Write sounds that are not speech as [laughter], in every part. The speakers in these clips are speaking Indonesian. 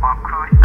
On cruise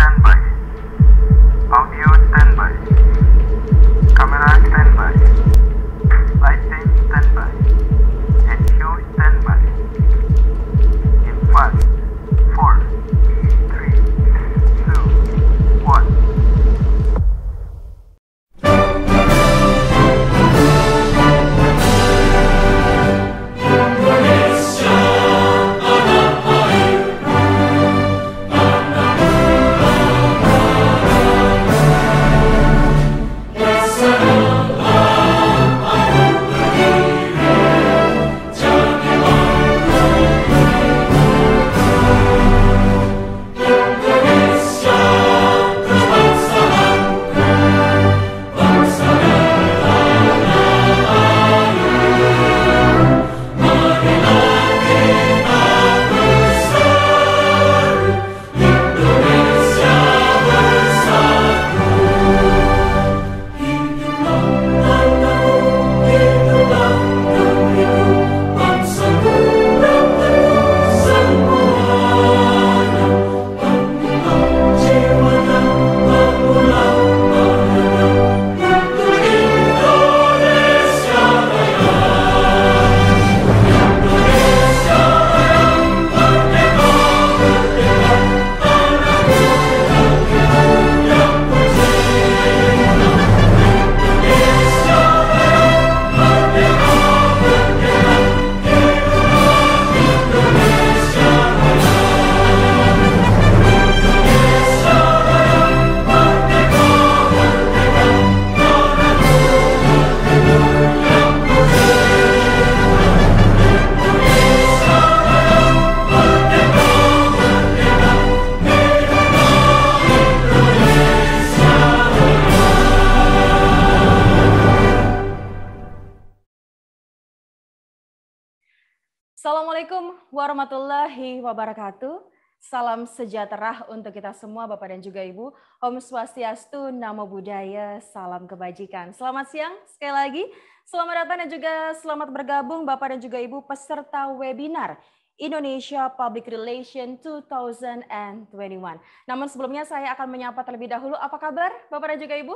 sejahtera untuk kita semua Bapak dan juga Ibu. Om Swastiastu, Namo Buddhaya, Salam Kebajikan. Selamat siang sekali lagi. Selamat datang dan juga selamat bergabung Bapak dan juga Ibu peserta webinar Indonesia Public Relation 2021. Namun sebelumnya saya akan menyapa terlebih dahulu. Apa kabar Bapak dan juga Ibu?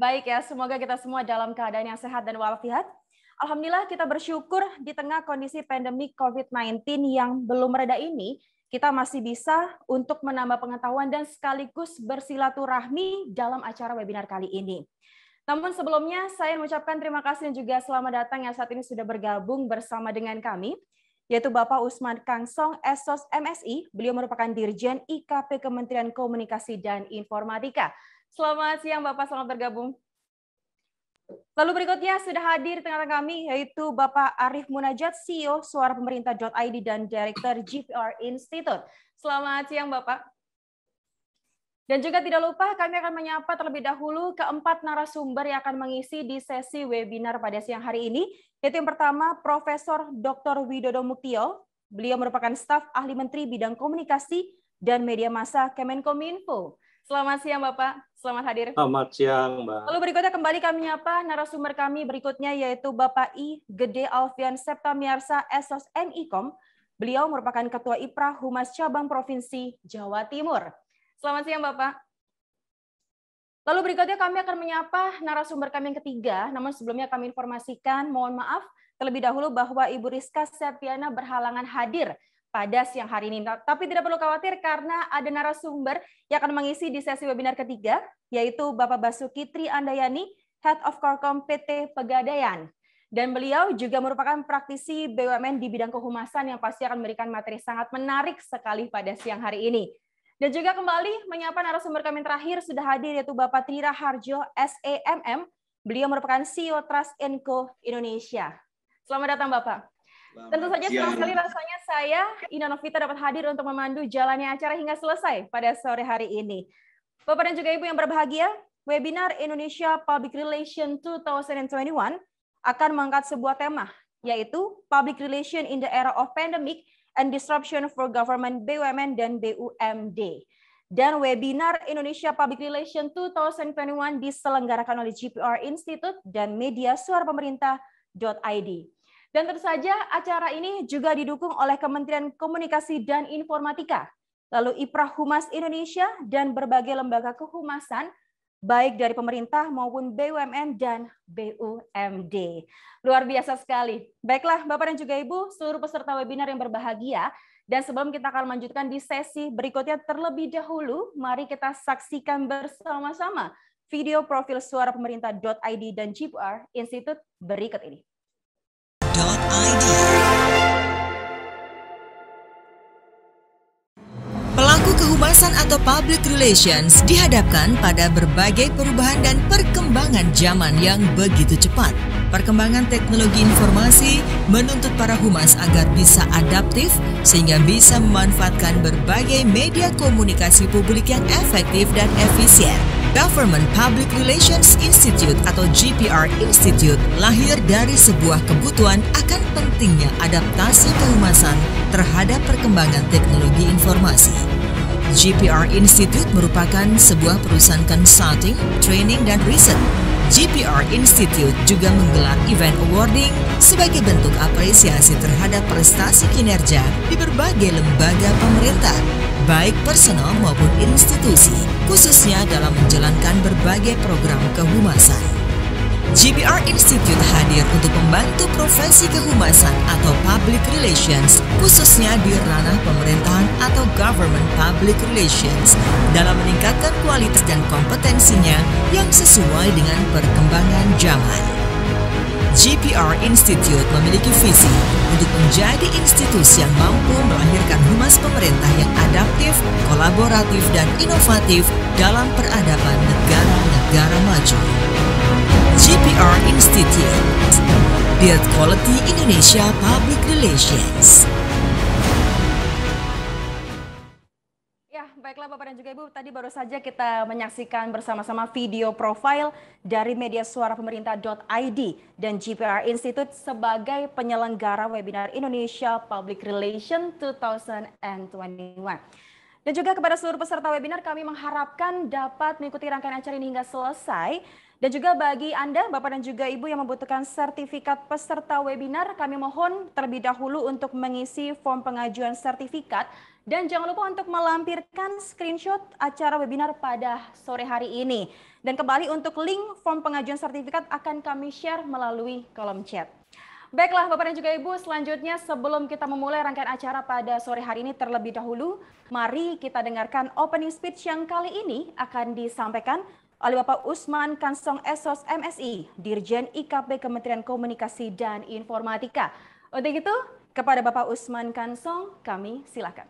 Baik ya, semoga kita semua dalam keadaan yang sehat dan walafiat. Alhamdulillah kita bersyukur di tengah kondisi pandemi COVID-19 yang belum mereda ini, kita masih bisa untuk menambah pengetahuan dan sekaligus bersilaturahmi dalam acara webinar kali ini. Namun sebelumnya, saya mengucapkan terima kasih dan juga selamat datang yang saat ini sudah bergabung bersama dengan kami, yaitu Bapak Usman Kangsong, Esos MSI. Beliau merupakan Dirjen IKP Kementerian Komunikasi dan Informatika. Selamat siang Bapak, selamat bergabung. Lalu berikutnya sudah hadir di tengah-tengah kami yaitu Bapak Arif Munajat, CEO Suara Pemerintah.id dan Direktur GPR Institute. Selamat siang Bapak. Dan juga tidak lupa kami akan menyapa terlebih dahulu keempat narasumber yang akan mengisi di sesi webinar pada siang hari ini, yaitu yang pertama Profesor Dr. Widodo Muktio. Beliau merupakan staf ahli menteri bidang komunikasi dan media massa Kemenkominfo. Selamat siang Bapak, selamat hadir. Selamat siang Mbak. Lalu berikutnya kembali kami nyapa narasumber kami berikutnya yaitu Bapak I. Gede Alfian Miarsa Esos MIKOM. Beliau merupakan Ketua IPRA Humas Cabang Provinsi Jawa Timur. Selamat siang Bapak. Lalu berikutnya kami akan menyapa narasumber kami yang ketiga, namun sebelumnya kami informasikan, mohon maaf, terlebih dahulu bahwa Ibu Rizka Septiana berhalangan hadir pada siang hari ini. Tapi tidak perlu khawatir karena ada narasumber yang akan mengisi di sesi webinar ketiga, yaitu Bapak Basuki Tri Andayani, Head of Corkom PT Pegadaian. Dan beliau juga merupakan praktisi BUMN di bidang kehumasan yang pasti akan memberikan materi sangat menarik sekali pada siang hari ini. Dan juga kembali menyapa narasumber kami terakhir sudah hadir yaitu Bapak Trira Harjo, SEMM. Beliau merupakan CEO Trust Co Indonesia. Selamat datang Bapak. Tentu saja iya, senang iya. sekali rasanya saya, Ina Novita dapat hadir untuk memandu jalannya acara hingga selesai pada sore hari ini. Bapak dan juga Ibu yang berbahagia, webinar Indonesia Public Relation 2021 akan mengangkat sebuah tema, yaitu Public Relation in the Era of Pandemic and Disruption for Government BUMN dan BUMD. Dan webinar Indonesia Public Relation 2021 diselenggarakan oleh GPR Institute dan media suara pemerintah.id. Dan tentu saja acara ini juga didukung oleh Kementerian Komunikasi dan Informatika, lalu IPRA Humas Indonesia, dan berbagai lembaga kehumasan baik dari pemerintah maupun BUMN dan BUMD. Luar biasa sekali. Baiklah Bapak dan juga Ibu, seluruh peserta webinar yang berbahagia. Dan sebelum kita akan lanjutkan di sesi berikutnya terlebih dahulu, mari kita saksikan bersama-sama video profil suara pemerintah.id dan GPR Institute berikut ini. Pelaku kehumasan atau public relations dihadapkan pada berbagai perubahan dan perkembangan zaman yang begitu cepat. Perkembangan teknologi informasi menuntut para humas agar bisa adaptif sehingga bisa memanfaatkan berbagai media komunikasi publik yang efektif dan efisien. Government Public Relations Institute atau GPR Institute lahir dari sebuah kebutuhan akan pentingnya adaptasi kehumasan terhadap perkembangan teknologi informasi. GPR Institute merupakan sebuah perusahaan consulting, training, dan riset GPR Institute juga menggelar event awarding sebagai bentuk apresiasi terhadap prestasi kinerja di berbagai lembaga pemerintah, baik personal maupun institusi, khususnya dalam menjalankan berbagai program kehumasan. GBR Institute hadir untuk membantu profesi kehumasan atau public relations, khususnya di ranah pemerintahan atau government public relations, dalam meningkatkan kualitas dan kompetensinya yang sesuai dengan perkembangan zaman. GPR Institute memiliki visi untuk menjadi institusi yang mampu melahirkan humas pemerintah yang adaptif, kolaboratif, dan inovatif dalam peradaban negara-negara maju. GPR Institute Build Quality Indonesia Public Relations ya, Baiklah Bapak dan juga Ibu, tadi baru saja kita menyaksikan bersama-sama video profil dari media suara pemerintah.id dan GPR Institute sebagai penyelenggara webinar Indonesia Public Relation 2021. Dan juga kepada seluruh peserta webinar kami mengharapkan dapat mengikuti rangkaian acara ini hingga selesai dan juga bagi Anda, Bapak dan juga Ibu yang membutuhkan sertifikat peserta webinar, kami mohon terlebih dahulu untuk mengisi form pengajuan sertifikat. Dan jangan lupa untuk melampirkan screenshot acara webinar pada sore hari ini. Dan kembali untuk link form pengajuan sertifikat akan kami share melalui kolom chat. Baiklah Bapak dan juga Ibu, selanjutnya sebelum kita memulai rangkaian acara pada sore hari ini terlebih dahulu, mari kita dengarkan opening speech yang kali ini akan disampaikan oleh Bapak Usman Kansong Esos MSI, Dirjen IKP Kementerian Komunikasi dan Informatika. Untuk itu, kepada Bapak Usman Kansong, kami silakan.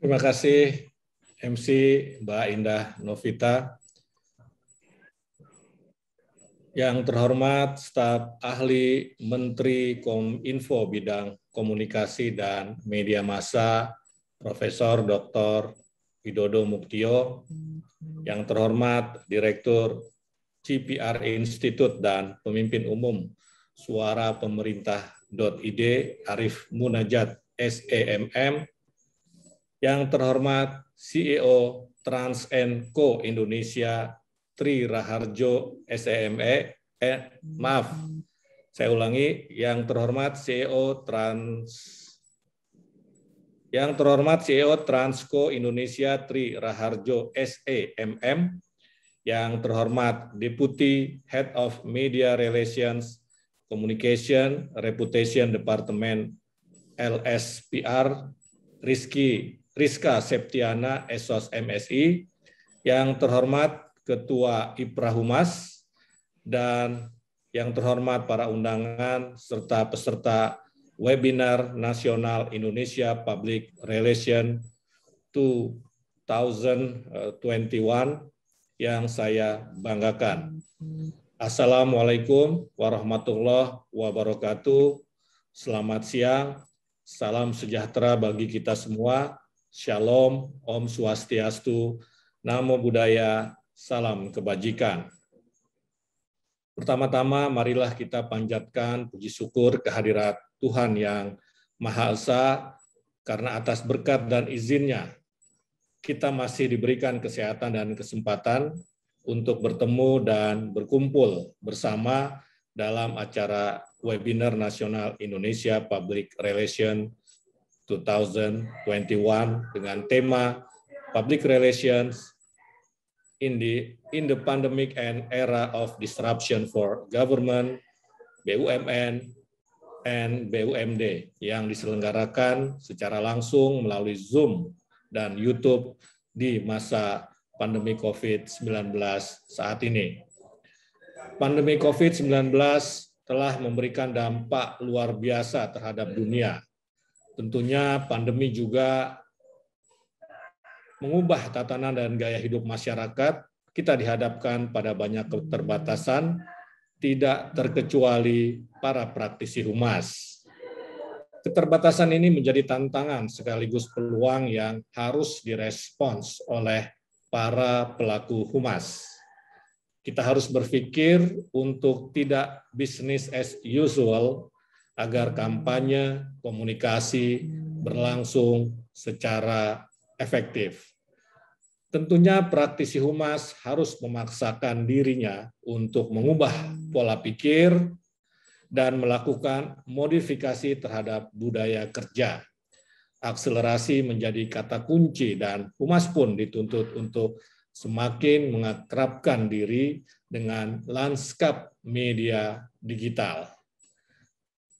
Terima kasih MC Mbak Indah Novita. Yang terhormat staf ahli Menteri Kominfo bidang Komunikasi dan Media Massa Profesor Dr. Widodo Muktio, hmm. yang terhormat Direktur CPR Institute dan Pemimpin Umum Suara Pemerintah.id Arif Munajat SEMM, yang terhormat CEO Trans Co Indonesia Tri Raharjo SEME, e, eh, maaf, hmm. saya ulangi, yang terhormat CEO Trans yang terhormat CEO Transco Indonesia Tri Raharjo SEMM, yang terhormat Deputi Head of Media Relations Communication Reputation Department LSPR Rizky Rizka Septiana Esos MSI, yang terhormat Ketua IPRA Humas, dan yang terhormat para undangan serta peserta webinar nasional Indonesia Public Relation 2021 yang saya banggakan. Assalamualaikum warahmatullahi wabarakatuh. Selamat siang, salam sejahtera bagi kita semua. Shalom, Om Swastiastu, Namo Buddhaya, salam kebajikan. Pertama-tama marilah kita panjatkan puji syukur kehadirat Tuhan yang Maha Esa, karena atas berkat dan izinnya, kita masih diberikan kesehatan dan kesempatan untuk bertemu dan berkumpul bersama dalam acara webinar nasional Indonesia Public Relation 2021 dengan tema Public Relations in the in the pandemic and era of disruption for government, BUMN, and BUMD yang diselenggarakan secara langsung melalui Zoom dan YouTube di masa pandemi COVID-19 saat ini. Pandemi COVID-19 telah memberikan dampak luar biasa terhadap dunia. Tentunya pandemi juga mengubah tatanan dan gaya hidup masyarakat, kita dihadapkan pada banyak keterbatasan, tidak terkecuali para praktisi humas. Keterbatasan ini menjadi tantangan sekaligus peluang yang harus direspons oleh para pelaku humas. Kita harus berpikir untuk tidak bisnis as usual agar kampanye komunikasi berlangsung secara efektif. Tentunya praktisi humas harus memaksakan dirinya untuk mengubah pola pikir dan melakukan modifikasi terhadap budaya kerja. Akselerasi menjadi kata kunci dan humas pun dituntut untuk semakin mengakrabkan diri dengan lanskap media digital.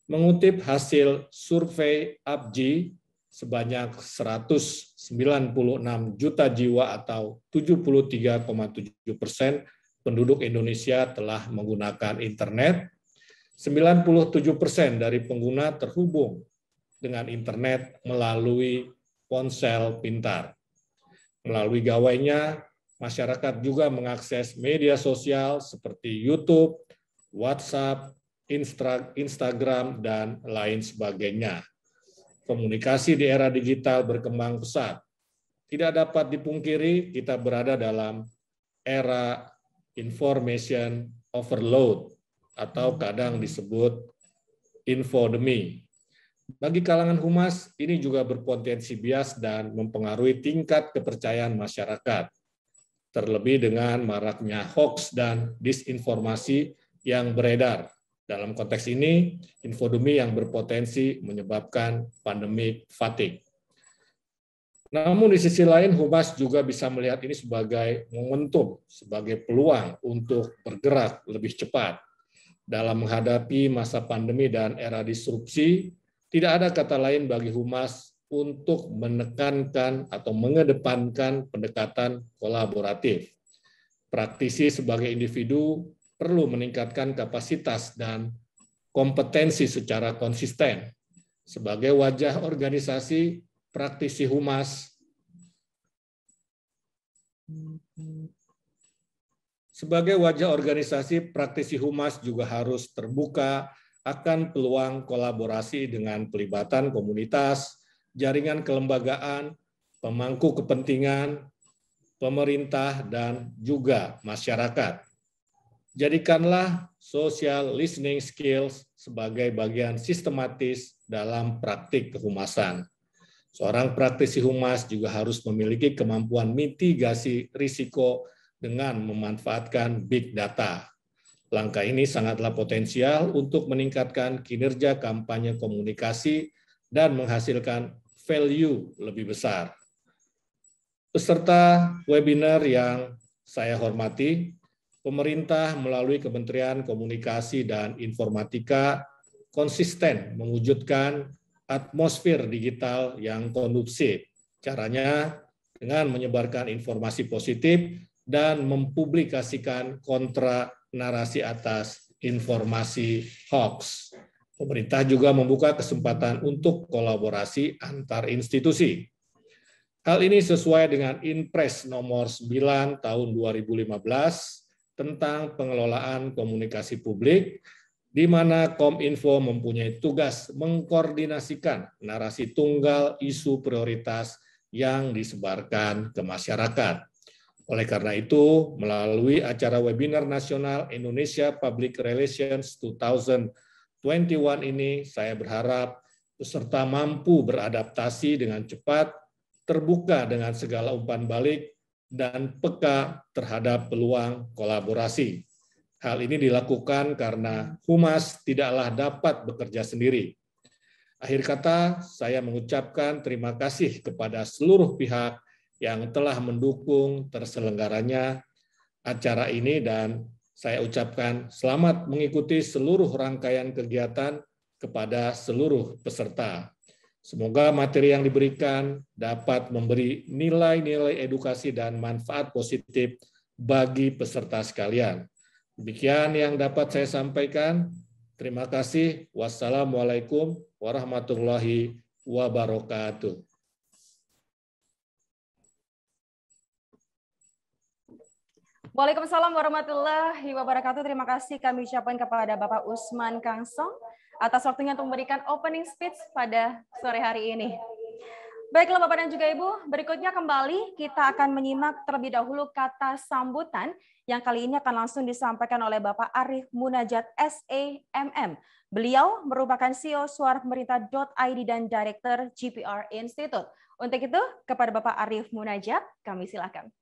Mengutip hasil survei ABJI sebanyak 100 96 juta jiwa atau 73,7 persen penduduk Indonesia telah menggunakan internet. 97 persen dari pengguna terhubung dengan internet melalui ponsel pintar. Melalui gawainya, masyarakat juga mengakses media sosial seperti YouTube, WhatsApp, Instagram, dan lain sebagainya komunikasi di era digital berkembang pesat. Tidak dapat dipungkiri kita berada dalam era information overload atau kadang disebut infodemi. Bagi kalangan humas, ini juga berpotensi bias dan mempengaruhi tingkat kepercayaan masyarakat. Terlebih dengan maraknya hoax dan disinformasi yang beredar dalam konteks ini, infodemi yang berpotensi menyebabkan pandemi fatigue. Namun di sisi lain, Humas juga bisa melihat ini sebagai momentum, sebagai peluang untuk bergerak lebih cepat dalam menghadapi masa pandemi dan era disrupsi. Tidak ada kata lain bagi Humas untuk menekankan atau mengedepankan pendekatan kolaboratif. Praktisi sebagai individu perlu meningkatkan kapasitas dan kompetensi secara konsisten sebagai wajah organisasi praktisi humas sebagai wajah organisasi praktisi humas juga harus terbuka akan peluang kolaborasi dengan pelibatan komunitas, jaringan kelembagaan, pemangku kepentingan, pemerintah dan juga masyarakat. Jadikanlah social listening skills sebagai bagian sistematis dalam praktik kehumasan. Seorang praktisi humas juga harus memiliki kemampuan mitigasi risiko dengan memanfaatkan big data. Langkah ini sangatlah potensial untuk meningkatkan kinerja kampanye komunikasi dan menghasilkan value lebih besar. Peserta webinar yang saya hormati, pemerintah melalui Kementerian Komunikasi dan Informatika konsisten mewujudkan atmosfer digital yang kondusif. Caranya dengan menyebarkan informasi positif dan mempublikasikan kontra narasi atas informasi hoax. Pemerintah juga membuka kesempatan untuk kolaborasi antar institusi. Hal ini sesuai dengan Inpres nomor 9 tahun 2015 tentang pengelolaan komunikasi publik, di mana Kominfo mempunyai tugas mengkoordinasikan narasi tunggal isu prioritas yang disebarkan ke masyarakat. Oleh karena itu, melalui acara webinar nasional Indonesia Public Relations 2021 ini, saya berharap peserta mampu beradaptasi dengan cepat, terbuka dengan segala umpan balik, dan peka terhadap peluang kolaborasi. Hal ini dilakukan karena humas tidaklah dapat bekerja sendiri. Akhir kata, saya mengucapkan terima kasih kepada seluruh pihak yang telah mendukung terselenggaranya acara ini dan saya ucapkan selamat mengikuti seluruh rangkaian kegiatan kepada seluruh peserta. Semoga materi yang diberikan dapat memberi nilai-nilai edukasi dan manfaat positif bagi peserta sekalian. Demikian yang dapat saya sampaikan. Terima kasih. Wassalamualaikum warahmatullahi wabarakatuh. Waalaikumsalam warahmatullahi wabarakatuh. Terima kasih kami ucapkan kepada Bapak Usman Kangsong atas waktunya untuk memberikan opening speech pada sore hari ini. Baiklah Bapak dan juga Ibu, berikutnya kembali kita akan menyimak terlebih dahulu kata sambutan yang kali ini akan langsung disampaikan oleh Bapak Arif Munajat SAMM. Beliau merupakan CEO Suara Pemerintah.id dan Director GPR Institute. Untuk itu, kepada Bapak Arif Munajat, kami silakan.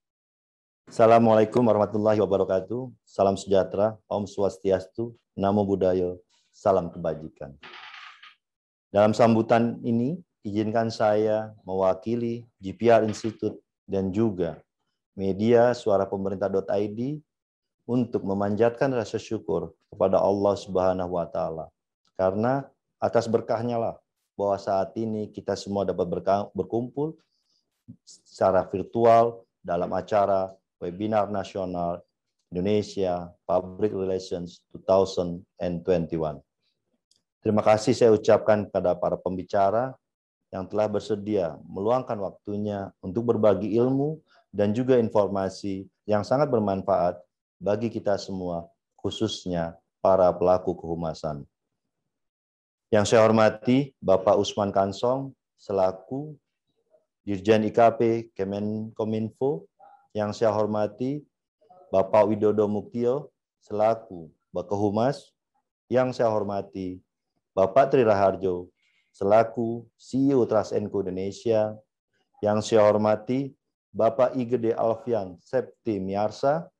Assalamualaikum warahmatullahi wabarakatuh. Salam sejahtera, Om Swastiastu, Namo Buddhaya, salam kebajikan. Dalam sambutan ini, izinkan saya mewakili GPR Institute dan juga media suara pemerintah.id untuk memanjatkan rasa syukur kepada Allah Subhanahu wa taala. Karena atas berkahnya lah bahwa saat ini kita semua dapat berkumpul secara virtual dalam acara webinar nasional Indonesia Public Relations 2021. Terima kasih saya ucapkan kepada para pembicara yang telah bersedia meluangkan waktunya untuk berbagi ilmu dan juga informasi yang sangat bermanfaat bagi kita semua, khususnya para pelaku kehumasan. Yang saya hormati Bapak Usman Kansong selaku Dirjen IKP Kemenkominfo, yang saya hormati Bapak Widodo Muktio selaku Bakehumas, yang saya hormati Bapak Tri Raharjo, selaku CEO Trasenko Indonesia, yang saya hormati Bapak Igede Alfian Septi Miarsa,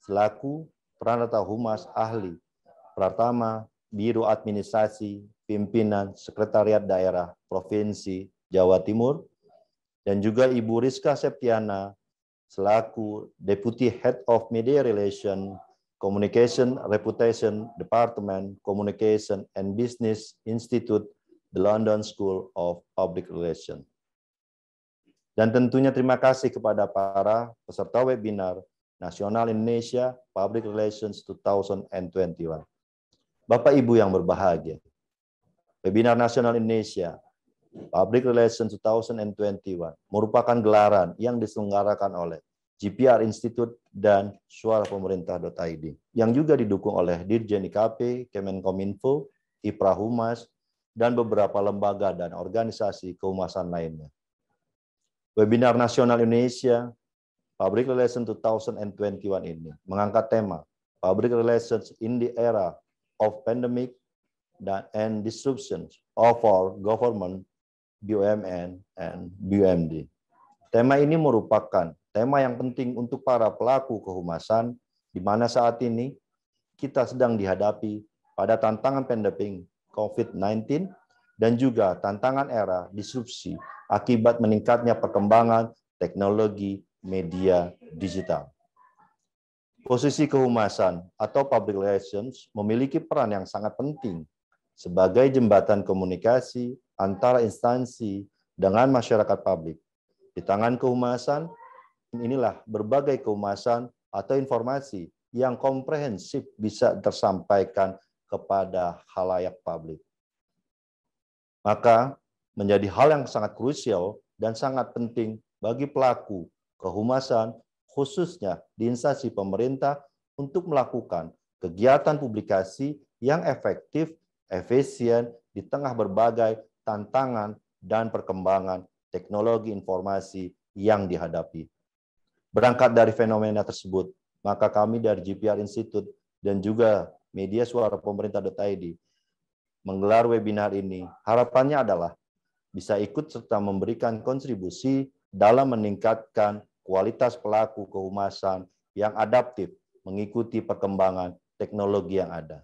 selaku Pranata Humas Ahli Pratama Biro Administrasi Pimpinan Sekretariat Daerah Provinsi Jawa Timur, dan juga Ibu Rizka Septiana, selaku Deputi Head of Media Relation Communication Reputation Department, Communication and Business Institute, the London School of Public Relations. Dan tentunya terima kasih kepada para peserta webinar Nasional Indonesia Public Relations 2021. Bapak Ibu yang berbahagia, Webinar Nasional Indonesia Public Relations 2021 merupakan gelaran yang diselenggarakan oleh GPR Institute dan suara suarapemerintah.id yang juga didukung oleh Dirjen IKP, Kemenkominfo, IPRA Humas, dan beberapa lembaga dan organisasi keumasan lainnya. Webinar Nasional Indonesia Public Relations 2021 ini mengangkat tema Public Relations in the Era of Pandemic and Disruptions of Our Government, BUMN, and BUMD. Tema ini merupakan tema yang penting untuk para pelaku kehumasan, di mana saat ini kita sedang dihadapi pada tantangan pandemi COVID-19 dan juga tantangan era disrupsi akibat meningkatnya perkembangan teknologi media digital. Posisi kehumasan atau public relations memiliki peran yang sangat penting sebagai jembatan komunikasi antara instansi dengan masyarakat publik. Di tangan kehumasan, inilah berbagai keumasan atau informasi yang komprehensif bisa tersampaikan kepada halayak publik. Maka menjadi hal yang sangat krusial dan sangat penting bagi pelaku kehumasan khususnya di instansi pemerintah untuk melakukan kegiatan publikasi yang efektif, efisien di tengah berbagai tantangan dan perkembangan teknologi informasi yang dihadapi. Berangkat dari fenomena tersebut, maka kami dari GPR Institute dan juga media suara pemerintah.id menggelar webinar ini. Harapannya adalah bisa ikut serta memberikan kontribusi dalam meningkatkan kualitas pelaku kehumasan yang adaptif mengikuti perkembangan teknologi yang ada.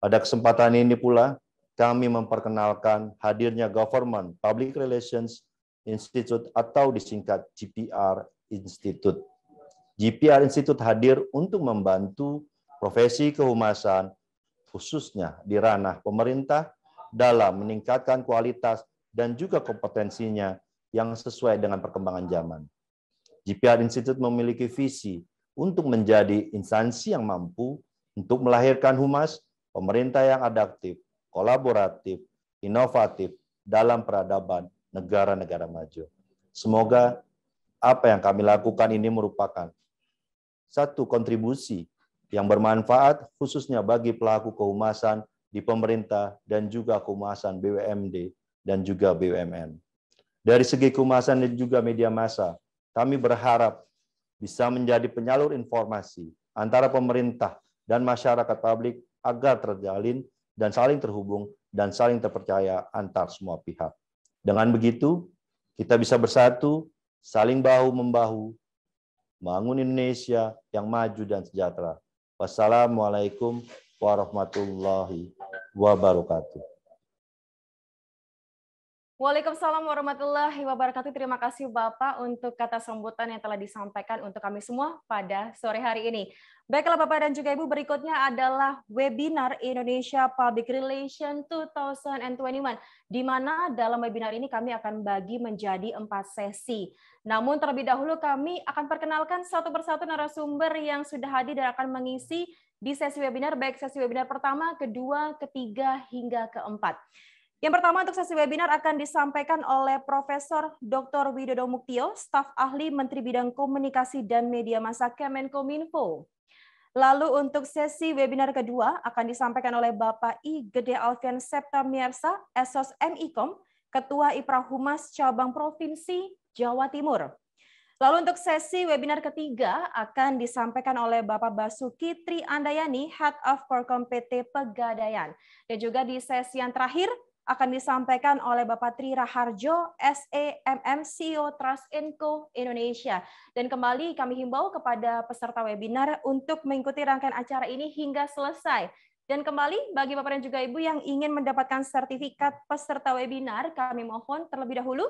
Pada kesempatan ini pula, kami memperkenalkan hadirnya Government Public Relations Institute atau disingkat GPR Institute. GPR Institute hadir untuk membantu profesi kehumasan, khususnya di ranah pemerintah, dalam meningkatkan kualitas dan juga kompetensinya yang sesuai dengan perkembangan zaman. GPR Institute memiliki visi untuk menjadi instansi yang mampu untuk melahirkan humas pemerintah yang adaptif, kolaboratif, inovatif dalam peradaban negara-negara maju. Semoga apa yang kami lakukan ini merupakan satu kontribusi yang bermanfaat khususnya bagi pelaku kehumasan di pemerintah dan juga kehumasan BUMD dan juga BUMN. Dari segi kehumasan dan juga media massa, kami berharap bisa menjadi penyalur informasi antara pemerintah dan masyarakat publik agar terjalin dan saling terhubung dan saling terpercaya antar semua pihak. Dengan begitu, kita bisa bersatu saling bahu-membahu, bangun Indonesia yang maju dan sejahtera. Wassalamualaikum warahmatullahi wabarakatuh. Waalaikumsalam warahmatullahi wabarakatuh. Terima kasih Bapak untuk kata sambutan yang telah disampaikan untuk kami semua pada sore hari ini. Baiklah Bapak dan juga Ibu, berikutnya adalah webinar Indonesia Public Relation 2021, di mana dalam webinar ini kami akan bagi menjadi empat sesi. Namun terlebih dahulu kami akan perkenalkan satu persatu narasumber yang sudah hadir dan akan mengisi di sesi webinar, baik sesi webinar pertama, kedua, ketiga, hingga keempat. Yang pertama untuk sesi webinar akan disampaikan oleh Profesor Dr. Widodo Muktio, staf ahli Menteri Bidang Komunikasi dan Media Massa Kemenkominfo. Lalu untuk sesi webinar kedua akan disampaikan oleh Bapak I. Gede Alfian Septa Miersa, Esos MIKOM, Ketua IPRA Humas Cabang Provinsi Jawa Timur. Lalu untuk sesi webinar ketiga akan disampaikan oleh Bapak Basuki Tri Andayani, Head of Forkom PT Pegadaian. Dan juga di sesi yang terakhir akan disampaikan oleh Bapak Tri Raharjo, SEMM CEO Trust Inco Indonesia. Dan kembali kami himbau kepada peserta webinar untuk mengikuti rangkaian acara ini hingga selesai. Dan kembali bagi Bapak dan juga Ibu yang ingin mendapatkan sertifikat peserta webinar, kami mohon terlebih dahulu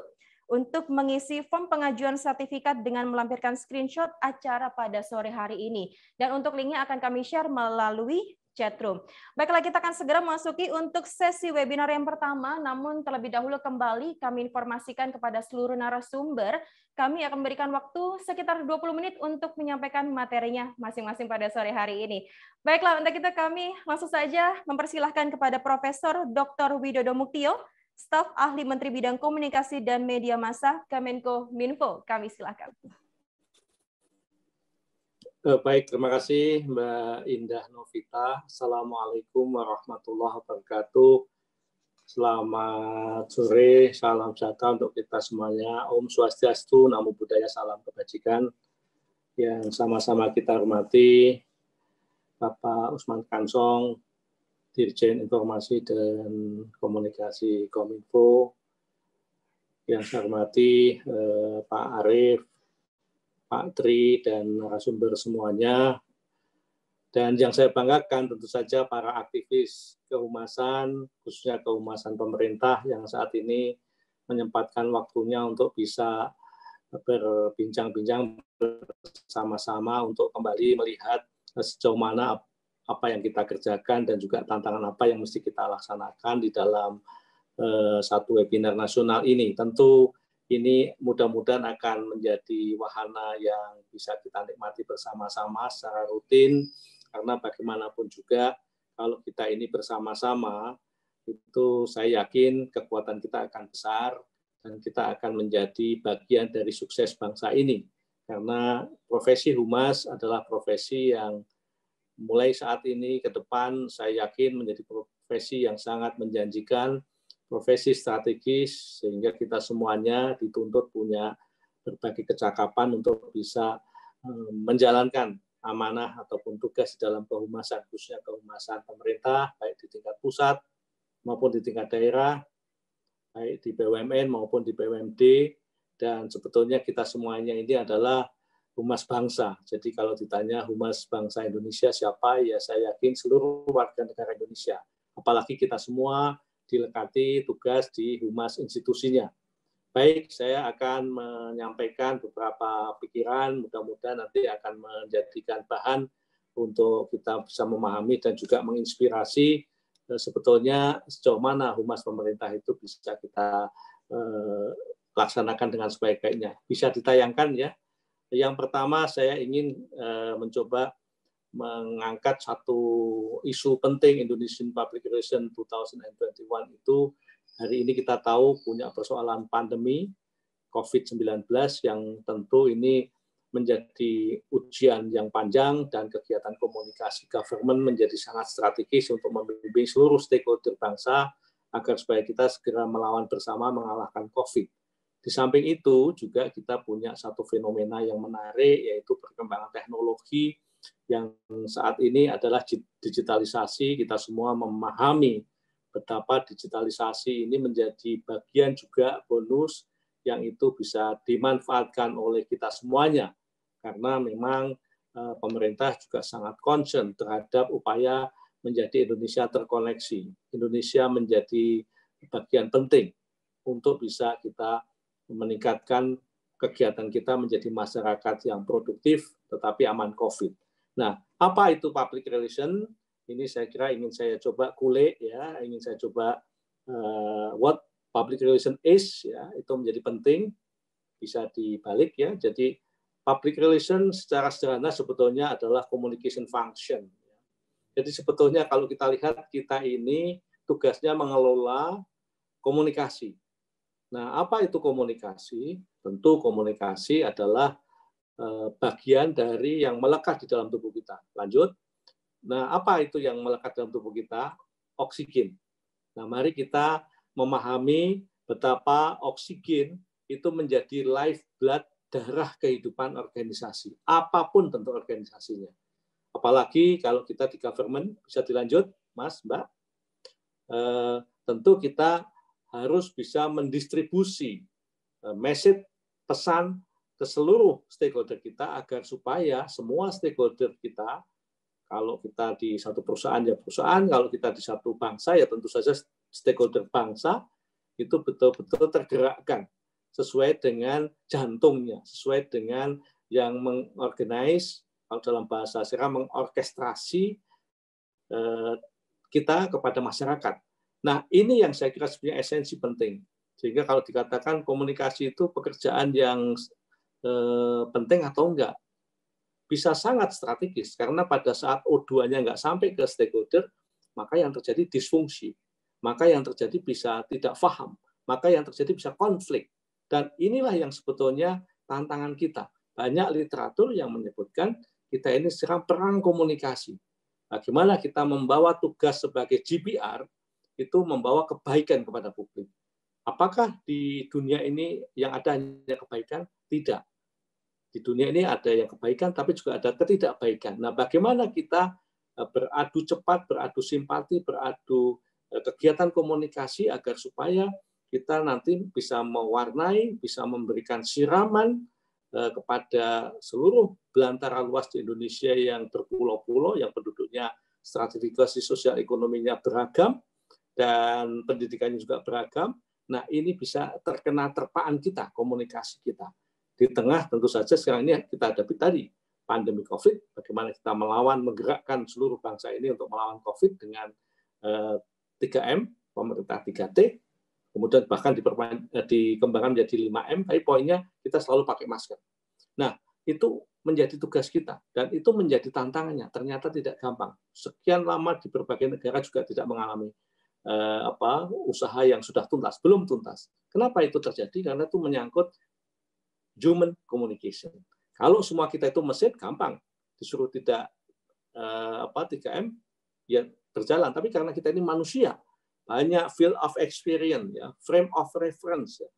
untuk mengisi form pengajuan sertifikat dengan melampirkan screenshot acara pada sore hari ini. Dan untuk linknya akan kami share melalui Chatroom. Baiklah, kita akan segera masuki untuk sesi webinar yang pertama, namun terlebih dahulu kembali kami informasikan kepada seluruh narasumber, kami akan memberikan waktu sekitar 20 menit untuk menyampaikan materinya masing-masing pada sore hari ini. Baiklah, untuk kita kami langsung saja mempersilahkan kepada Profesor Dr. Widodo Muktio, staf ahli Menteri Bidang Komunikasi dan Media Massa Kemenko Minfo. Kami silakan. Eh, baik, terima kasih Mbak Indah Novita. Assalamualaikum warahmatullahi wabarakatuh. Selamat sore, salam sejahtera untuk kita semuanya. Om Swastiastu, Namo Buddhaya, salam kebajikan yang sama-sama kita hormati. Bapak Usman Kansong, Dirjen Informasi dan Komunikasi Kominfo, yang saya hormati eh, Pak Arief, Pak Tri dan narasumber semuanya. Dan yang saya banggakan tentu saja para aktivis kehumasan, khususnya kehumasan pemerintah yang saat ini menyempatkan waktunya untuk bisa berbincang-bincang bersama-sama untuk kembali melihat sejauh mana apa yang kita kerjakan dan juga tantangan apa yang mesti kita laksanakan di dalam eh, satu webinar nasional ini. Tentu ini mudah-mudahan akan menjadi wahana yang bisa kita nikmati bersama-sama secara rutin karena bagaimanapun juga kalau kita ini bersama-sama itu saya yakin kekuatan kita akan besar dan kita akan menjadi bagian dari sukses bangsa ini karena profesi humas adalah profesi yang mulai saat ini ke depan saya yakin menjadi profesi yang sangat menjanjikan profesi strategis sehingga kita semuanya dituntut punya berbagai kecakapan untuk bisa eh, menjalankan amanah ataupun tugas dalam kehumasan khususnya kehumasan pemerintah baik di tingkat pusat maupun di tingkat daerah baik di BUMN maupun di BUMD dan sebetulnya kita semuanya ini adalah humas bangsa. Jadi kalau ditanya humas bangsa Indonesia siapa, ya saya yakin seluruh warga negara Indonesia. Apalagi kita semua dilekati tugas di humas institusinya. Baik, saya akan menyampaikan beberapa pikiran, mudah-mudahan nanti akan menjadikan bahan untuk kita bisa memahami dan juga menginspirasi eh, sebetulnya sejauh mana humas pemerintah itu bisa kita eh, laksanakan dengan sebaik-baiknya. Bisa ditayangkan ya. Yang pertama saya ingin eh, mencoba mengangkat satu isu penting Indonesian Public Relation 2021 itu hari ini kita tahu punya persoalan pandemi COVID-19 yang tentu ini menjadi ujian yang panjang dan kegiatan komunikasi government menjadi sangat strategis untuk membimbing seluruh stakeholder bangsa agar supaya kita segera melawan bersama mengalahkan COVID. Di samping itu juga kita punya satu fenomena yang menarik yaitu perkembangan teknologi yang saat ini adalah digitalisasi. Kita semua memahami betapa digitalisasi ini menjadi bagian juga bonus yang itu bisa dimanfaatkan oleh kita semuanya karena memang eh, pemerintah juga sangat concern terhadap upaya menjadi Indonesia terkoneksi. Indonesia menjadi bagian penting untuk bisa kita meningkatkan kegiatan kita menjadi masyarakat yang produktif tetapi aman COVID. Nah, apa itu public relation? Ini saya kira ingin saya coba kulik ya, ingin saya coba uh, what public relation is ya, itu menjadi penting bisa dibalik ya. Jadi public relation secara sederhana sebetulnya adalah communication function. Jadi sebetulnya kalau kita lihat kita ini tugasnya mengelola komunikasi. Nah, apa itu komunikasi? Tentu komunikasi adalah Eh, bagian dari yang melekat di dalam tubuh kita. Lanjut. Nah, apa itu yang melekat dalam tubuh kita? Oksigen. Nah, mari kita memahami betapa oksigen itu menjadi lifeblood darah kehidupan organisasi, apapun tentu organisasinya. Apalagi kalau kita di government, bisa dilanjut, Mas, Mbak. E, tentu kita harus bisa mendistribusi e, message, pesan ke seluruh stakeholder kita agar supaya semua stakeholder kita kalau kita di satu perusahaan ya perusahaan, kalau kita di satu bangsa ya tentu saja stakeholder bangsa itu betul-betul tergerakkan sesuai dengan jantungnya, sesuai dengan yang mengorganize kalau dalam bahasa sekarang mengorkestrasi eh, kita kepada masyarakat. Nah, ini yang saya kira sebenarnya esensi penting. Sehingga kalau dikatakan komunikasi itu pekerjaan yang Eh, penting atau enggak. Bisa sangat strategis, karena pada saat O2-nya enggak sampai ke stakeholder, maka yang terjadi disfungsi. Maka yang terjadi bisa tidak paham. Maka yang terjadi bisa konflik. Dan inilah yang sebetulnya tantangan kita. Banyak literatur yang menyebutkan kita ini sekarang perang komunikasi. Bagaimana nah, kita membawa tugas sebagai GPR itu membawa kebaikan kepada publik. Apakah di dunia ini yang ada hanya kebaikan? Tidak di dunia ini ada yang kebaikan tapi juga ada ketidakbaikan. Nah, bagaimana kita eh, beradu cepat, beradu simpati, beradu eh, kegiatan komunikasi agar supaya kita nanti bisa mewarnai, bisa memberikan siraman eh, kepada seluruh belantara luas di Indonesia yang berpulau-pulau, yang penduduknya stratifikasi sosial ekonominya beragam dan pendidikannya juga beragam. Nah, ini bisa terkena terpaan kita, komunikasi kita. Di tengah tentu saja sekarang ini kita hadapi tadi pandemi COVID, bagaimana kita melawan, menggerakkan seluruh bangsa ini untuk melawan COVID dengan eh, 3M, pemerintah 3T, kemudian bahkan eh, dikembangkan menjadi 5M, tapi poinnya kita selalu pakai masker. Nah, itu menjadi tugas kita, dan itu menjadi tantangannya. Ternyata tidak gampang. Sekian lama di berbagai negara juga tidak mengalami eh, apa usaha yang sudah tuntas, belum tuntas. Kenapa itu terjadi? Karena itu menyangkut human communication. Kalau semua kita itu mesin, gampang. Disuruh tidak eh, apa 3M, ya berjalan. Tapi karena kita ini manusia, banyak field of experience, ya, frame of reference ya,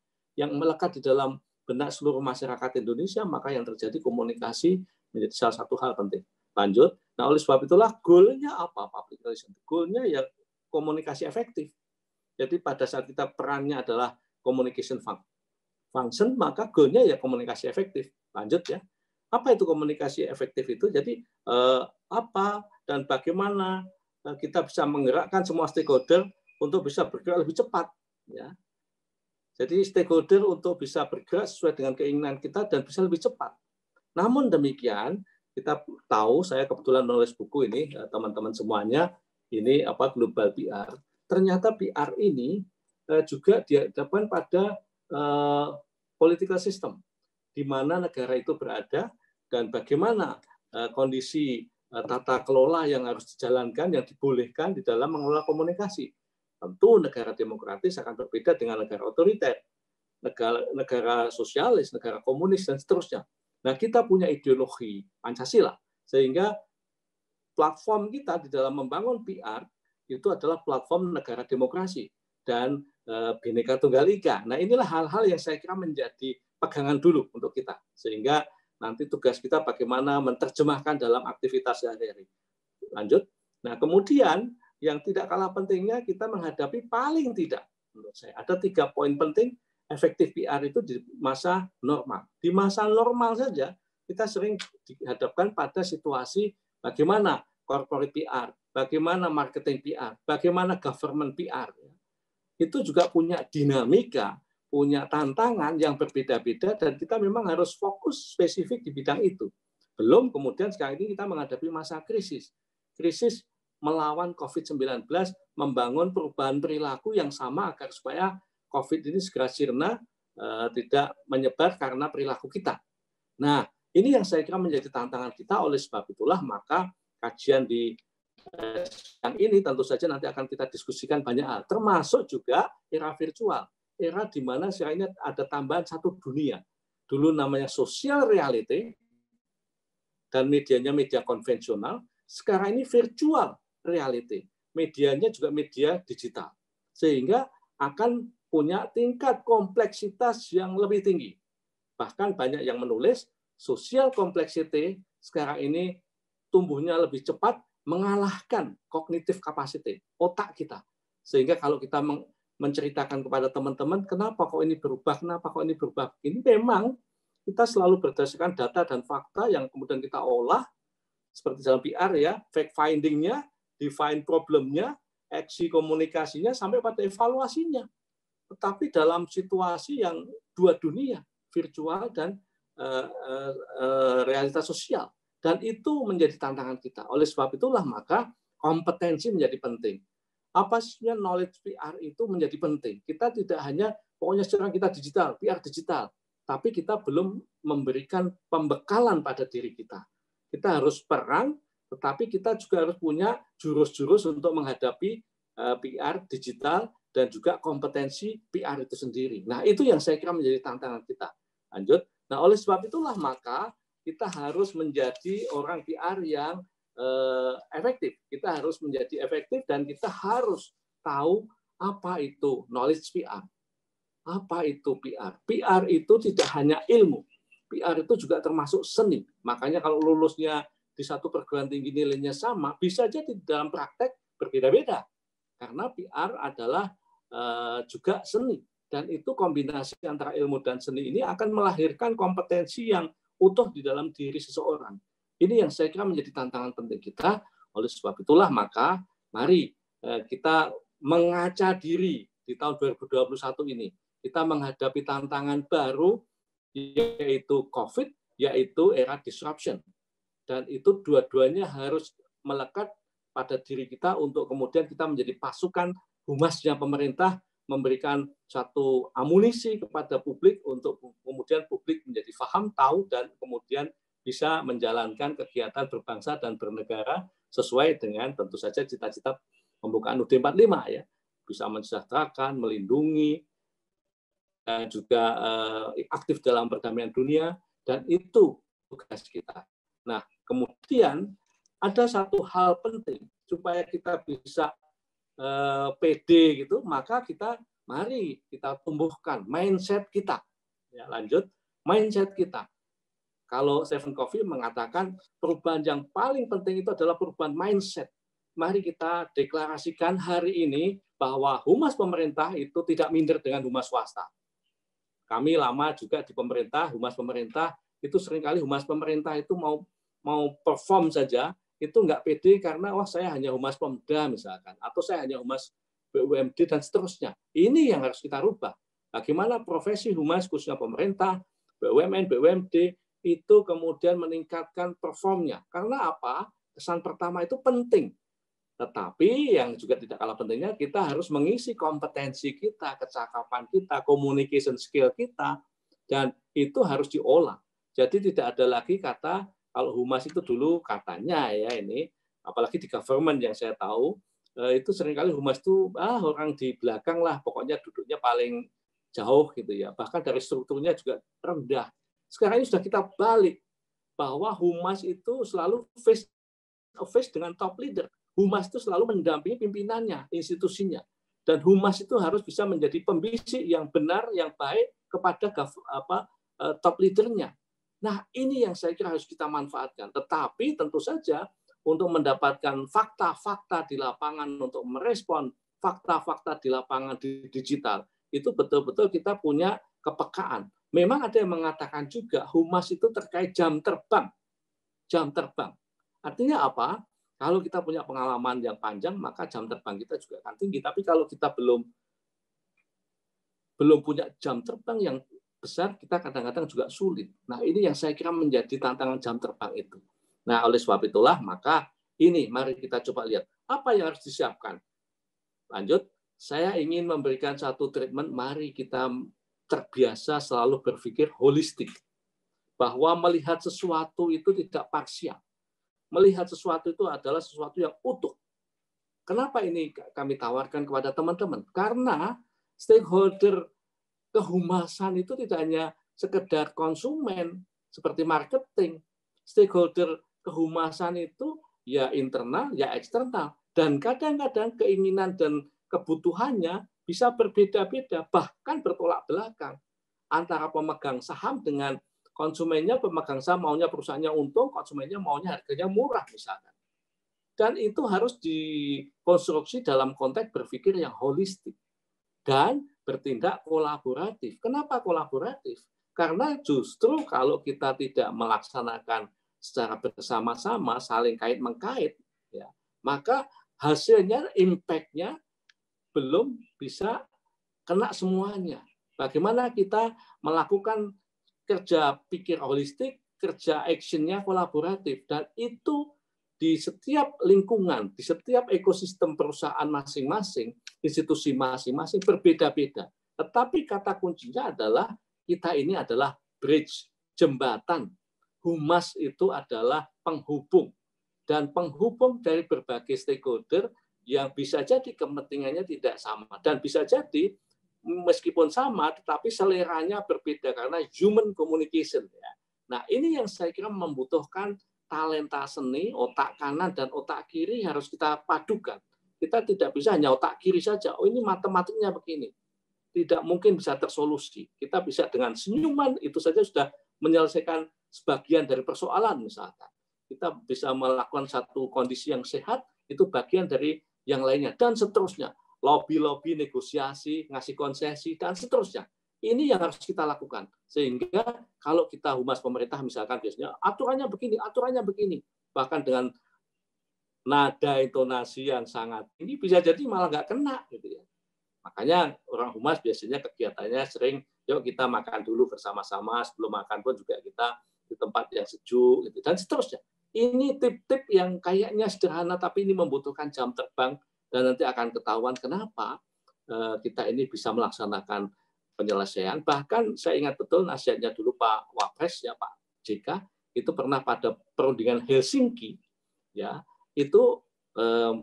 yang melekat di dalam benak seluruh masyarakat Indonesia, maka yang terjadi komunikasi menjadi salah satu hal penting. Lanjut. Nah, oleh sebab itulah goal-nya apa? Public relation. nya ya komunikasi efektif. Jadi pada saat kita perannya adalah communication function, maka goal-nya ya komunikasi efektif. Lanjut ya. Apa itu komunikasi efektif itu? Jadi eh, apa dan bagaimana eh, kita bisa menggerakkan semua stakeholder untuk bisa bergerak lebih cepat. Ya. Jadi stakeholder untuk bisa bergerak sesuai dengan keinginan kita dan bisa lebih cepat. Namun demikian, kita tahu, saya kebetulan menulis buku ini, eh, teman-teman semuanya, ini apa global PR. Ternyata PR ini eh, juga dihadapkan pada political system di mana negara itu berada dan bagaimana eh, kondisi eh, tata kelola yang harus dijalankan yang dibolehkan di dalam mengelola komunikasi. Tentu negara demokratis akan berbeda dengan negara otoriter, negara, negara sosialis, negara komunis dan seterusnya. Nah, kita punya ideologi Pancasila sehingga platform kita di dalam membangun PR itu adalah platform negara demokrasi dan Eh, Bhinneka Tunggal Ika. Nah inilah hal-hal yang saya kira menjadi pegangan dulu untuk kita. Sehingga nanti tugas kita bagaimana menerjemahkan dalam aktivitas sehari-hari. Lanjut. Nah kemudian yang tidak kalah pentingnya kita menghadapi paling tidak menurut saya. Ada tiga poin penting efektif PR itu di masa normal. Di masa normal saja kita sering dihadapkan pada situasi bagaimana corporate PR, bagaimana marketing PR, bagaimana government PR. Ya itu juga punya dinamika, punya tantangan yang berbeda-beda dan kita memang harus fokus spesifik di bidang itu. Belum kemudian sekarang ini kita menghadapi masa krisis. Krisis melawan COVID-19, membangun perubahan perilaku yang sama agar supaya COVID ini segera sirna, eh, tidak menyebar karena perilaku kita. Nah, ini yang saya kira menjadi tantangan kita oleh sebab itulah maka kajian di Nah, yang ini tentu saja nanti akan kita diskusikan banyak hal, termasuk juga era virtual, era di mana sekarang ini ada tambahan satu dunia. Dulu namanya social reality, dan medianya media konvensional, sekarang ini virtual reality. Medianya juga media digital. Sehingga akan punya tingkat kompleksitas yang lebih tinggi. Bahkan banyak yang menulis, social complexity sekarang ini tumbuhnya lebih cepat mengalahkan kognitif capacity, otak kita. Sehingga kalau kita menceritakan kepada teman-teman, kenapa kok ini berubah, kenapa kok ini berubah, ini memang kita selalu berdasarkan data dan fakta yang kemudian kita olah, seperti dalam PR ya, fact finding-nya, define problemnya, aksi komunikasinya, sampai pada evaluasinya. Tetapi dalam situasi yang dua dunia, virtual dan uh, uh, realitas sosial dan itu menjadi tantangan kita. Oleh sebab itulah maka kompetensi menjadi penting. Apa sebenarnya knowledge PR itu menjadi penting. Kita tidak hanya pokoknya sekarang kita digital, PR digital, tapi kita belum memberikan pembekalan pada diri kita. Kita harus perang, tetapi kita juga harus punya jurus-jurus untuk menghadapi eh, PR digital dan juga kompetensi PR itu sendiri. Nah, itu yang saya kira menjadi tantangan kita. Lanjut. Nah, oleh sebab itulah maka kita harus menjadi orang PR yang uh, efektif. Kita harus menjadi efektif dan kita harus tahu apa itu knowledge PR. Apa itu PR? PR itu tidak hanya ilmu. PR itu juga termasuk seni. Makanya kalau lulusnya di satu perguruan tinggi nilainya sama, bisa jadi dalam praktek berbeda-beda. Karena PR adalah uh, juga seni. Dan itu kombinasi antara ilmu dan seni ini akan melahirkan kompetensi yang utuh di dalam diri seseorang. Ini yang saya kira menjadi tantangan penting kita. Oleh sebab itulah maka mari eh, kita mengaca diri di tahun 2021 ini. Kita menghadapi tantangan baru yaitu COVID, yaitu era disruption. Dan itu dua-duanya harus melekat pada diri kita untuk kemudian kita menjadi pasukan humasnya pemerintah memberikan satu amunisi kepada publik untuk kemudian publik menjadi faham, tahu, dan kemudian bisa menjalankan kegiatan berbangsa dan bernegara sesuai dengan tentu saja cita-cita pembukaan ud 45 ya bisa mensejahterakan, melindungi, dan juga uh, aktif dalam perdamaian dunia, dan itu tugas kita. Nah, kemudian ada satu hal penting supaya kita bisa Eh, PD gitu, maka kita mari kita tumbuhkan mindset kita. Ya, lanjut, mindset kita. Kalau Seven Coffee mengatakan perubahan yang paling penting itu adalah perubahan mindset. Mari kita deklarasikan hari ini bahwa humas pemerintah itu tidak minder dengan humas swasta. Kami lama juga di pemerintah, humas pemerintah itu seringkali humas pemerintah itu mau mau perform saja itu nggak pede karena wah saya hanya humas Pemda misalkan atau saya hanya humas BUMD dan seterusnya. Ini yang harus kita rubah. Bagaimana profesi humas khususnya pemerintah, BUMN, BUMD itu kemudian meningkatkan performnya. Karena apa? Kesan pertama itu penting. Tetapi yang juga tidak kalah pentingnya kita harus mengisi kompetensi kita, kecakapan kita, communication skill kita dan itu harus diolah. Jadi tidak ada lagi kata kalau humas itu dulu katanya ya ini apalagi di government yang saya tahu eh, itu seringkali humas itu ah orang di belakang lah pokoknya duduknya paling jauh gitu ya bahkan dari strukturnya juga rendah sekarang ini sudah kita balik bahwa humas itu selalu face to face dengan top leader humas itu selalu mendampingi pimpinannya institusinya dan humas itu harus bisa menjadi pembisik yang benar yang baik kepada apa eh, top leadernya Nah, ini yang saya kira harus kita manfaatkan. Tetapi tentu saja untuk mendapatkan fakta-fakta di lapangan untuk merespon fakta-fakta di lapangan di digital itu betul-betul kita punya kepekaan. Memang ada yang mengatakan juga humas itu terkait jam terbang. Jam terbang. Artinya apa? Kalau kita punya pengalaman yang panjang, maka jam terbang kita juga akan tinggi. Tapi kalau kita belum belum punya jam terbang yang besar, kita kadang-kadang juga sulit. Nah, ini yang saya kira menjadi tantangan jam terbang itu. Nah, oleh sebab itulah, maka ini mari kita coba lihat apa yang harus disiapkan. Lanjut, saya ingin memberikan satu treatment, mari kita terbiasa selalu berpikir holistik. Bahwa melihat sesuatu itu tidak parsial. Melihat sesuatu itu adalah sesuatu yang utuh. Kenapa ini kami tawarkan kepada teman-teman? Karena stakeholder kehumasan itu tidak hanya sekedar konsumen seperti marketing. Stakeholder kehumasan itu ya internal, ya eksternal. Dan kadang-kadang keinginan dan kebutuhannya bisa berbeda-beda, bahkan bertolak belakang antara pemegang saham dengan konsumennya, pemegang saham maunya perusahaannya untung, konsumennya maunya harganya murah misalnya Dan itu harus dikonstruksi dalam konteks berpikir yang holistik dan bertindak kolaboratif. Kenapa kolaboratif? Karena justru kalau kita tidak melaksanakan secara bersama-sama, saling kait mengkait, ya, maka hasilnya, impactnya belum bisa kena semuanya. Bagaimana kita melakukan kerja pikir holistik, kerja actionnya kolaboratif, dan itu di setiap lingkungan, di setiap ekosistem perusahaan masing-masing institusi masing-masing berbeda-beda. Tetapi kata kuncinya adalah kita ini adalah bridge, jembatan. Humas itu adalah penghubung. Dan penghubung dari berbagai stakeholder yang bisa jadi kepentingannya tidak sama. Dan bisa jadi meskipun sama, tetapi seleranya berbeda karena human communication. Ya. Nah ini yang saya kira membutuhkan talenta seni, otak kanan dan otak kiri harus kita padukan kita tidak bisa hanya otak kiri saja. Oh ini matematiknya begini. Tidak mungkin bisa tersolusi. Kita bisa dengan senyuman itu saja sudah menyelesaikan sebagian dari persoalan misalkan. Kita bisa melakukan satu kondisi yang sehat itu bagian dari yang lainnya dan seterusnya. Lobby-lobby negosiasi, ngasih konsesi dan seterusnya. Ini yang harus kita lakukan. Sehingga kalau kita humas pemerintah misalkan biasanya aturannya begini, aturannya begini. Bahkan dengan nada intonasi yang sangat ini bisa jadi malah nggak kena gitu ya. Makanya orang humas biasanya kegiatannya sering yuk kita makan dulu bersama-sama sebelum makan pun juga kita di tempat yang sejuk gitu dan seterusnya. Ini tip-tip yang kayaknya sederhana tapi ini membutuhkan jam terbang dan nanti akan ketahuan kenapa eh, kita ini bisa melaksanakan penyelesaian. Bahkan saya ingat betul nasihatnya dulu Pak Wapres ya Pak JK itu pernah pada perundingan Helsinki ya itu um,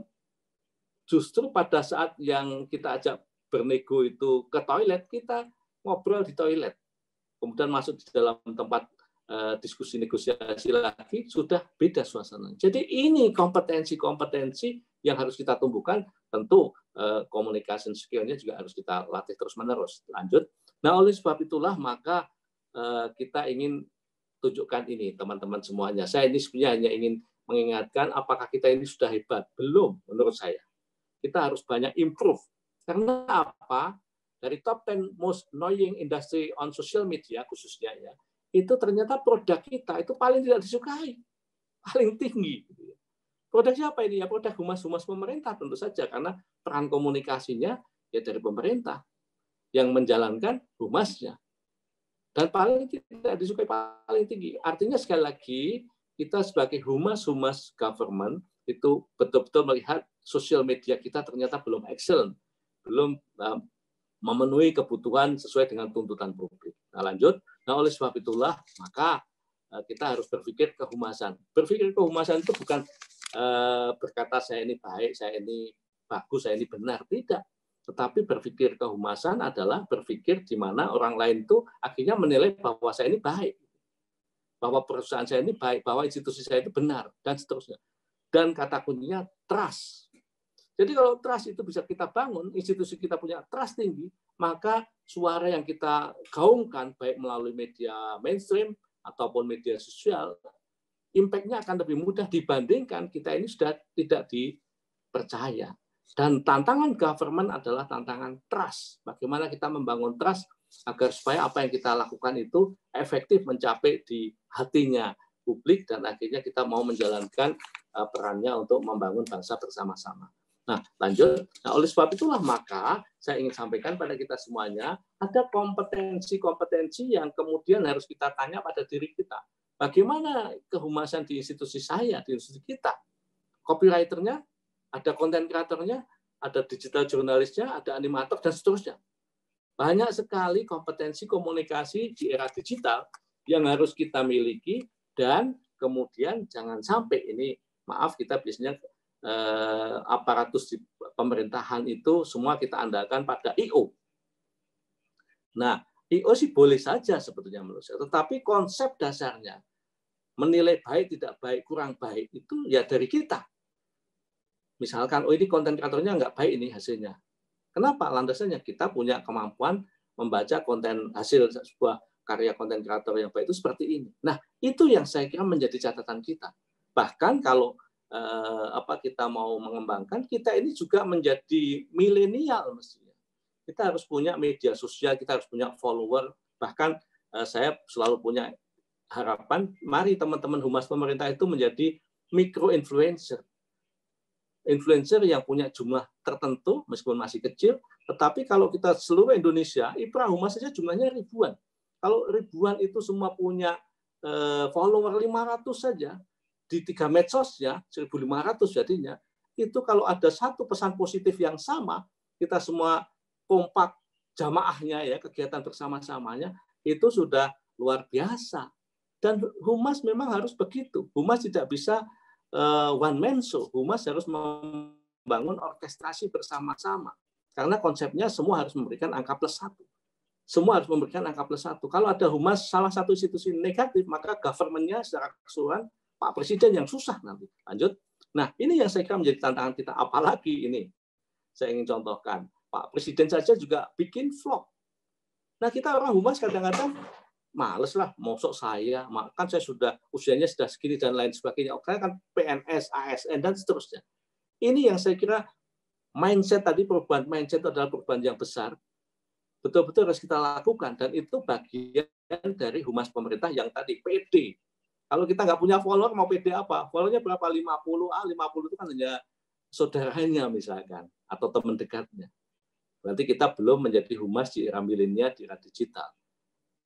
justru pada saat yang kita ajak bernego itu ke toilet kita ngobrol di toilet kemudian masuk di dalam tempat eh, diskusi negosiasi lagi sudah beda suasana jadi ini kompetensi-kompetensi yang harus kita tumbuhkan tentu eh, komunikasi komunikasi nya juga harus kita latih terus menerus lanjut nah oleh sebab itulah maka kita ingin tunjukkan ini teman-teman semuanya saya ini sebenarnya hanya ingin mengingatkan apakah kita ini sudah hebat. Belum menurut saya. Kita harus banyak improve. Karena apa? Dari top 10 most annoying industry on social media khususnya ya, itu ternyata produk kita itu paling tidak disukai. Paling tinggi. Produk siapa ini? Ya produk humas-humas pemerintah tentu saja karena peran komunikasinya ya dari pemerintah yang menjalankan humasnya. Dan paling tidak disukai paling tinggi. Artinya sekali lagi kita sebagai humas-humas government itu betul-betul melihat sosial media kita ternyata belum excellent, belum uh, memenuhi kebutuhan sesuai dengan tuntutan publik. Nah, lanjut. Nah, oleh sebab itulah maka uh, kita harus berpikir kehumasan. Berpikir kehumasan itu bukan uh, berkata saya ini baik, saya ini bagus, saya ini benar, tidak. Tetapi berpikir kehumasan adalah berpikir di mana orang lain itu akhirnya menilai bahwa saya ini baik bahwa perusahaan saya ini baik, bahwa institusi saya itu benar, dan seterusnya. Dan kata kuncinya trust. Jadi kalau trust itu bisa kita bangun, institusi kita punya trust tinggi, maka suara yang kita gaungkan baik melalui media mainstream ataupun media sosial, impact-nya akan lebih mudah dibandingkan kita ini sudah tidak dipercaya. Dan tantangan government adalah tantangan trust. Bagaimana kita membangun trust agar supaya apa yang kita lakukan itu efektif mencapai di hatinya publik dan akhirnya kita mau menjalankan eh, perannya untuk membangun bangsa bersama-sama. Nah, lanjut. Nah, oleh sebab itulah maka saya ingin sampaikan pada kita semuanya ada kompetensi-kompetensi yang kemudian harus kita tanya pada diri kita. Bagaimana kehumasan di institusi saya, di institusi kita? Copywriternya, ada konten kreatornya, ada digital jurnalisnya, ada animator dan seterusnya. Banyak sekali kompetensi komunikasi di era digital yang harus kita miliki dan kemudian jangan sampai ini maaf kita biasanya eh, aparatus di pemerintahan itu semua kita andalkan pada IO. Nah, IO sih boleh saja sebetulnya menurut saya, tetapi konsep dasarnya menilai baik, tidak baik, kurang baik itu ya dari kita. Misalkan, oh ini konten kreatornya nggak baik ini hasilnya. Kenapa? Landasannya kita punya kemampuan membaca konten hasil sebuah karya konten kreator yang baik itu seperti ini. Nah, itu yang saya kira menjadi catatan kita. Bahkan kalau eh, apa kita mau mengembangkan, kita ini juga menjadi milenial mestinya. Kita harus punya media sosial, kita harus punya follower. Bahkan eh, saya selalu punya harapan, mari teman-teman humas pemerintah itu menjadi mikro influencer influencer yang punya jumlah tertentu meskipun masih kecil, tetapi kalau kita seluruh Indonesia, IPRA Humas saja jumlahnya ribuan. Kalau ribuan itu semua punya eh, follower 500 saja di tiga medsos ya 1500 jadinya itu kalau ada satu pesan positif yang sama kita semua kompak jamaahnya ya kegiatan bersama-samanya itu sudah luar biasa dan humas memang harus begitu humas tidak bisa uh, one man show, humas harus membangun orkestrasi bersama-sama. Karena konsepnya semua harus memberikan angka plus satu. Semua harus memberikan angka plus satu. Kalau ada humas salah satu institusi negatif, maka governmentnya secara keseluruhan Pak Presiden yang susah nanti. Lanjut. Nah, ini yang saya kira menjadi tantangan kita. Apalagi ini, saya ingin contohkan. Pak Presiden saja juga bikin vlog. Nah, kita orang humas kadang-kadang males lah, mosok saya, makan saya sudah usianya sudah segini dan lain sebagainya. Oke kan PNS, ASN dan seterusnya. Ini yang saya kira mindset tadi perubahan mindset adalah perubahan yang besar. Betul-betul harus kita lakukan dan itu bagian dari humas pemerintah yang tadi PD. Kalau kita nggak punya follower mau PD apa? Followernya berapa? 50 ah 50 itu kan hanya saudaranya misalkan atau teman dekatnya. Berarti kita belum menjadi humas di era milenial, di era digital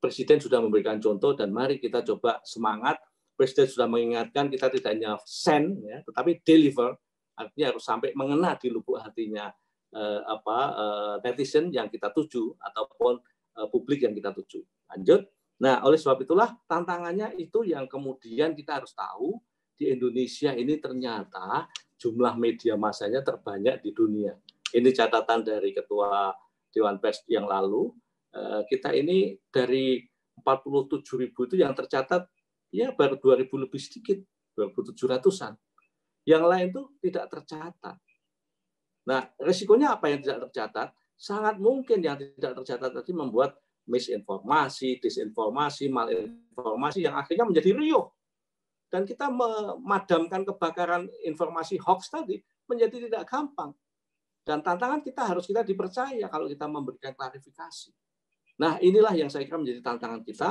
Presiden sudah memberikan contoh dan mari kita coba semangat. Presiden sudah mengingatkan kita tidak hanya send, ya, tetapi deliver. Artinya harus sampai mengena di lubuk hatinya eh, apa eh, netizen yang kita tuju ataupun eh, publik yang kita tuju. Lanjut. Nah, oleh sebab itulah tantangannya itu yang kemudian kita harus tahu di Indonesia ini ternyata jumlah media masanya terbanyak di dunia. Ini catatan dari Ketua Dewan Pers yang lalu Eh, kita ini dari 47 ribu itu yang tercatat ya baru ribu lebih sedikit, 2700 ratusan. Yang lain itu tidak tercatat. Nah, resikonya apa yang tidak tercatat? Sangat mungkin yang tidak tercatat tadi membuat misinformasi, disinformasi, malinformasi yang akhirnya menjadi riuh. Dan kita memadamkan kebakaran informasi hoax tadi menjadi tidak gampang. Dan tantangan kita harus kita dipercaya kalau kita memberikan klarifikasi. Nah, inilah yang saya kira menjadi tantangan kita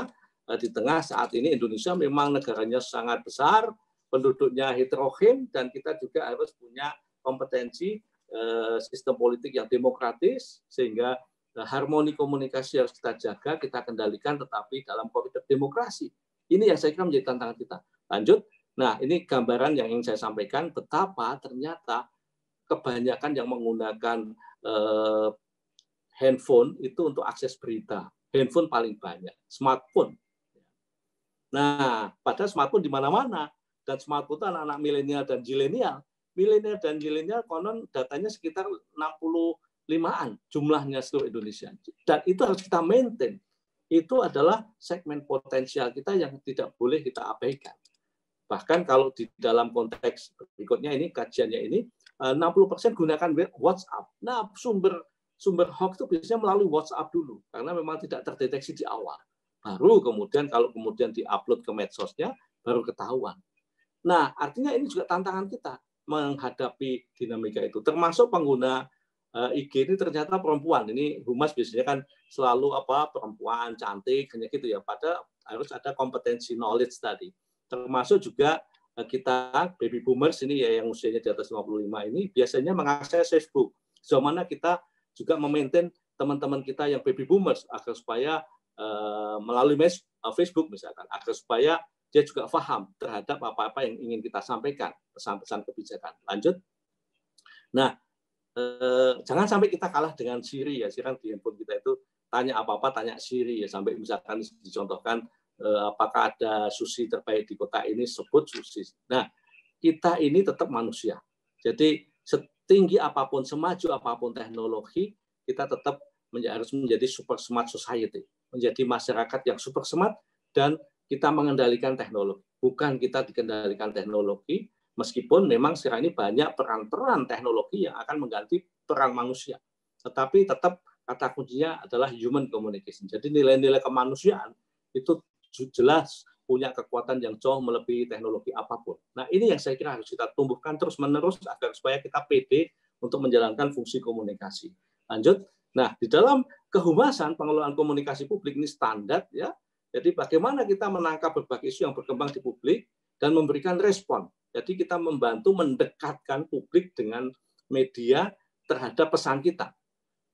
eh, di tengah saat ini Indonesia memang negaranya sangat besar, penduduknya heterogen dan kita juga harus punya kompetensi eh, sistem politik yang demokratis sehingga eh, harmoni komunikasi harus kita jaga, kita kendalikan tetapi dalam konteks demokrasi. Ini yang saya kira menjadi tantangan kita. Lanjut. Nah, ini gambaran yang ingin saya sampaikan betapa ternyata kebanyakan yang menggunakan handphone itu untuk akses berita. Handphone paling banyak, smartphone. Nah, padahal smartphone di mana-mana dan smartphone itu anak-anak milenial dan jilenial. Milenial dan jilenial konon datanya sekitar 65-an jumlahnya seluruh Indonesia. Dan itu harus kita maintain. Itu adalah segmen potensial kita yang tidak boleh kita abaikan. Bahkan kalau di dalam konteks berikutnya ini, kajiannya ini, 60% eh, gunakan WhatsApp. Nah, sumber sumber hoax itu biasanya melalui WhatsApp dulu karena memang tidak terdeteksi di awal. Baru kemudian kalau kemudian diupload ke medsosnya baru ketahuan. Nah, artinya ini juga tantangan kita menghadapi dinamika itu. Termasuk pengguna eh, IG ini ternyata perempuan. Ini humas biasanya kan selalu apa perempuan cantik hanya gitu ya. Pada harus ada kompetensi knowledge tadi. Termasuk juga eh, kita baby boomers ini ya yang usianya di atas 55 ini biasanya mengakses Facebook. Zamannya kita juga memaintain teman-teman kita yang baby boomers agar supaya uh, melalui mes, uh, Facebook misalkan agar supaya dia juga paham terhadap apa-apa yang ingin kita sampaikan pesan-pesan kebijakan. Lanjut. Nah, uh, jangan sampai kita kalah dengan Siri ya. Siri kan di handphone kita itu tanya apa-apa tanya Siri ya sampai misalkan dicontohkan uh, apakah ada sushi terbaik di kota ini sebut sushi. Nah, kita ini tetap manusia. Jadi tinggi apapun, semaju apapun teknologi, kita tetap harus menjadi super smart society, menjadi masyarakat yang super smart dan kita mengendalikan teknologi. Bukan kita dikendalikan teknologi, meskipun memang sekarang ini banyak peran-peran teknologi yang akan mengganti peran manusia. Tetapi tetap kata kuncinya adalah human communication. Jadi nilai-nilai kemanusiaan itu jelas punya kekuatan yang jauh melebihi teknologi apapun. Nah, ini yang saya kira harus kita tumbuhkan terus-menerus agar supaya kita pede untuk menjalankan fungsi komunikasi. Lanjut. Nah, di dalam kehumasan pengelolaan komunikasi publik ini standar ya. Jadi bagaimana kita menangkap berbagai isu yang berkembang di publik dan memberikan respon. Jadi kita membantu mendekatkan publik dengan media terhadap pesan kita.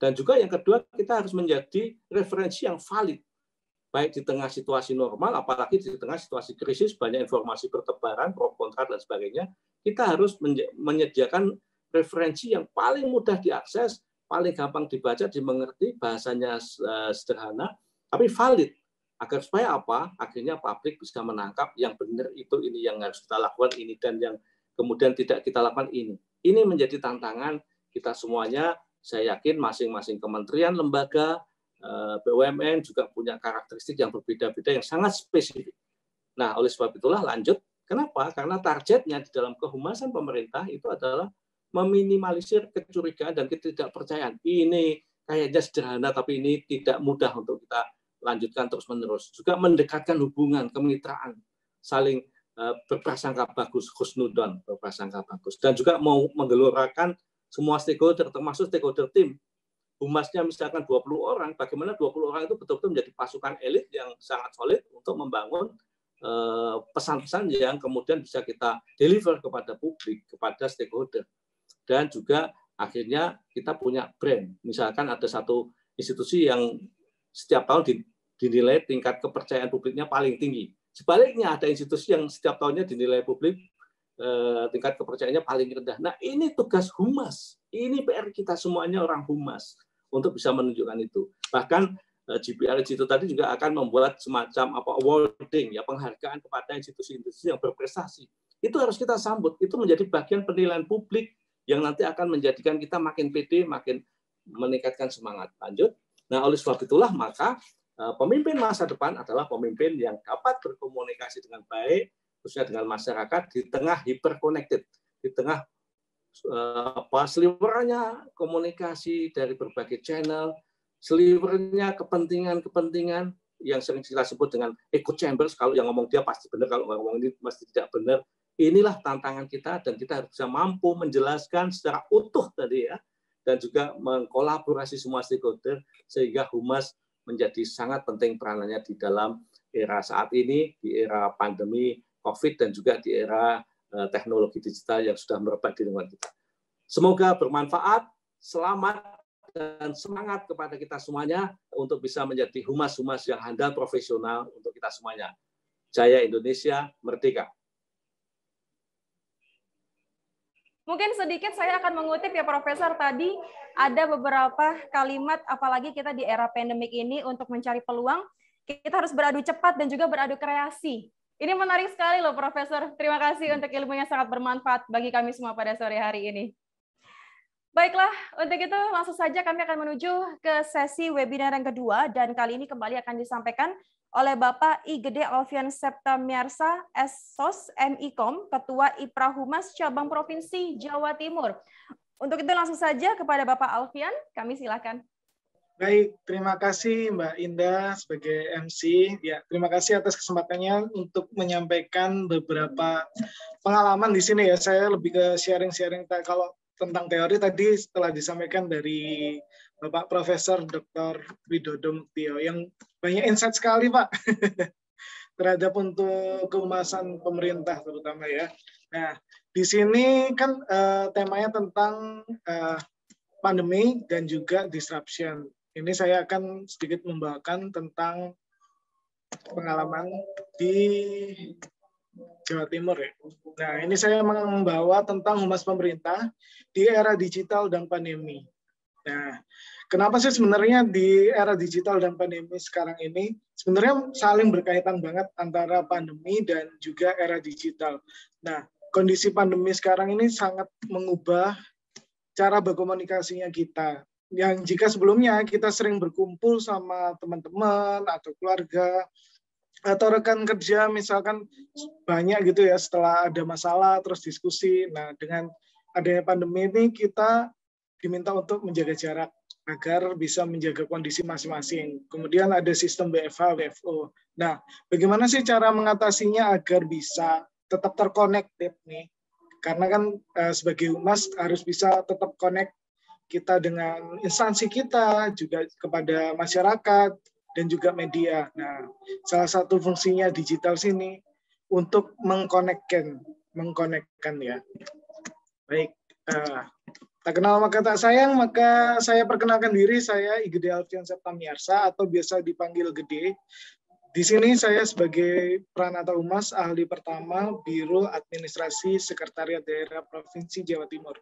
Dan juga yang kedua, kita harus menjadi referensi yang valid baik di tengah situasi normal, apalagi di tengah situasi krisis, banyak informasi bertebaran, pro kontra dan sebagainya, kita harus menyediakan referensi yang paling mudah diakses, paling gampang dibaca, dimengerti, bahasanya eh, sederhana, tapi valid. Agar supaya apa? Akhirnya publik bisa menangkap yang benar itu, ini yang harus kita lakukan, ini dan yang kemudian tidak kita lakukan ini. Ini menjadi tantangan kita semuanya. Saya yakin masing-masing kementerian, lembaga, Eh, BUMN juga punya karakteristik yang berbeda-beda yang sangat spesifik. Nah, oleh sebab itulah lanjut. Kenapa? Karena targetnya di dalam kehumasan pemerintah itu adalah meminimalisir kecurigaan dan ketidakpercayaan. Ini kayaknya sederhana, tapi ini tidak mudah untuk kita lanjutkan terus-menerus. Juga mendekatkan hubungan, kemitraan, saling eh, berprasangka bagus, khusnudon, berprasangka bagus. Dan juga mau menggelorakan semua stakeholder, termasuk stakeholder tim, humasnya misalkan 20 orang, bagaimana 20 orang itu betul-betul menjadi pasukan elit yang sangat solid untuk membangun eh, pesan-pesan yang kemudian bisa kita deliver kepada publik, kepada stakeholder. Dan juga akhirnya kita punya brand. Misalkan ada satu institusi yang setiap tahun dinilai tingkat kepercayaan publiknya paling tinggi. Sebaliknya ada institusi yang setiap tahunnya dinilai publik eh, tingkat kepercayaannya paling rendah. Nah ini tugas humas. Ini PR kita semuanya orang humas untuk bisa menunjukkan itu. Bahkan GPRG eh, itu tadi juga akan membuat semacam apa awarding ya penghargaan kepada institusi-institusi yang berprestasi. Itu harus kita sambut. Itu menjadi bagian penilaian publik yang nanti akan menjadikan kita makin pede, makin meningkatkan semangat. Lanjut. Nah, oleh sebab itulah maka eh, pemimpin masa depan adalah pemimpin yang dapat berkomunikasi dengan baik, khususnya dengan masyarakat di tengah hiperconnected, di tengah Eh, apa slivernya komunikasi dari berbagai channel, slivernya kepentingan-kepentingan yang sering kita sebut dengan echo chambers. Kalau yang ngomong dia pasti benar, kalau ngomong ini pasti tidak benar. Inilah tantangan kita dan kita harus bisa mampu menjelaskan secara utuh tadi ya dan juga mengkolaborasi semua stakeholder sehingga humas menjadi sangat penting peranannya di dalam era saat ini di era pandemi COVID dan juga di era Eh, teknologi digital yang sudah merebak di lingkungan kita. Semoga bermanfaat, selamat dan semangat kepada kita semuanya untuk bisa menjadi humas-humas yang handal profesional untuk kita semuanya. Jaya Indonesia, Merdeka! Mungkin sedikit saya akan mengutip ya Profesor tadi ada beberapa kalimat apalagi kita di era pandemik ini untuk mencari peluang kita harus beradu cepat dan juga beradu kreasi. Ini menarik sekali loh Profesor. Terima kasih untuk ilmunya sangat bermanfaat bagi kami semua pada sore hari ini. Baiklah, untuk itu langsung saja kami akan menuju ke sesi webinar yang kedua dan kali ini kembali akan disampaikan oleh Bapak I. Gede Alfian Septa Miarsa, SOS MIKOM, Ketua IPRA Humas Cabang Provinsi Jawa Timur. Untuk itu langsung saja kepada Bapak Alfian, kami silakan. Baik, terima kasih Mbak Indah sebagai MC. Ya, terima kasih atas kesempatannya untuk menyampaikan beberapa pengalaman di sini ya. Saya lebih ke sharing-sharing kalau tentang teori tadi setelah disampaikan dari Bapak Profesor Dr. Widodo Mutio yang banyak insight sekali Pak [laughs] terhadap untuk keumasan pemerintah terutama ya. Nah, di sini kan uh, temanya tentang uh, pandemi dan juga disruption ini saya akan sedikit membawakan tentang pengalaman di Jawa Timur ya. Nah, ini saya membawa tentang humas pemerintah di era digital dan pandemi. Nah, kenapa sih sebenarnya di era digital dan pandemi sekarang ini sebenarnya saling berkaitan banget antara pandemi dan juga era digital. Nah, kondisi pandemi sekarang ini sangat mengubah cara berkomunikasinya kita yang jika sebelumnya kita sering berkumpul sama teman-teman atau keluarga atau rekan kerja misalkan banyak gitu ya setelah ada masalah terus diskusi. Nah, dengan adanya pandemi ini kita diminta untuk menjaga jarak agar bisa menjaga kondisi masing-masing. Kemudian ada sistem WFH, WFO. Nah, bagaimana sih cara mengatasinya agar bisa tetap terkonektif nih? Karena kan eh, sebagai humas harus bisa tetap connect kita dengan instansi kita juga kepada masyarakat dan juga media. Nah, salah satu fungsinya digital sini untuk mengkonekkan, mengkonekkan ya. Baik, uh, tak kenal maka tak sayang, maka saya perkenalkan diri saya Igede Alfian Septamiarsa atau biasa dipanggil Gede. Di sini saya sebagai Pranata Umas, ahli pertama Biro Administrasi Sekretariat Daerah Provinsi Jawa Timur.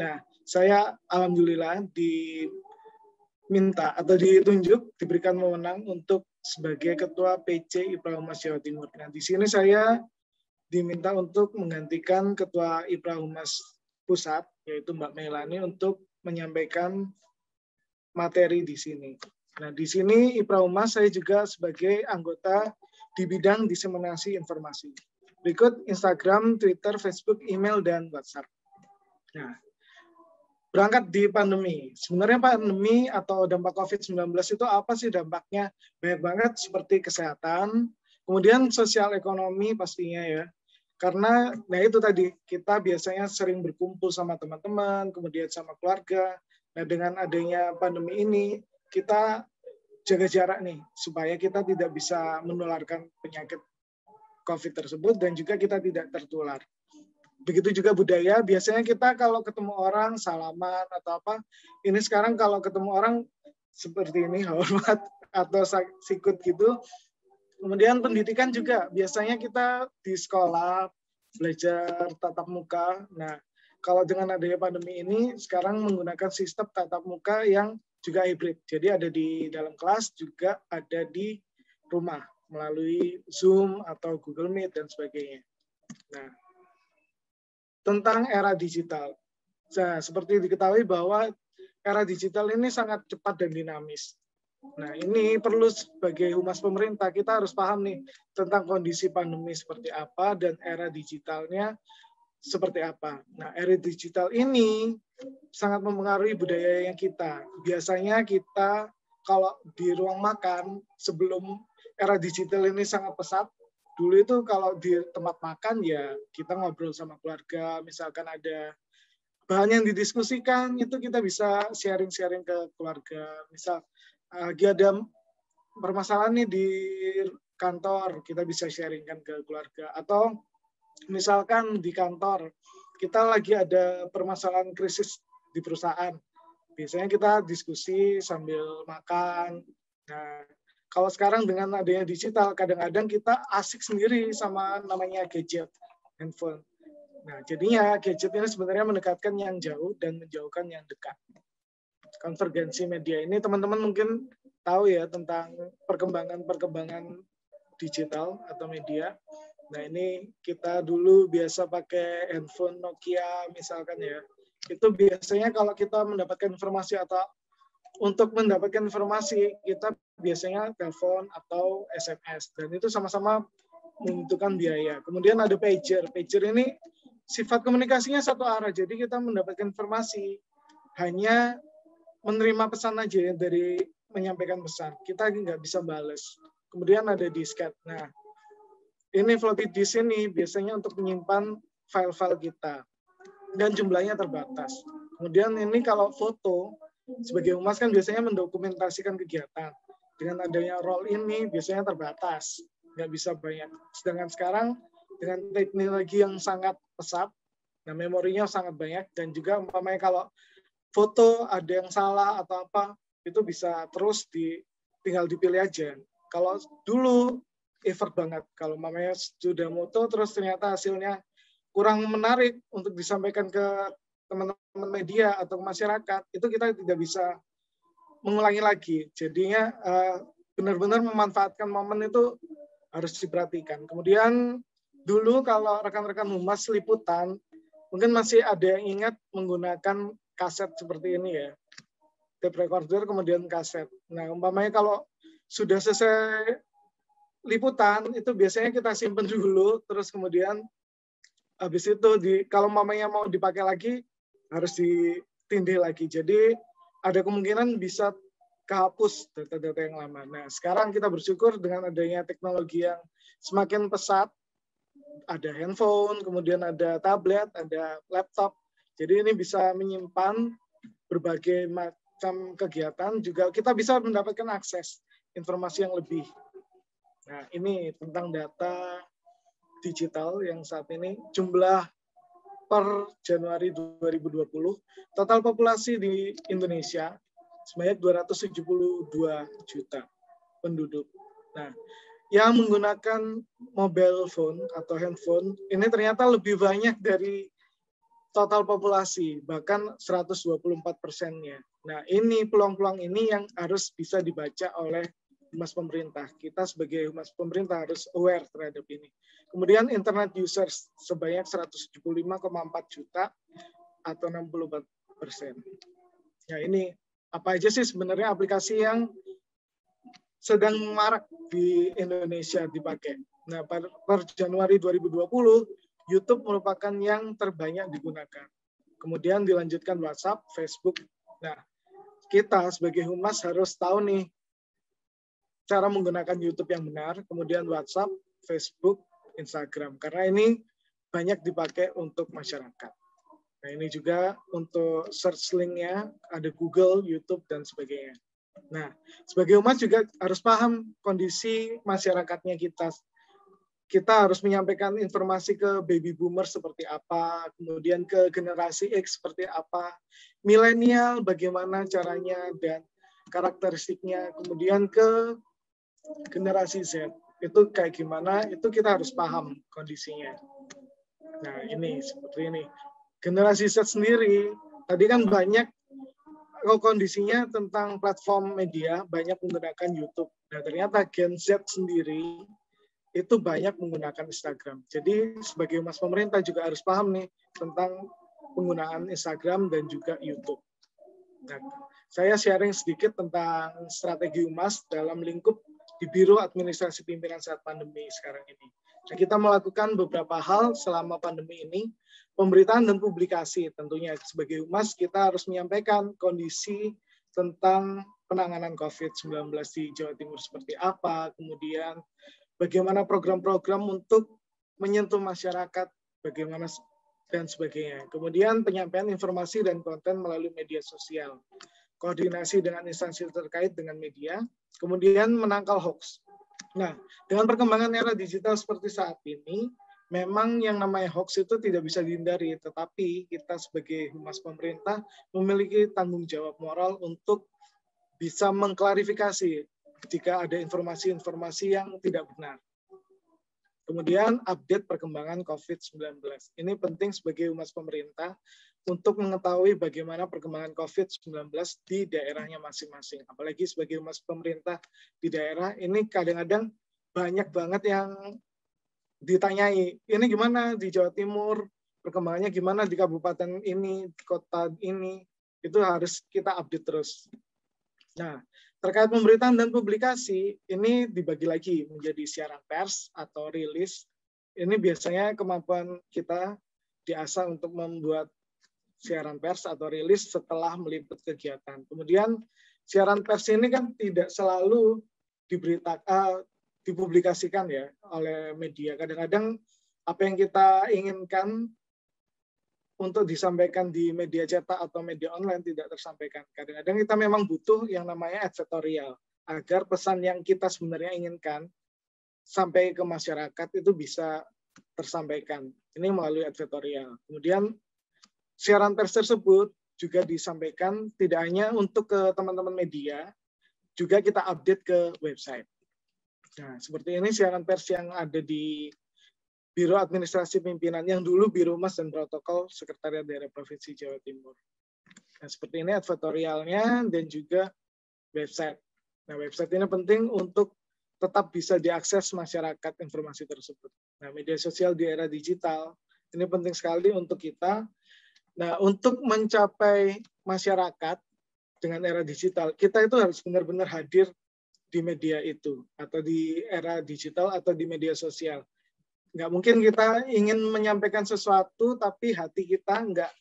Nah, saya alhamdulillah diminta atau ditunjuk, diberikan wewenang untuk sebagai Ketua PC IPRA Umas Jawa Timur. Nah, di sini saya diminta untuk menggantikan Ketua IPRA Umas Pusat, yaitu Mbak Melani, untuk menyampaikan materi di sini. Nah, di sini IPRA Umas saya juga sebagai anggota di bidang diseminasi informasi. Berikut Instagram, Twitter, Facebook, email, dan WhatsApp. Nah, berangkat di pandemi. Sebenarnya pandemi atau dampak COVID-19 itu apa sih dampaknya? Banyak banget seperti kesehatan, kemudian sosial ekonomi pastinya ya. Karena nah itu tadi kita biasanya sering berkumpul sama teman-teman, kemudian sama keluarga. Nah, dengan adanya pandemi ini kita jaga jarak nih supaya kita tidak bisa menularkan penyakit COVID tersebut dan juga kita tidak tertular. Begitu juga budaya, biasanya kita kalau ketemu orang salaman atau apa, ini sekarang kalau ketemu orang seperti ini [laughs] hormat atau sikut gitu. Kemudian pendidikan juga, biasanya kita di sekolah belajar tatap muka. Nah, kalau dengan adanya pandemi ini sekarang menggunakan sistem tatap muka yang juga hybrid. Jadi ada di dalam kelas juga ada di rumah melalui Zoom atau Google Meet dan sebagainya. Nah, tentang era digital. Nah, seperti diketahui bahwa era digital ini sangat cepat dan dinamis. Nah, ini perlu sebagai humas pemerintah kita harus paham nih tentang kondisi pandemi seperti apa dan era digitalnya seperti apa. Nah, era digital ini sangat mempengaruhi budaya yang kita. Biasanya kita kalau di ruang makan sebelum era digital ini sangat pesat, dulu itu kalau di tempat makan ya kita ngobrol sama keluarga, misalkan ada bahan yang didiskusikan itu kita bisa sharing-sharing ke keluarga. Misal eh, lagi ada permasalahan nih di kantor, kita bisa sharingkan ke keluarga atau misalkan di kantor kita lagi ada permasalahan krisis di perusahaan biasanya kita diskusi sambil makan nah kalau sekarang dengan adanya digital kadang-kadang kita asik sendiri sama namanya gadget handphone nah jadinya gadget ini sebenarnya mendekatkan yang jauh dan menjauhkan yang dekat konvergensi media ini teman-teman mungkin tahu ya tentang perkembangan-perkembangan digital atau media Nah ini kita dulu biasa pakai handphone Nokia misalkan ya. Itu biasanya kalau kita mendapatkan informasi atau untuk mendapatkan informasi kita biasanya telepon atau SMS dan itu sama-sama membutuhkan biaya. Kemudian ada pager. Pager ini sifat komunikasinya satu arah. Jadi kita mendapatkan informasi hanya menerima pesan aja dari menyampaikan pesan. Kita nggak bisa bales. Kemudian ada disket. Nah, ini floppy disk ini biasanya untuk menyimpan file-file kita dan jumlahnya terbatas. Kemudian ini kalau foto sebagai humas kan biasanya mendokumentasikan kegiatan. Dengan adanya roll ini biasanya terbatas, nggak bisa banyak. Sedangkan sekarang dengan teknologi yang sangat pesat, nah memorinya sangat banyak dan juga umpamanya kalau foto ada yang salah atau apa itu bisa terus di tinggal dipilih aja. Kalau dulu effort banget kalau mamanya sudah moto terus ternyata hasilnya kurang menarik untuk disampaikan ke teman-teman media atau masyarakat itu kita tidak bisa mengulangi lagi jadinya eh, benar-benar memanfaatkan momen itu harus diperhatikan kemudian dulu kalau rekan-rekan humas liputan mungkin masih ada yang ingat menggunakan kaset seperti ini ya tape recorder kemudian kaset nah umpamanya kalau sudah selesai liputan itu biasanya kita simpen dulu terus kemudian habis itu di kalau mamanya mau dipakai lagi harus ditindih lagi jadi ada kemungkinan bisa kehapus data-data yang lama. Nah, sekarang kita bersyukur dengan adanya teknologi yang semakin pesat, ada handphone, kemudian ada tablet, ada laptop. Jadi ini bisa menyimpan berbagai macam kegiatan juga kita bisa mendapatkan akses informasi yang lebih Nah, ini tentang data digital yang saat ini jumlah per Januari 2020 total populasi di Indonesia sebanyak 272 juta penduduk. Nah, yang menggunakan mobile phone atau handphone ini ternyata lebih banyak dari total populasi, bahkan 124 persennya. Nah, ini peluang-peluang ini yang harus bisa dibaca oleh humas pemerintah. Kita sebagai humas pemerintah harus aware terhadap ini. Kemudian internet users sebanyak 175,4 juta atau 64 persen. Ya ini apa aja sih sebenarnya aplikasi yang sedang marak di Indonesia dipakai. Nah, per, per Januari 2020, YouTube merupakan yang terbanyak digunakan. Kemudian dilanjutkan WhatsApp, Facebook. Nah, kita sebagai humas harus tahu nih cara menggunakan YouTube yang benar, kemudian WhatsApp, Facebook, Instagram. Karena ini banyak dipakai untuk masyarakat. Nah, ini juga untuk search linknya ada Google, YouTube, dan sebagainya. Nah, sebagai umat juga harus paham kondisi masyarakatnya kita. Kita harus menyampaikan informasi ke baby boomer seperti apa, kemudian ke generasi X seperti apa, milenial bagaimana caranya dan karakteristiknya, kemudian ke generasi Z itu kayak gimana itu kita harus paham kondisinya nah ini seperti ini generasi Z sendiri tadi kan banyak Kalau oh, kondisinya tentang platform media banyak menggunakan YouTube nah ternyata Gen Z sendiri itu banyak menggunakan Instagram jadi sebagai mas pemerintah juga harus paham nih tentang penggunaan Instagram dan juga YouTube nah, saya sharing sedikit tentang strategi UMAS dalam lingkup di Biro Administrasi Pimpinan saat pandemi sekarang ini. Nah, kita melakukan beberapa hal selama pandemi ini, pemberitaan dan publikasi tentunya. Sebagai humas, kita harus menyampaikan kondisi tentang penanganan COVID-19 di Jawa Timur seperti apa, kemudian bagaimana program-program untuk menyentuh masyarakat, bagaimana dan sebagainya. Kemudian penyampaian informasi dan konten melalui media sosial koordinasi dengan instansi terkait dengan media, kemudian menangkal hoax. Nah, dengan perkembangan era digital seperti saat ini, memang yang namanya hoax itu tidak bisa dihindari, tetapi kita sebagai humas pemerintah memiliki tanggung jawab moral untuk bisa mengklarifikasi jika ada informasi-informasi yang tidak benar. Kemudian update perkembangan COVID-19. Ini penting sebagai humas pemerintah untuk mengetahui bagaimana perkembangan COVID-19 di daerahnya masing-masing. Apalagi sebagai mas pemerintah di daerah, ini kadang-kadang banyak banget yang ditanyai, ini gimana di Jawa Timur, perkembangannya gimana di kabupaten ini, di kota ini, itu harus kita update terus. Nah, terkait pemberitaan dan publikasi, ini dibagi lagi menjadi siaran pers atau rilis. Ini biasanya kemampuan kita diasah untuk membuat siaran pers atau rilis setelah meliput kegiatan. Kemudian siaran pers ini kan tidak selalu diberitakan uh, eh, dipublikasikan ya oleh media. Kadang-kadang apa yang kita inginkan untuk disampaikan di media cetak atau media online tidak tersampaikan. Kadang-kadang kita memang butuh yang namanya editorial agar pesan yang kita sebenarnya inginkan sampai ke masyarakat itu bisa tersampaikan. Ini melalui editorial. Kemudian siaran pers tersebut juga disampaikan tidak hanya untuk ke teman-teman media, juga kita update ke website. Nah, seperti ini siaran pers yang ada di Biro Administrasi Pimpinan yang dulu Biro Mas dan Protokol Sekretariat Daerah Provinsi Jawa Timur. Nah, seperti ini advertorialnya dan juga website. Nah, website ini penting untuk tetap bisa diakses masyarakat informasi tersebut. Nah, media sosial di era digital ini penting sekali untuk kita Nah, untuk mencapai masyarakat dengan era digital, kita itu harus benar-benar hadir di media itu atau di era digital atau di media sosial. Nggak mungkin kita ingin menyampaikan sesuatu tapi hati kita nggak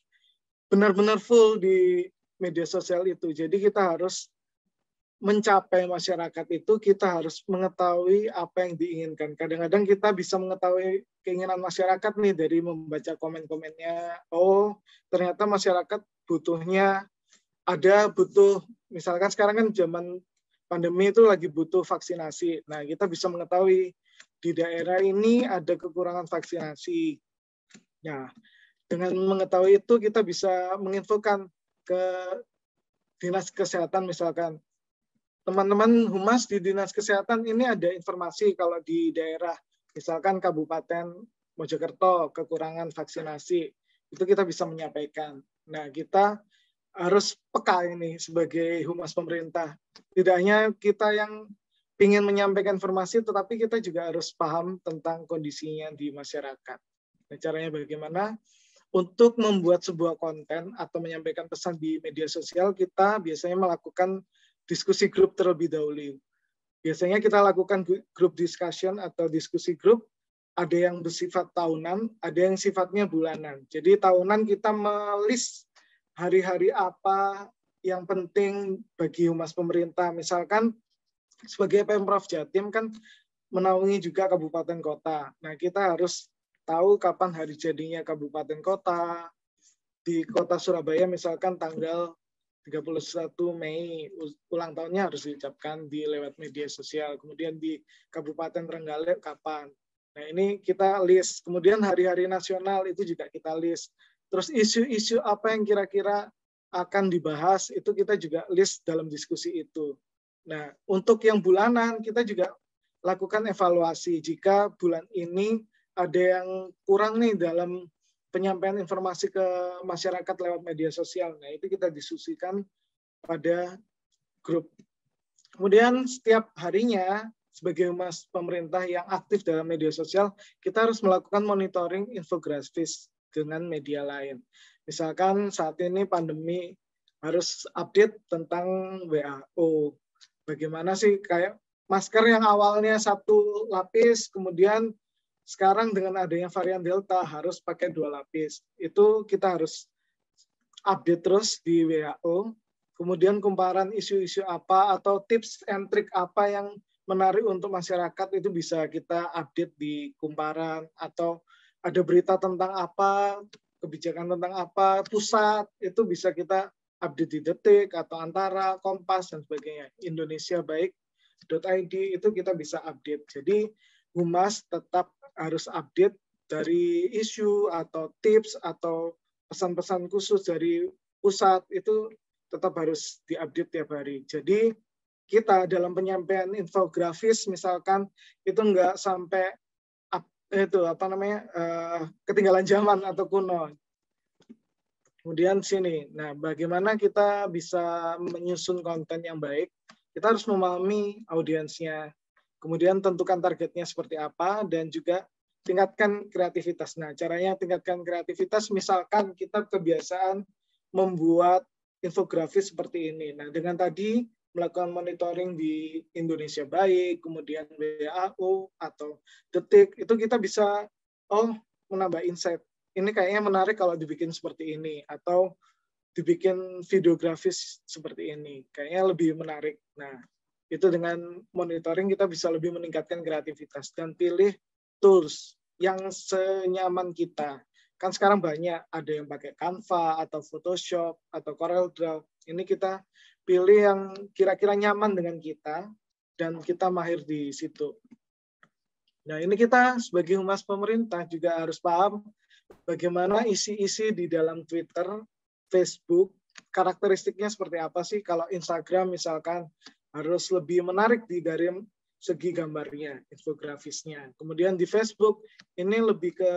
benar-benar full di media sosial itu. Jadi kita harus mencapai masyarakat itu kita harus mengetahui apa yang diinginkan. Kadang-kadang kita bisa mengetahui keinginan masyarakat nih dari membaca komen-komennya. Oh, ternyata masyarakat butuhnya ada butuh misalkan sekarang kan zaman pandemi itu lagi butuh vaksinasi. Nah, kita bisa mengetahui di daerah ini ada kekurangan vaksinasi. Nah, dengan mengetahui itu kita bisa menginfokan ke dinas kesehatan misalkan teman-teman humas di dinas kesehatan ini ada informasi kalau di daerah misalkan kabupaten Mojokerto kekurangan vaksinasi itu kita bisa menyampaikan. Nah kita harus peka ini sebagai humas pemerintah. Tidak hanya kita yang ingin menyampaikan informasi, tetapi kita juga harus paham tentang kondisinya di masyarakat. Nah, caranya bagaimana? Untuk membuat sebuah konten atau menyampaikan pesan di media sosial, kita biasanya melakukan diskusi grup terlebih dahulu. Biasanya kita lakukan grup discussion atau diskusi grup, ada yang bersifat tahunan, ada yang sifatnya bulanan. Jadi tahunan kita melis hari-hari apa yang penting bagi humas pemerintah. Misalkan sebagai Pemprov Jatim kan menaungi juga kabupaten kota. Nah, kita harus tahu kapan hari jadinya kabupaten kota. Di kota Surabaya misalkan tanggal 31 Mei ulang tahunnya harus diucapkan di lewat media sosial. Kemudian di Kabupaten Trenggalek kapan. Nah, ini kita list. Kemudian hari-hari nasional itu juga kita list. Terus isu-isu apa yang kira-kira akan dibahas itu kita juga list dalam diskusi itu. Nah, untuk yang bulanan kita juga lakukan evaluasi jika bulan ini ada yang kurang nih dalam penyampaian informasi ke masyarakat lewat media sosial. Nah, itu kita diskusikan pada grup. Kemudian setiap harinya sebagai mas pemerintah yang aktif dalam media sosial, kita harus melakukan monitoring infografis dengan media lain. Misalkan saat ini pandemi harus update tentang WHO. Bagaimana sih kayak masker yang awalnya satu lapis kemudian sekarang dengan adanya varian Delta harus pakai dua lapis. Itu kita harus update terus di WHO. Kemudian kumparan isu-isu apa atau tips and trick apa yang menarik untuk masyarakat itu bisa kita update di kumparan atau ada berita tentang apa, kebijakan tentang apa, pusat itu bisa kita update di detik atau antara, kompas dan sebagainya. Indonesia baik .id itu kita bisa update. Jadi humas tetap harus update dari isu atau tips atau pesan-pesan khusus dari pusat itu tetap harus diupdate tiap hari. Jadi kita dalam penyampaian infografis misalkan itu nggak sampai up, eh, itu apa namanya uh, ketinggalan zaman atau kuno. Kemudian sini, nah bagaimana kita bisa menyusun konten yang baik? Kita harus memahami audiensnya Kemudian tentukan targetnya seperti apa dan juga tingkatkan kreativitas. Nah, caranya tingkatkan kreativitas misalkan kita kebiasaan membuat infografis seperti ini. Nah, dengan tadi melakukan monitoring di Indonesia Baik, kemudian WHO atau Detik, itu kita bisa oh menambah insight. Ini kayaknya menarik kalau dibikin seperti ini atau dibikin videografis seperti ini. Kayaknya lebih menarik. Nah, itu dengan monitoring kita bisa lebih meningkatkan kreativitas dan pilih tools yang senyaman kita. Kan sekarang banyak ada yang pakai Canva atau Photoshop atau Corel Draw. Ini kita pilih yang kira-kira nyaman dengan kita dan kita mahir di situ. Nah, ini kita sebagai humas pemerintah juga harus paham bagaimana isi-isi di dalam Twitter, Facebook, karakteristiknya seperti apa sih kalau Instagram misalkan harus lebih menarik di dari segi gambarnya, infografisnya. Kemudian di Facebook ini lebih ke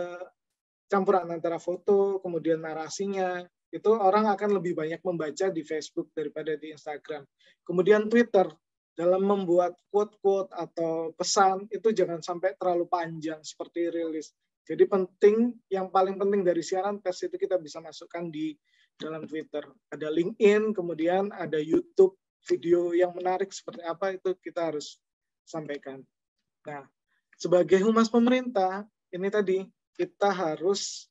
campuran antara foto, kemudian narasinya. Itu orang akan lebih banyak membaca di Facebook daripada di Instagram. Kemudian Twitter dalam membuat quote-quote atau pesan itu jangan sampai terlalu panjang seperti rilis. Jadi penting yang paling penting dari siaran pers itu kita bisa masukkan di dalam Twitter. Ada LinkedIn, kemudian ada YouTube video yang menarik seperti apa itu kita harus sampaikan. Nah, sebagai humas pemerintah, ini tadi kita harus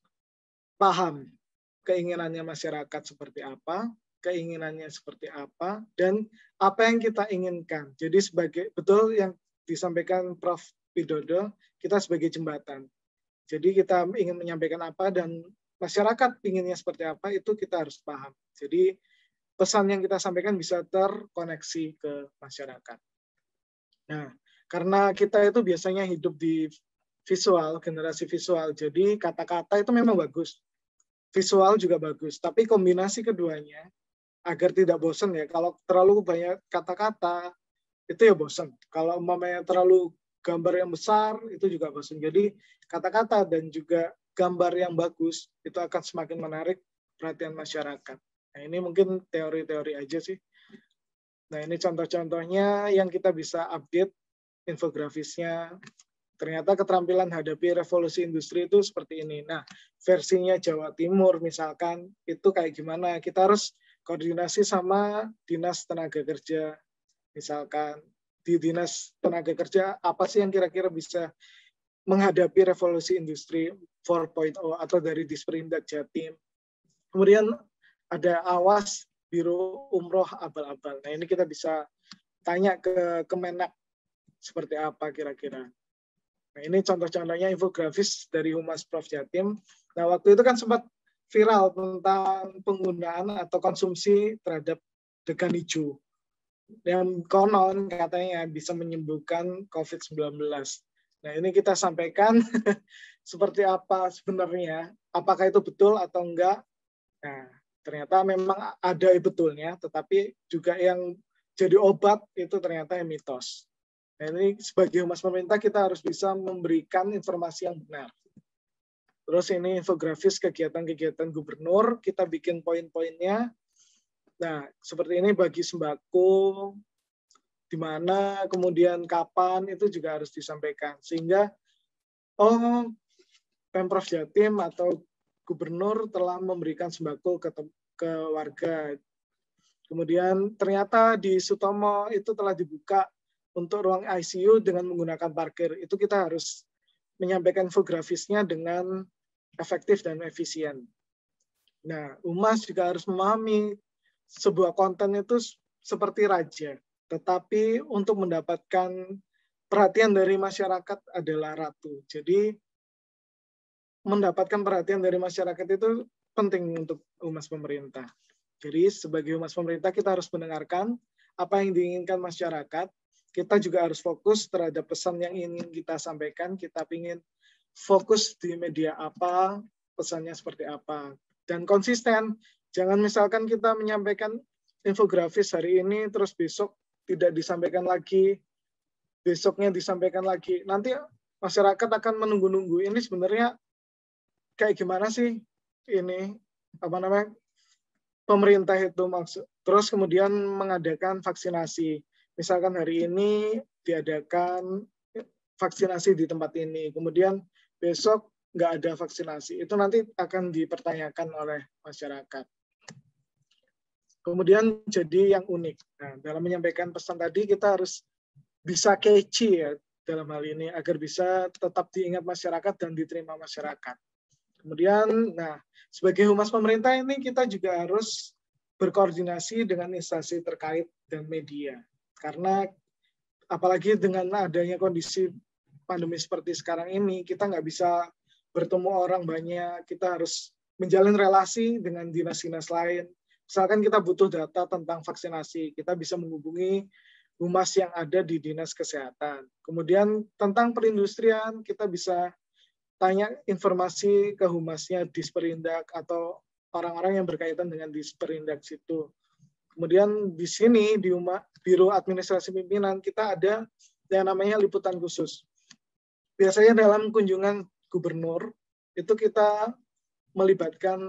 paham keinginannya masyarakat seperti apa, keinginannya seperti apa, dan apa yang kita inginkan. Jadi sebagai betul yang disampaikan Prof. Widodo, kita sebagai jembatan. Jadi kita ingin menyampaikan apa dan masyarakat inginnya seperti apa itu kita harus paham. Jadi pesan yang kita sampaikan bisa terkoneksi ke masyarakat. Nah, karena kita itu biasanya hidup di visual, generasi visual, jadi kata-kata itu memang bagus. Visual juga bagus, tapi kombinasi keduanya agar tidak bosan ya. Kalau terlalu banyak kata-kata, itu ya bosan. Kalau umpamanya terlalu gambar yang besar, itu juga bosan. Jadi kata-kata dan juga gambar yang bagus, itu akan semakin menarik perhatian masyarakat. Nah, ini mungkin teori-teori aja sih. Nah, ini contoh-contohnya yang kita bisa update infografisnya. Ternyata keterampilan hadapi revolusi industri itu seperti ini. Nah, versinya Jawa Timur misalkan itu kayak gimana? Kita harus koordinasi sama Dinas Tenaga Kerja misalkan di Dinas Tenaga Kerja apa sih yang kira-kira bisa menghadapi revolusi industri 4.0 atau dari Disperindak Jatim. Kemudian ada awas biro umroh abal-abal. Nah ini kita bisa tanya ke Kemenak seperti apa kira-kira. Nah ini contoh-contohnya infografis dari Humas Prof Jatim. Nah waktu itu kan sempat viral tentang penggunaan atau konsumsi terhadap degan hijau yang konon katanya bisa menyembuhkan COVID-19. Nah ini kita sampaikan [laughs] seperti apa sebenarnya, apakah itu betul atau enggak. Nah ternyata memang ada betulnya, tetapi juga yang jadi obat itu ternyata mitos. Nah, ini sebagai humas pemerintah kita harus bisa memberikan informasi yang benar. Terus ini infografis kegiatan-kegiatan gubernur, kita bikin poin-poinnya. Nah, seperti ini bagi sembako, di mana, kemudian kapan, itu juga harus disampaikan. Sehingga, oh, Pemprov Jatim atau gubernur telah memberikan sembako ke, ke warga. Kemudian ternyata di Sutomo itu telah dibuka untuk ruang ICU dengan menggunakan parkir. Itu kita harus menyampaikan infografisnya dengan efektif dan efisien. Nah, UMAS juga harus memahami sebuah konten itu seperti raja, tetapi untuk mendapatkan perhatian dari masyarakat adalah ratu. Jadi mendapatkan perhatian dari masyarakat itu penting untuk humas pemerintah. Jadi sebagai humas pemerintah kita harus mendengarkan apa yang diinginkan masyarakat. Kita juga harus fokus terhadap pesan yang ingin kita sampaikan. Kita ingin fokus di media apa, pesannya seperti apa. Dan konsisten. Jangan misalkan kita menyampaikan infografis hari ini, terus besok tidak disampaikan lagi, besoknya disampaikan lagi. Nanti masyarakat akan menunggu-nunggu ini sebenarnya kayak gimana sih ini apa namanya pemerintah itu maksud terus kemudian mengadakan vaksinasi misalkan hari ini diadakan vaksinasi di tempat ini kemudian besok nggak ada vaksinasi itu nanti akan dipertanyakan oleh masyarakat kemudian jadi yang unik nah, dalam menyampaikan pesan tadi kita harus bisa kecil ya dalam hal ini agar bisa tetap diingat masyarakat dan diterima masyarakat Kemudian, nah sebagai humas pemerintah ini kita juga harus berkoordinasi dengan instansi terkait dan media. Karena apalagi dengan adanya kondisi pandemi seperti sekarang ini, kita nggak bisa bertemu orang banyak, kita harus menjalin relasi dengan dinas-dinas lain. Misalkan kita butuh data tentang vaksinasi, kita bisa menghubungi humas yang ada di dinas kesehatan. Kemudian tentang perindustrian, kita bisa tanya informasi ke humasnya disperindak atau orang-orang yang berkaitan dengan disperindak situ. Kemudian di sini di Uma, Biro Administrasi Pimpinan kita ada yang namanya liputan khusus. Biasanya dalam kunjungan gubernur itu kita melibatkan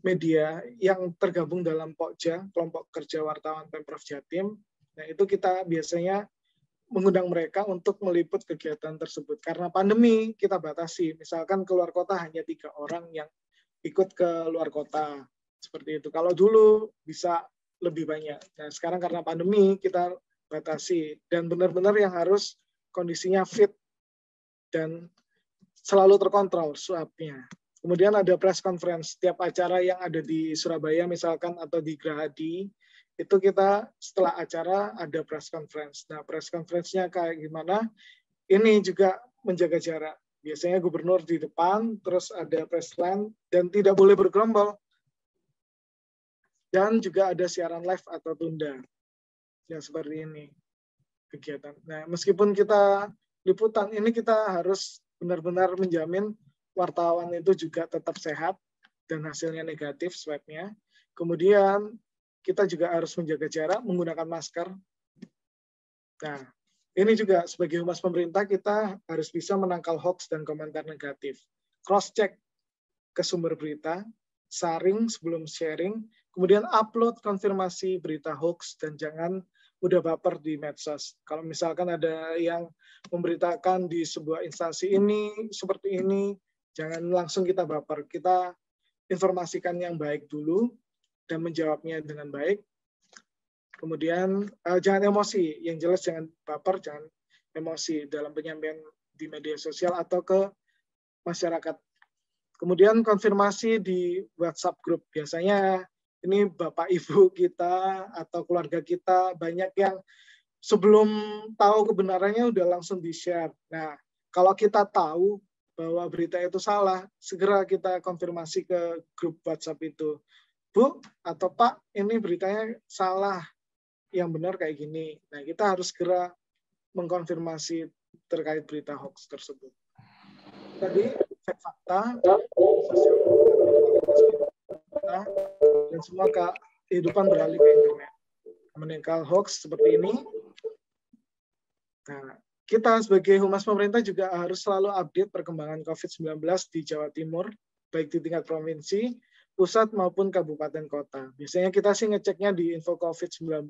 media yang tergabung dalam POKJA, kelompok kerja wartawan Pemprov Jatim. Nah, itu kita biasanya mengundang mereka untuk meliput kegiatan tersebut. Karena pandemi kita batasi, misalkan keluar kota hanya tiga orang yang ikut ke luar kota. Seperti itu. Kalau dulu bisa lebih banyak. Nah, sekarang karena pandemi kita batasi dan benar-benar yang harus kondisinya fit dan selalu terkontrol suapnya Kemudian ada press conference setiap acara yang ada di Surabaya misalkan atau di Grahadi itu kita setelah acara ada press conference. Nah, press conference-nya kayak gimana? Ini juga menjaga jarak. Biasanya gubernur di depan, terus ada press line, dan tidak boleh bergerombol. Dan juga ada siaran live atau tunda. yang seperti ini kegiatan. Nah, meskipun kita liputan, ini kita harus benar-benar menjamin wartawan itu juga tetap sehat dan hasilnya negatif swabnya. Kemudian kita juga harus menjaga jarak menggunakan masker. Nah, ini juga sebagai humas pemerintah kita harus bisa menangkal hoax dan komentar negatif. Cross-check ke sumber berita, saring sebelum sharing, kemudian upload konfirmasi berita hoax dan jangan udah baper di medsos. Kalau misalkan ada yang memberitakan di sebuah instansi ini seperti ini, jangan langsung kita baper. Kita informasikan yang baik dulu, dan menjawabnya dengan baik. Kemudian uh, jangan emosi, yang jelas jangan baper, jangan emosi dalam penyampaian di media sosial atau ke masyarakat. Kemudian konfirmasi di WhatsApp grup. Biasanya ini bapak ibu kita atau keluarga kita banyak yang sebelum tahu kebenarannya udah langsung di-share. Nah, kalau kita tahu bahwa berita itu salah, segera kita konfirmasi ke grup WhatsApp itu. Bu atau Pak, ini beritanya salah, yang benar kayak gini. Nah, kita harus segera mengkonfirmasi terkait berita hoax tersebut. Tadi cek fakta, dan semua kehidupan beralih ke internet. Meningkal hoax seperti ini. Nah, kita sebagai humas pemerintah juga harus selalu update perkembangan COVID-19 di Jawa Timur, baik di tingkat provinsi pusat maupun kabupaten kota. Biasanya kita sih ngeceknya di info COVID-19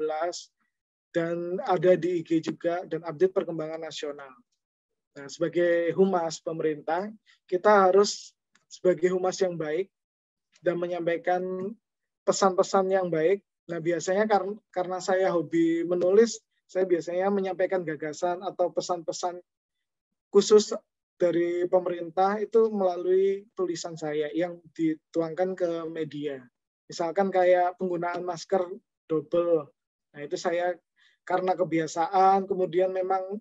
dan ada di IG juga dan update perkembangan nasional. Nah, sebagai humas pemerintah, kita harus sebagai humas yang baik dan menyampaikan pesan-pesan yang baik. Nah, biasanya karena karena saya hobi menulis, saya biasanya menyampaikan gagasan atau pesan-pesan khusus dari pemerintah itu melalui tulisan saya yang dituangkan ke media. Misalkan kayak penggunaan masker double. Nah, itu saya karena kebiasaan, kemudian memang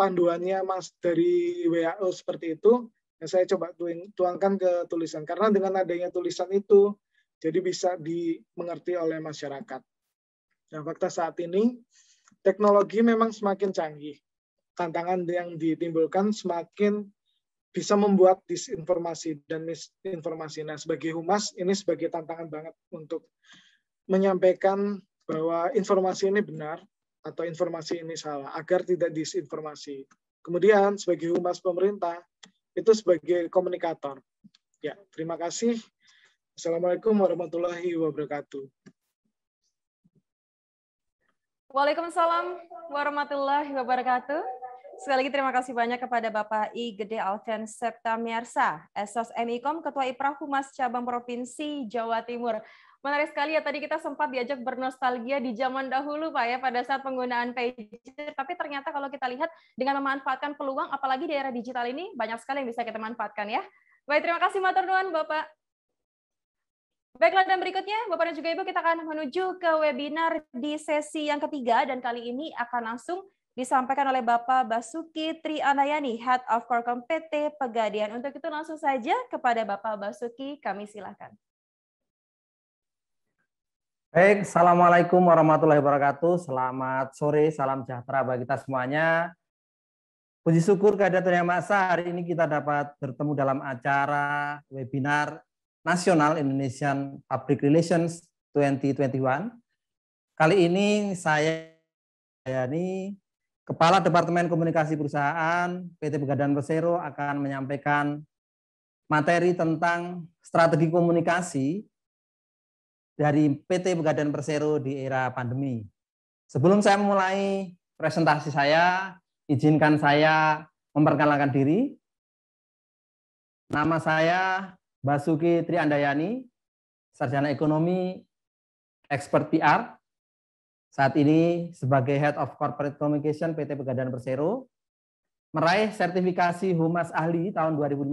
panduannya Mas dari WHO seperti itu, ya saya coba tuangkan ke tulisan. Karena dengan adanya tulisan itu, jadi bisa dimengerti oleh masyarakat. Nah, fakta saat ini, teknologi memang semakin canggih tantangan yang ditimbulkan semakin bisa membuat disinformasi dan misinformasi. Nah, sebagai humas ini sebagai tantangan banget untuk menyampaikan bahwa informasi ini benar atau informasi ini salah agar tidak disinformasi. Kemudian sebagai humas pemerintah itu sebagai komunikator. Ya, terima kasih. Assalamualaikum warahmatullahi wabarakatuh. Waalaikumsalam warahmatullahi wabarakatuh. Sekali lagi terima kasih banyak kepada Bapak I. Gede Alven Miersa Esos MIKOM, Ketua Ipraku Humas Cabang Provinsi Jawa Timur. Menarik sekali ya tadi kita sempat diajak bernostalgia di zaman dahulu Pak ya pada saat penggunaan pager. Tapi ternyata kalau kita lihat dengan memanfaatkan peluang apalagi di era digital ini banyak sekali yang bisa kita manfaatkan ya. Baik, terima kasih Matur Nuan Bapak. Baiklah dan berikutnya Bapak dan juga Ibu kita akan menuju ke webinar di sesi yang ketiga dan kali ini akan langsung disampaikan oleh Bapak Basuki Tri Anayani, Head of Korkom PT Pegadian. Untuk itu langsung saja kepada Bapak Basuki kami silakan. Baik, Assalamualaikum warahmatullahi wabarakatuh. Selamat sore, salam sejahtera bagi kita semuanya. Puji syukur kehadirat Tuhan Yang Maha hari ini kita dapat bertemu dalam acara webinar Nasional Indonesian Public Relations 2021. Kali ini saya ini Kepala Departemen Komunikasi Perusahaan PT Pegadaian Persero akan menyampaikan materi tentang strategi komunikasi dari PT Pegadaian Persero di era pandemi. Sebelum saya memulai presentasi saya, izinkan saya memperkenalkan diri. Nama saya Basuki Triandayani, sarjana ekonomi, expert PR saat ini sebagai Head of Corporate Communication PT Pegadaian Persero, meraih sertifikasi Humas Ahli tahun 2015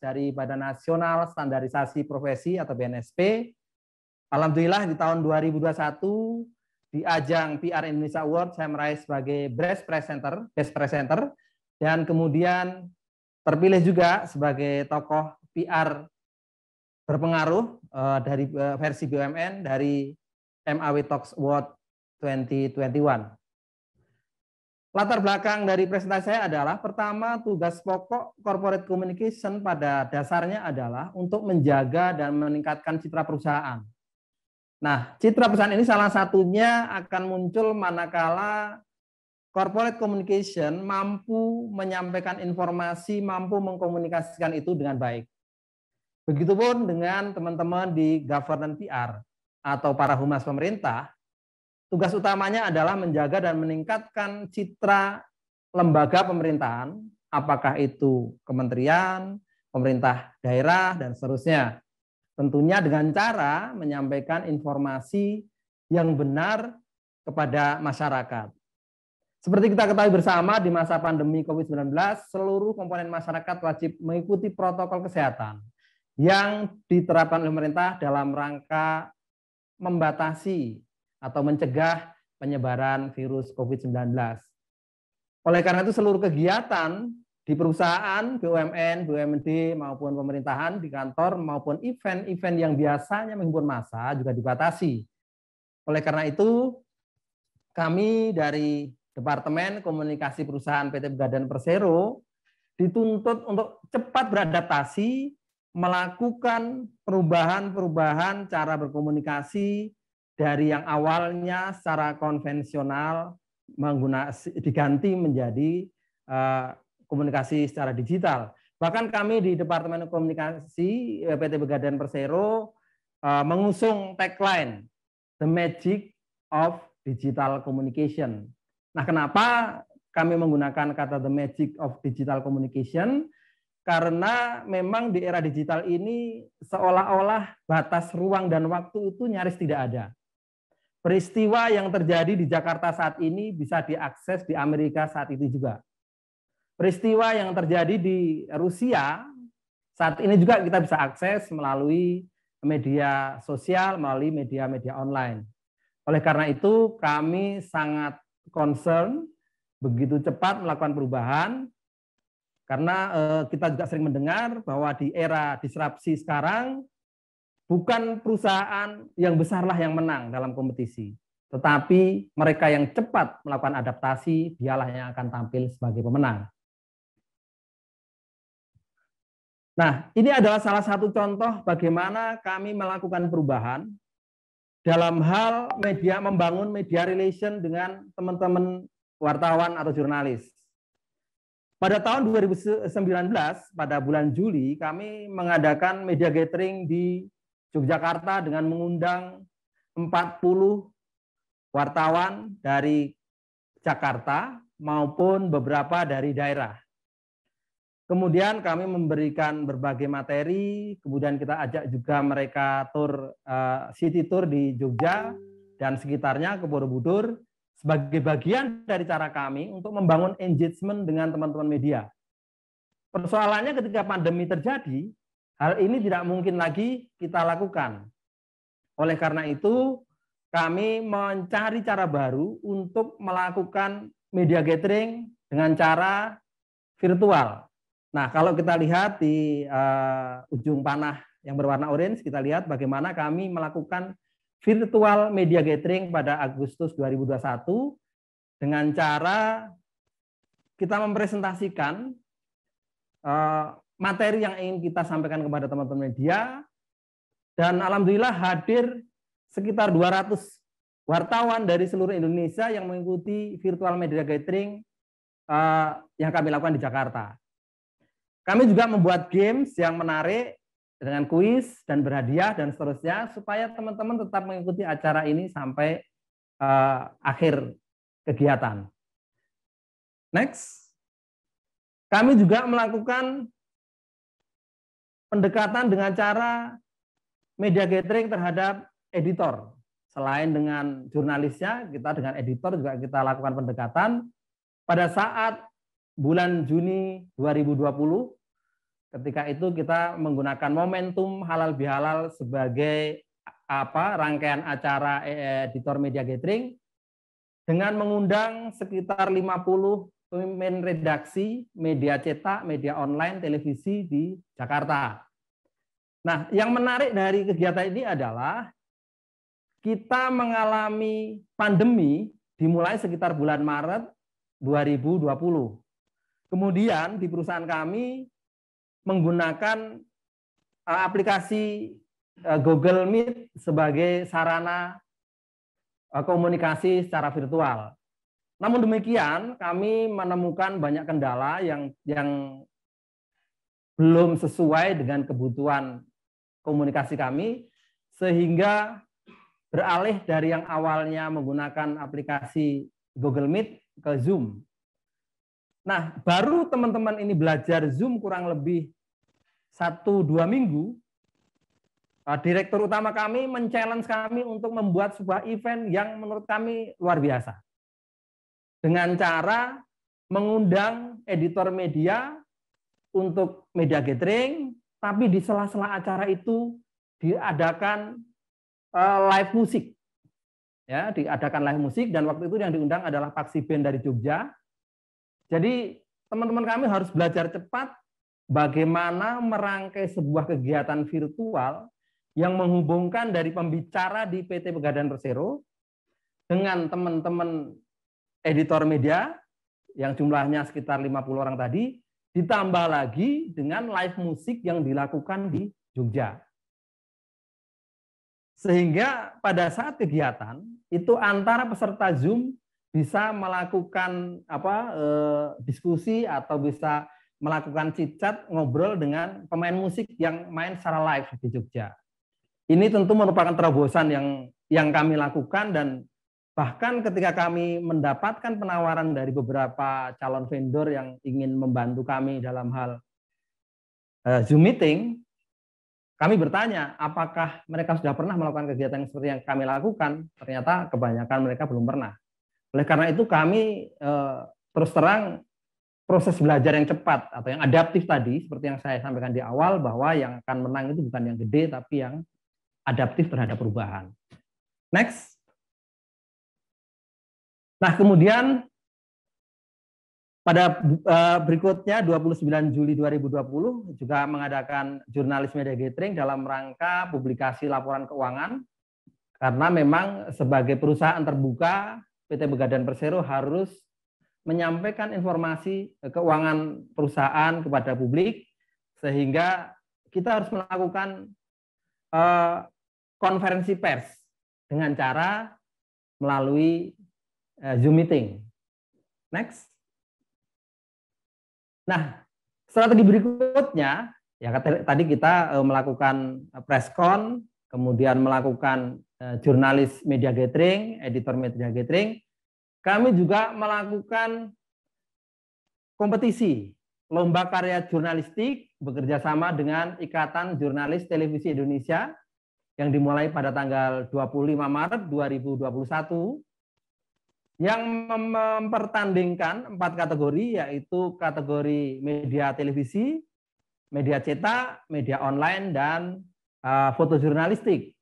dari Badan Nasional Standarisasi Profesi atau BNSP. Alhamdulillah di tahun 2021 di ajang PR Indonesia Award saya meraih sebagai Best Presenter, Best Presenter dan kemudian terpilih juga sebagai tokoh PR berpengaruh eh, dari eh, versi BUMN dari MAW Talks Award 2021. Latar belakang dari presentasi saya adalah pertama tugas pokok corporate communication pada dasarnya adalah untuk menjaga dan meningkatkan citra perusahaan. Nah, citra perusahaan ini salah satunya akan muncul manakala corporate communication mampu menyampaikan informasi, mampu mengkomunikasikan itu dengan baik. Begitupun dengan teman-teman di government PR atau para humas pemerintah Tugas utamanya adalah menjaga dan meningkatkan citra lembaga pemerintahan, apakah itu kementerian, pemerintah daerah, dan seterusnya. Tentunya dengan cara menyampaikan informasi yang benar kepada masyarakat. Seperti kita ketahui bersama, di masa pandemi COVID-19, seluruh komponen masyarakat wajib mengikuti protokol kesehatan yang diterapkan oleh pemerintah dalam rangka membatasi atau mencegah penyebaran virus COVID-19. Oleh karena itu seluruh kegiatan di perusahaan, BUMN, BUMD, maupun pemerintahan, di kantor, maupun event-event yang biasanya menghimpun masa juga dibatasi. Oleh karena itu, kami dari Departemen Komunikasi Perusahaan PT Pegadaian Persero dituntut untuk cepat beradaptasi, melakukan perubahan-perubahan cara berkomunikasi, dari yang awalnya secara konvensional menggunakan diganti menjadi eh, komunikasi secara digital. Bahkan kami di Departemen Komunikasi eh, PT Pegadaian Persero eh, mengusung tagline The Magic of Digital Communication. Nah, kenapa kami menggunakan kata The Magic of Digital Communication? Karena memang di era digital ini seolah-olah batas ruang dan waktu itu nyaris tidak ada peristiwa yang terjadi di Jakarta saat ini bisa diakses di Amerika saat itu juga. Peristiwa yang terjadi di Rusia saat ini juga kita bisa akses melalui media sosial, melalui media-media online. Oleh karena itu, kami sangat concern begitu cepat melakukan perubahan karena eh, kita juga sering mendengar bahwa di era disrupsi sekarang bukan perusahaan yang besarlah yang menang dalam kompetisi, tetapi mereka yang cepat melakukan adaptasi dialah yang akan tampil sebagai pemenang. Nah, ini adalah salah satu contoh bagaimana kami melakukan perubahan dalam hal media membangun media relation dengan teman-teman wartawan atau jurnalis. Pada tahun 2019, pada bulan Juli, kami mengadakan media gathering di Yogyakarta dengan mengundang 40 wartawan dari Jakarta maupun beberapa dari daerah. Kemudian kami memberikan berbagai materi, kemudian kita ajak juga mereka tour uh, eh, city tour di Jogja dan sekitarnya ke Borobudur sebagai bagian dari cara kami untuk membangun engagement dengan teman-teman media. Persoalannya ketika pandemi terjadi, Hal ini tidak mungkin lagi kita lakukan. Oleh karena itu, kami mencari cara baru untuk melakukan media gathering dengan cara virtual. Nah, kalau kita lihat di uh, ujung panah yang berwarna orange, kita lihat bagaimana kami melakukan virtual media gathering pada Agustus 2021 dengan cara kita mempresentasikan uh, materi yang ingin kita sampaikan kepada teman-teman media. Dan alhamdulillah hadir sekitar 200 wartawan dari seluruh Indonesia yang mengikuti virtual media gathering eh, yang kami lakukan di Jakarta. Kami juga membuat games yang menarik dengan kuis dan berhadiah dan seterusnya supaya teman-teman tetap mengikuti acara ini sampai uh, akhir kegiatan. Next. Kami juga melakukan pendekatan dengan cara media gathering terhadap editor. Selain dengan jurnalisnya, kita dengan editor juga kita lakukan pendekatan. Pada saat bulan Juni 2020, ketika itu kita menggunakan momentum halal bihalal sebagai apa rangkaian acara eh, editor media gathering dengan mengundang sekitar 50 pemimpin redaksi media cetak, media online, televisi di Jakarta. Nah, yang menarik dari kegiatan ini adalah kita mengalami pandemi dimulai sekitar bulan Maret 2020. Kemudian di perusahaan kami menggunakan eh, aplikasi eh, Google Meet sebagai sarana eh, komunikasi secara virtual. Namun demikian, kami menemukan banyak kendala yang yang belum sesuai dengan kebutuhan komunikasi kami, sehingga beralih dari yang awalnya menggunakan aplikasi Google Meet ke Zoom. Nah, baru teman-teman ini belajar Zoom kurang lebih satu dua minggu, eh, direktur utama kami men kami untuk membuat sebuah event yang menurut kami luar biasa dengan cara mengundang editor media untuk media gathering, tapi di sela-sela acara itu diadakan eh, live musik. Ya, diadakan live musik dan waktu itu yang diundang adalah Paksi Band dari Jogja. Jadi teman-teman kami harus belajar cepat bagaimana merangkai sebuah kegiatan virtual yang menghubungkan dari pembicara di PT Pegadaian Persero dengan teman-teman editor media yang jumlahnya sekitar 50 orang tadi, ditambah lagi dengan live musik yang dilakukan di Jogja. Sehingga pada saat kegiatan itu antara peserta Zoom bisa melakukan apa eh, diskusi atau bisa melakukan cicat ngobrol dengan pemain musik yang main secara live di Jogja. Ini tentu merupakan terobosan yang yang kami lakukan dan Bahkan ketika kami mendapatkan penawaran dari beberapa calon vendor yang ingin membantu kami dalam hal eh, Zoom meeting, kami bertanya apakah mereka sudah pernah melakukan kegiatan seperti yang kami lakukan. Ternyata kebanyakan mereka belum pernah. Oleh karena itu kami eh, terus terang proses belajar yang cepat atau yang adaptif tadi seperti yang saya sampaikan di awal bahwa yang akan menang itu bukan yang gede tapi yang adaptif terhadap perubahan. Next. Nah, kemudian pada eh, berikutnya 29 Juli 2020 juga mengadakan jurnalis media gathering dalam rangka publikasi laporan keuangan karena memang sebagai perusahaan terbuka PT Pegadaian Persero harus menyampaikan informasi keuangan perusahaan kepada publik sehingga kita harus melakukan eh, konferensi pers dengan cara melalui Eh, Zoom meeting. Next. Nah, strategi berikutnya ya tadi kita eh, melakukan eh, press con, kemudian melakukan jurnalis media gathering, editor media gathering. Kami juga melakukan kompetisi lomba karya jurnalistik bekerja sama dengan Ikatan Jurnalis Televisi Indonesia yang dimulai pada tanggal 25 Maret 2021 yang mempertandingkan empat kategori yaitu kategori media televisi, media cetak, media online dan eh, foto jurnalistik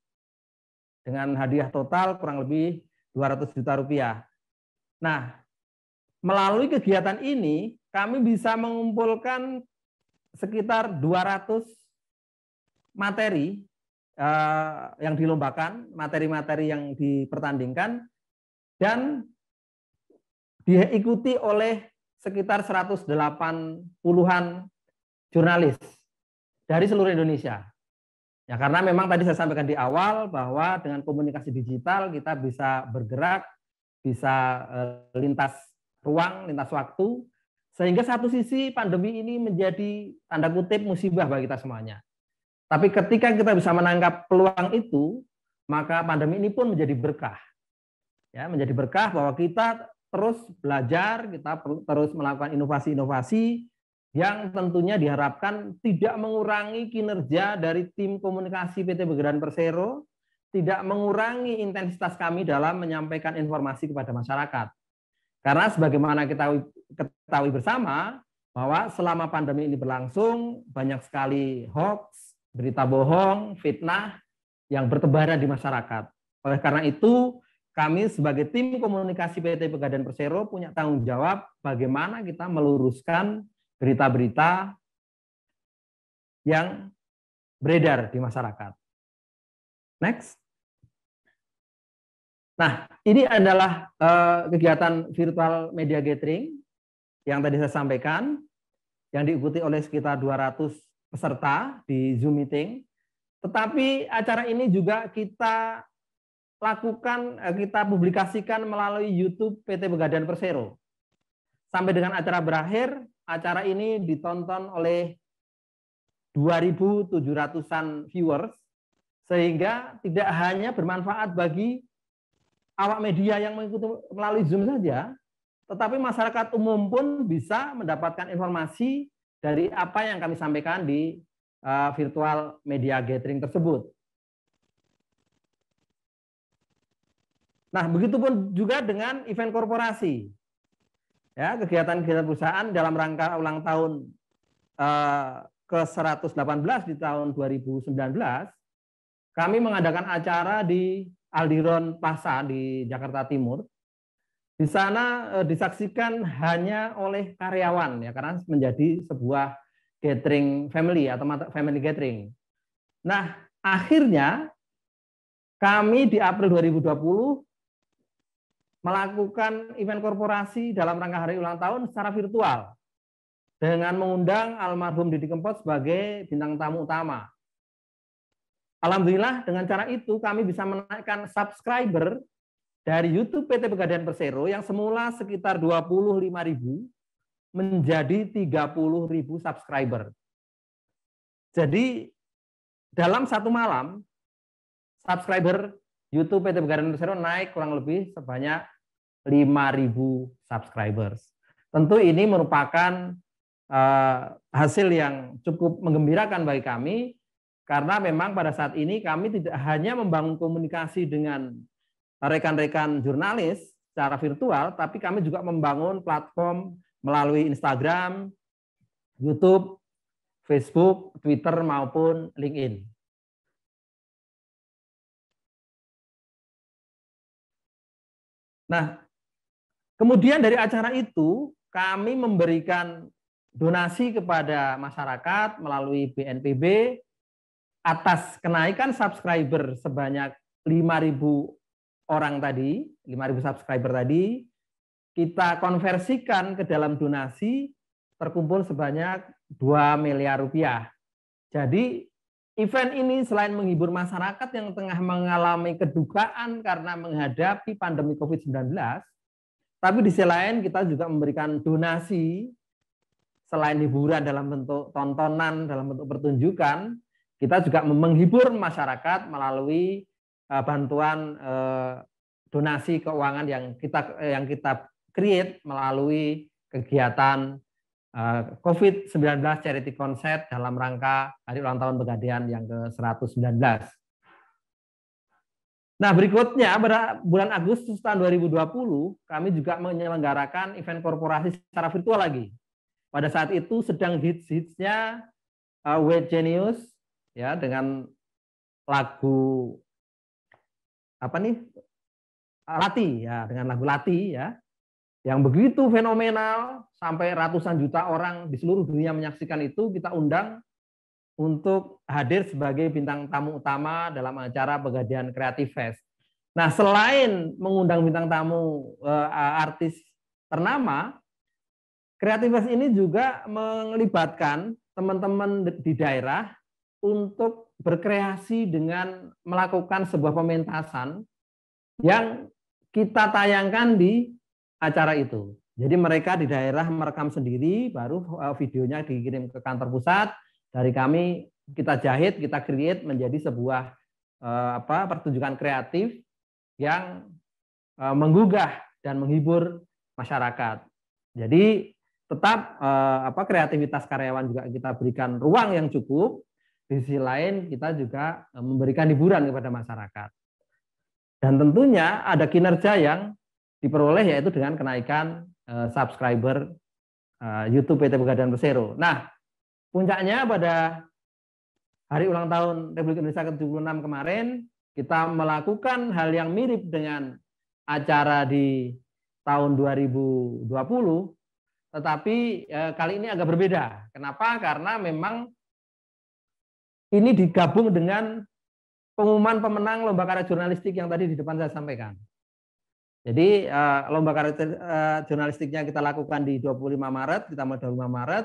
dengan hadiah total kurang lebih 200 juta rupiah. Nah, melalui kegiatan ini kami bisa mengumpulkan sekitar 200 materi uh, yang dilombakan, materi-materi yang dipertandingkan dan diikuti oleh sekitar 180-an jurnalis dari seluruh Indonesia. Ya, karena memang tadi saya sampaikan di awal bahwa dengan komunikasi digital kita bisa bergerak, bisa eh, lintas ruang, lintas waktu, sehingga satu sisi pandemi ini menjadi tanda kutip musibah bagi kita semuanya. Tapi ketika kita bisa menangkap peluang itu, maka pandemi ini pun menjadi berkah. Ya, menjadi berkah bahwa kita terus belajar, kita terus melakukan inovasi-inovasi yang tentunya diharapkan tidak mengurangi kinerja dari tim komunikasi PT Begeran Persero, tidak mengurangi intensitas kami dalam menyampaikan informasi kepada masyarakat. Karena sebagaimana kita ketahui bersama, bahwa selama pandemi ini berlangsung, banyak sekali hoax, berita bohong, fitnah yang bertebaran di masyarakat. Oleh karena itu, kami sebagai tim komunikasi PT Pegadaian Persero punya tanggung jawab bagaimana kita meluruskan berita-berita yang beredar di masyarakat. Next. Nah, ini adalah uh, kegiatan virtual media gathering yang tadi saya sampaikan, yang diikuti oleh sekitar 200 peserta di Zoom meeting. Tetapi acara ini juga kita lakukan eh, kita publikasikan melalui YouTube PT Pegadaian Persero. Sampai dengan acara berakhir, acara ini ditonton oleh 2.700-an viewers sehingga tidak hanya bermanfaat bagi awak media yang mengikuti melalui Zoom saja, tetapi masyarakat umum pun bisa mendapatkan informasi dari apa yang kami sampaikan di eh, virtual media gathering tersebut. Nah, begitupun juga dengan event korporasi. Ya, kegiatan-kegiatan perusahaan dalam rangka ulang tahun eh, ke-118 di tahun 2019, kami mengadakan acara di Aldiron Pasa di Jakarta Timur. Di sana eh, disaksikan hanya oleh karyawan ya karena menjadi sebuah gathering family atau family gathering. Nah, akhirnya kami di April 2020 melakukan event korporasi dalam rangka hari ulang tahun secara virtual dengan mengundang almarhum Didi Kempot sebagai bintang tamu utama. Alhamdulillah dengan cara itu kami bisa menaikkan subscriber dari YouTube PT Pegadaian Persero yang semula sekitar 25 ribu menjadi 30 ribu subscriber. Jadi dalam satu malam subscriber YouTube PT Pegadaian Persero naik kurang lebih sebanyak 5.000 subscribers. Tentu ini merupakan uh, hasil yang cukup menggembirakan bagi kami karena memang pada saat ini kami tidak hanya membangun komunikasi dengan rekan-rekan jurnalis secara virtual, tapi kami juga membangun platform melalui Instagram, YouTube, Facebook, Twitter maupun LinkedIn. Nah, kemudian dari acara itu kami memberikan donasi kepada masyarakat melalui BNPB atas kenaikan subscriber sebanyak 5.000 orang tadi, 5.000 subscriber tadi, kita konversikan ke dalam donasi terkumpul sebanyak 2 miliar rupiah. Jadi Event ini selain menghibur masyarakat yang tengah mengalami kedukaan karena menghadapi pandemi COVID-19, tapi di sisi lain kita juga memberikan donasi selain hiburan dalam bentuk tontonan, dalam bentuk pertunjukan, kita juga menghibur masyarakat melalui eh, bantuan eh, donasi keuangan yang kita yang kita create melalui kegiatan Eh, COVID-19 Charity Concert dalam rangka hari ulang tahun pegadaian yang ke-119. Nah, berikutnya pada bulan Agustus tahun 2020, kami juga menyelenggarakan event korporasi secara virtual lagi. Pada saat itu sedang hits-hitsnya uh, eh, Wet Genius ya dengan lagu apa nih? Lati ya, dengan lagu Lati ya yang begitu fenomenal sampai ratusan juta orang di seluruh dunia menyaksikan itu kita undang untuk hadir sebagai bintang tamu utama dalam acara Pegadaian Creative Fest. Nah, selain mengundang bintang tamu uh, artis ternama, Creative Fest ini juga melibatkan teman-teman di daerah untuk berkreasi dengan melakukan sebuah pementasan yang kita tayangkan di acara itu. Jadi mereka di daerah merekam sendiri, baru eh, videonya dikirim ke kantor pusat. Dari kami kita jahit, kita create menjadi sebuah eh, apa pertunjukan kreatif yang eh, menggugah dan menghibur masyarakat. Jadi tetap apa kreativitas karyawan juga kita berikan ruang yang cukup. Di sisi lain kita juga memberikan hiburan kepada masyarakat. Dan tentunya ada kinerja yang diperoleh yaitu dengan kenaikan eh, subscriber eh, YouTube PT Pegadaian Persero. Nah, puncaknya pada hari ulang tahun Republik Indonesia ke-76 kemarin kita melakukan hal yang mirip dengan acara di tahun 2020 tetapi eh, kali ini agak berbeda. Kenapa? Karena memang ini digabung dengan pengumuman pemenang lomba karya jurnalistik yang tadi di depan saya sampaikan. Jadi uh, lomba karir uh, eh, jurnalistiknya kita lakukan di 25 Maret, kita mulai 25 Maret,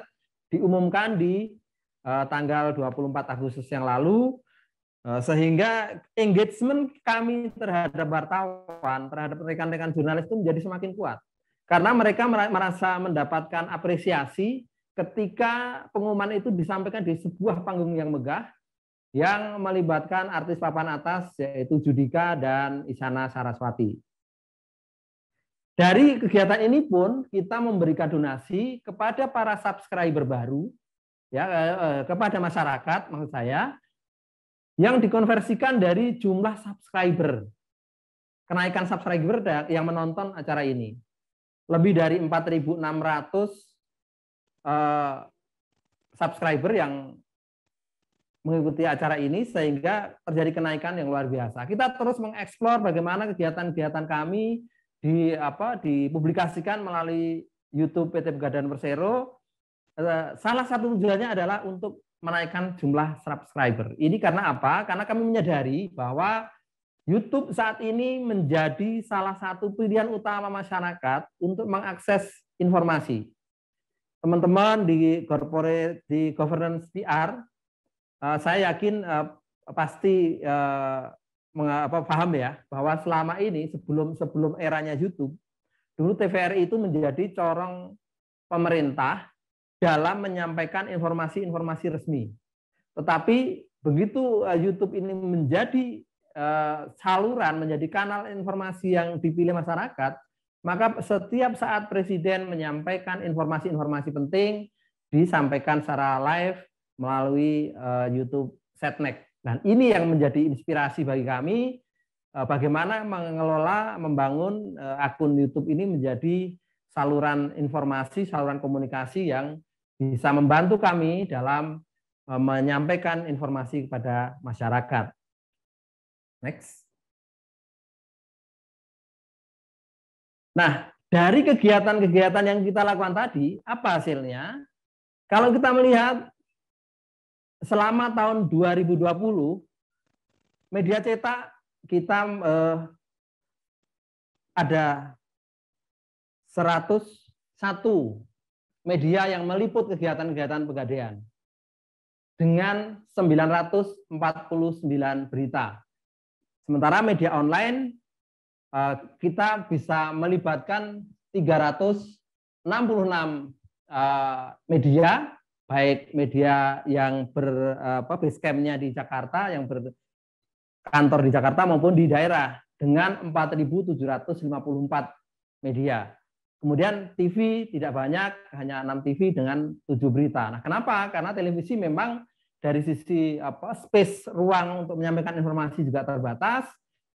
diumumkan di uh, tanggal 24 Agustus yang lalu, uh, sehingga engagement kami terhadap wartawan, terhadap rekan-rekan jurnalis itu menjadi semakin kuat. Karena mereka merasa mendapatkan apresiasi ketika pengumuman itu disampaikan di sebuah panggung yang megah, yang melibatkan artis papan atas yaitu Judika dan Isana Saraswati. Dari kegiatan ini pun kita memberikan donasi kepada para subscriber baru ya eh, kepada masyarakat maksud saya yang dikonversikan dari jumlah subscriber. Kenaikan subscriber yang menonton acara ini. Lebih dari 4.600 eh, subscriber yang mengikuti acara ini sehingga terjadi kenaikan yang luar biasa. Kita terus mengeksplor bagaimana kegiatan-kegiatan kami di apa dipublikasikan melalui YouTube PT Pegadaian Persero. Eh, salah satu tujuannya adalah untuk menaikkan jumlah subscriber. Ini karena apa? Karena kami menyadari bahwa YouTube saat ini menjadi salah satu pilihan utama masyarakat untuk mengakses informasi. Teman-teman di corporate di governance PR, eh, saya yakin eh, pasti apa, paham ya bahwa selama ini sebelum sebelum eranya YouTube, dulu TVRI itu menjadi corong pemerintah dalam menyampaikan informasi-informasi resmi. Tetapi begitu eh, YouTube ini menjadi eh, saluran, menjadi kanal informasi yang dipilih masyarakat, maka setiap saat presiden menyampaikan informasi-informasi penting disampaikan secara live melalui eh, YouTube Setnek. Dan ini yang menjadi inspirasi bagi kami eh, bagaimana mengelola, membangun eh, akun YouTube ini menjadi saluran informasi, saluran komunikasi yang bisa membantu kami dalam eh, menyampaikan informasi kepada masyarakat. Next. Nah, dari kegiatan-kegiatan yang kita lakukan tadi, apa hasilnya? Kalau kita melihat selama tahun 2020 media cetak kita eh, ada 101 media yang meliput kegiatan-kegiatan pegadaian dengan 949 berita. Sementara media online eh, kita bisa melibatkan 366 eh, media baik media yang ber apa basecampnya di Jakarta yang ber kantor di Jakarta maupun di daerah dengan 4.754 media. Kemudian TV tidak banyak, hanya 6 TV dengan 7 berita. Nah, kenapa? Karena televisi memang dari sisi apa space ruang untuk menyampaikan informasi juga terbatas.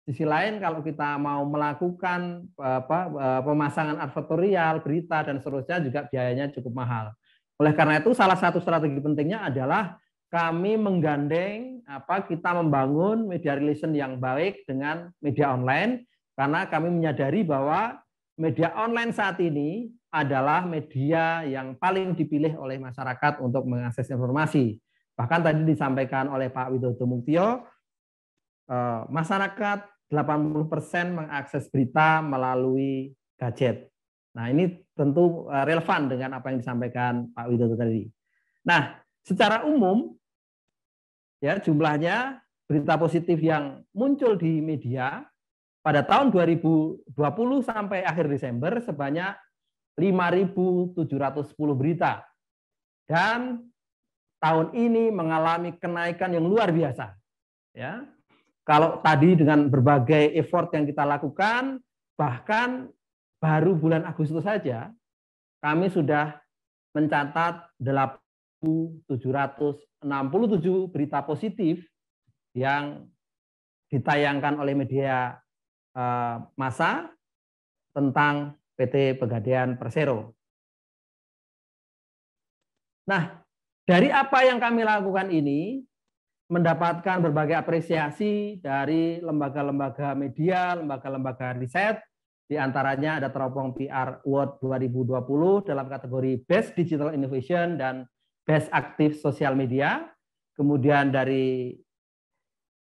Sisi lain kalau kita mau melakukan apa pemasangan advertorial, berita dan seterusnya juga biayanya cukup mahal. Oleh karena itu salah satu strategi pentingnya adalah kami menggandeng apa kita membangun media relation yang baik dengan media online karena kami menyadari bahwa media online saat ini adalah media yang paling dipilih oleh masyarakat untuk mengakses informasi. Bahkan tadi disampaikan oleh Pak Widodo Muktio, eh, masyarakat 80% mengakses berita melalui gadget. Nah, ini tentu eh, relevan dengan apa yang disampaikan Pak Widodo tadi. Nah, secara umum ya jumlahnya berita positif yang muncul di media pada tahun 2020 sampai akhir Desember sebanyak 5.710 berita. Dan tahun ini mengalami kenaikan yang luar biasa. Ya. Kalau tadi dengan berbagai effort yang kita lakukan, bahkan baru bulan Agustus saja kami sudah mencatat 8.767 berita positif yang ditayangkan oleh media eh, massa tentang PT Pegadaian Persero. Nah, dari apa yang kami lakukan ini mendapatkan berbagai apresiasi dari lembaga-lembaga media, lembaga-lembaga riset di antaranya ada teropong PR Award 2020 dalam kategori Best Digital Innovation dan Best Active Social Media. Kemudian dari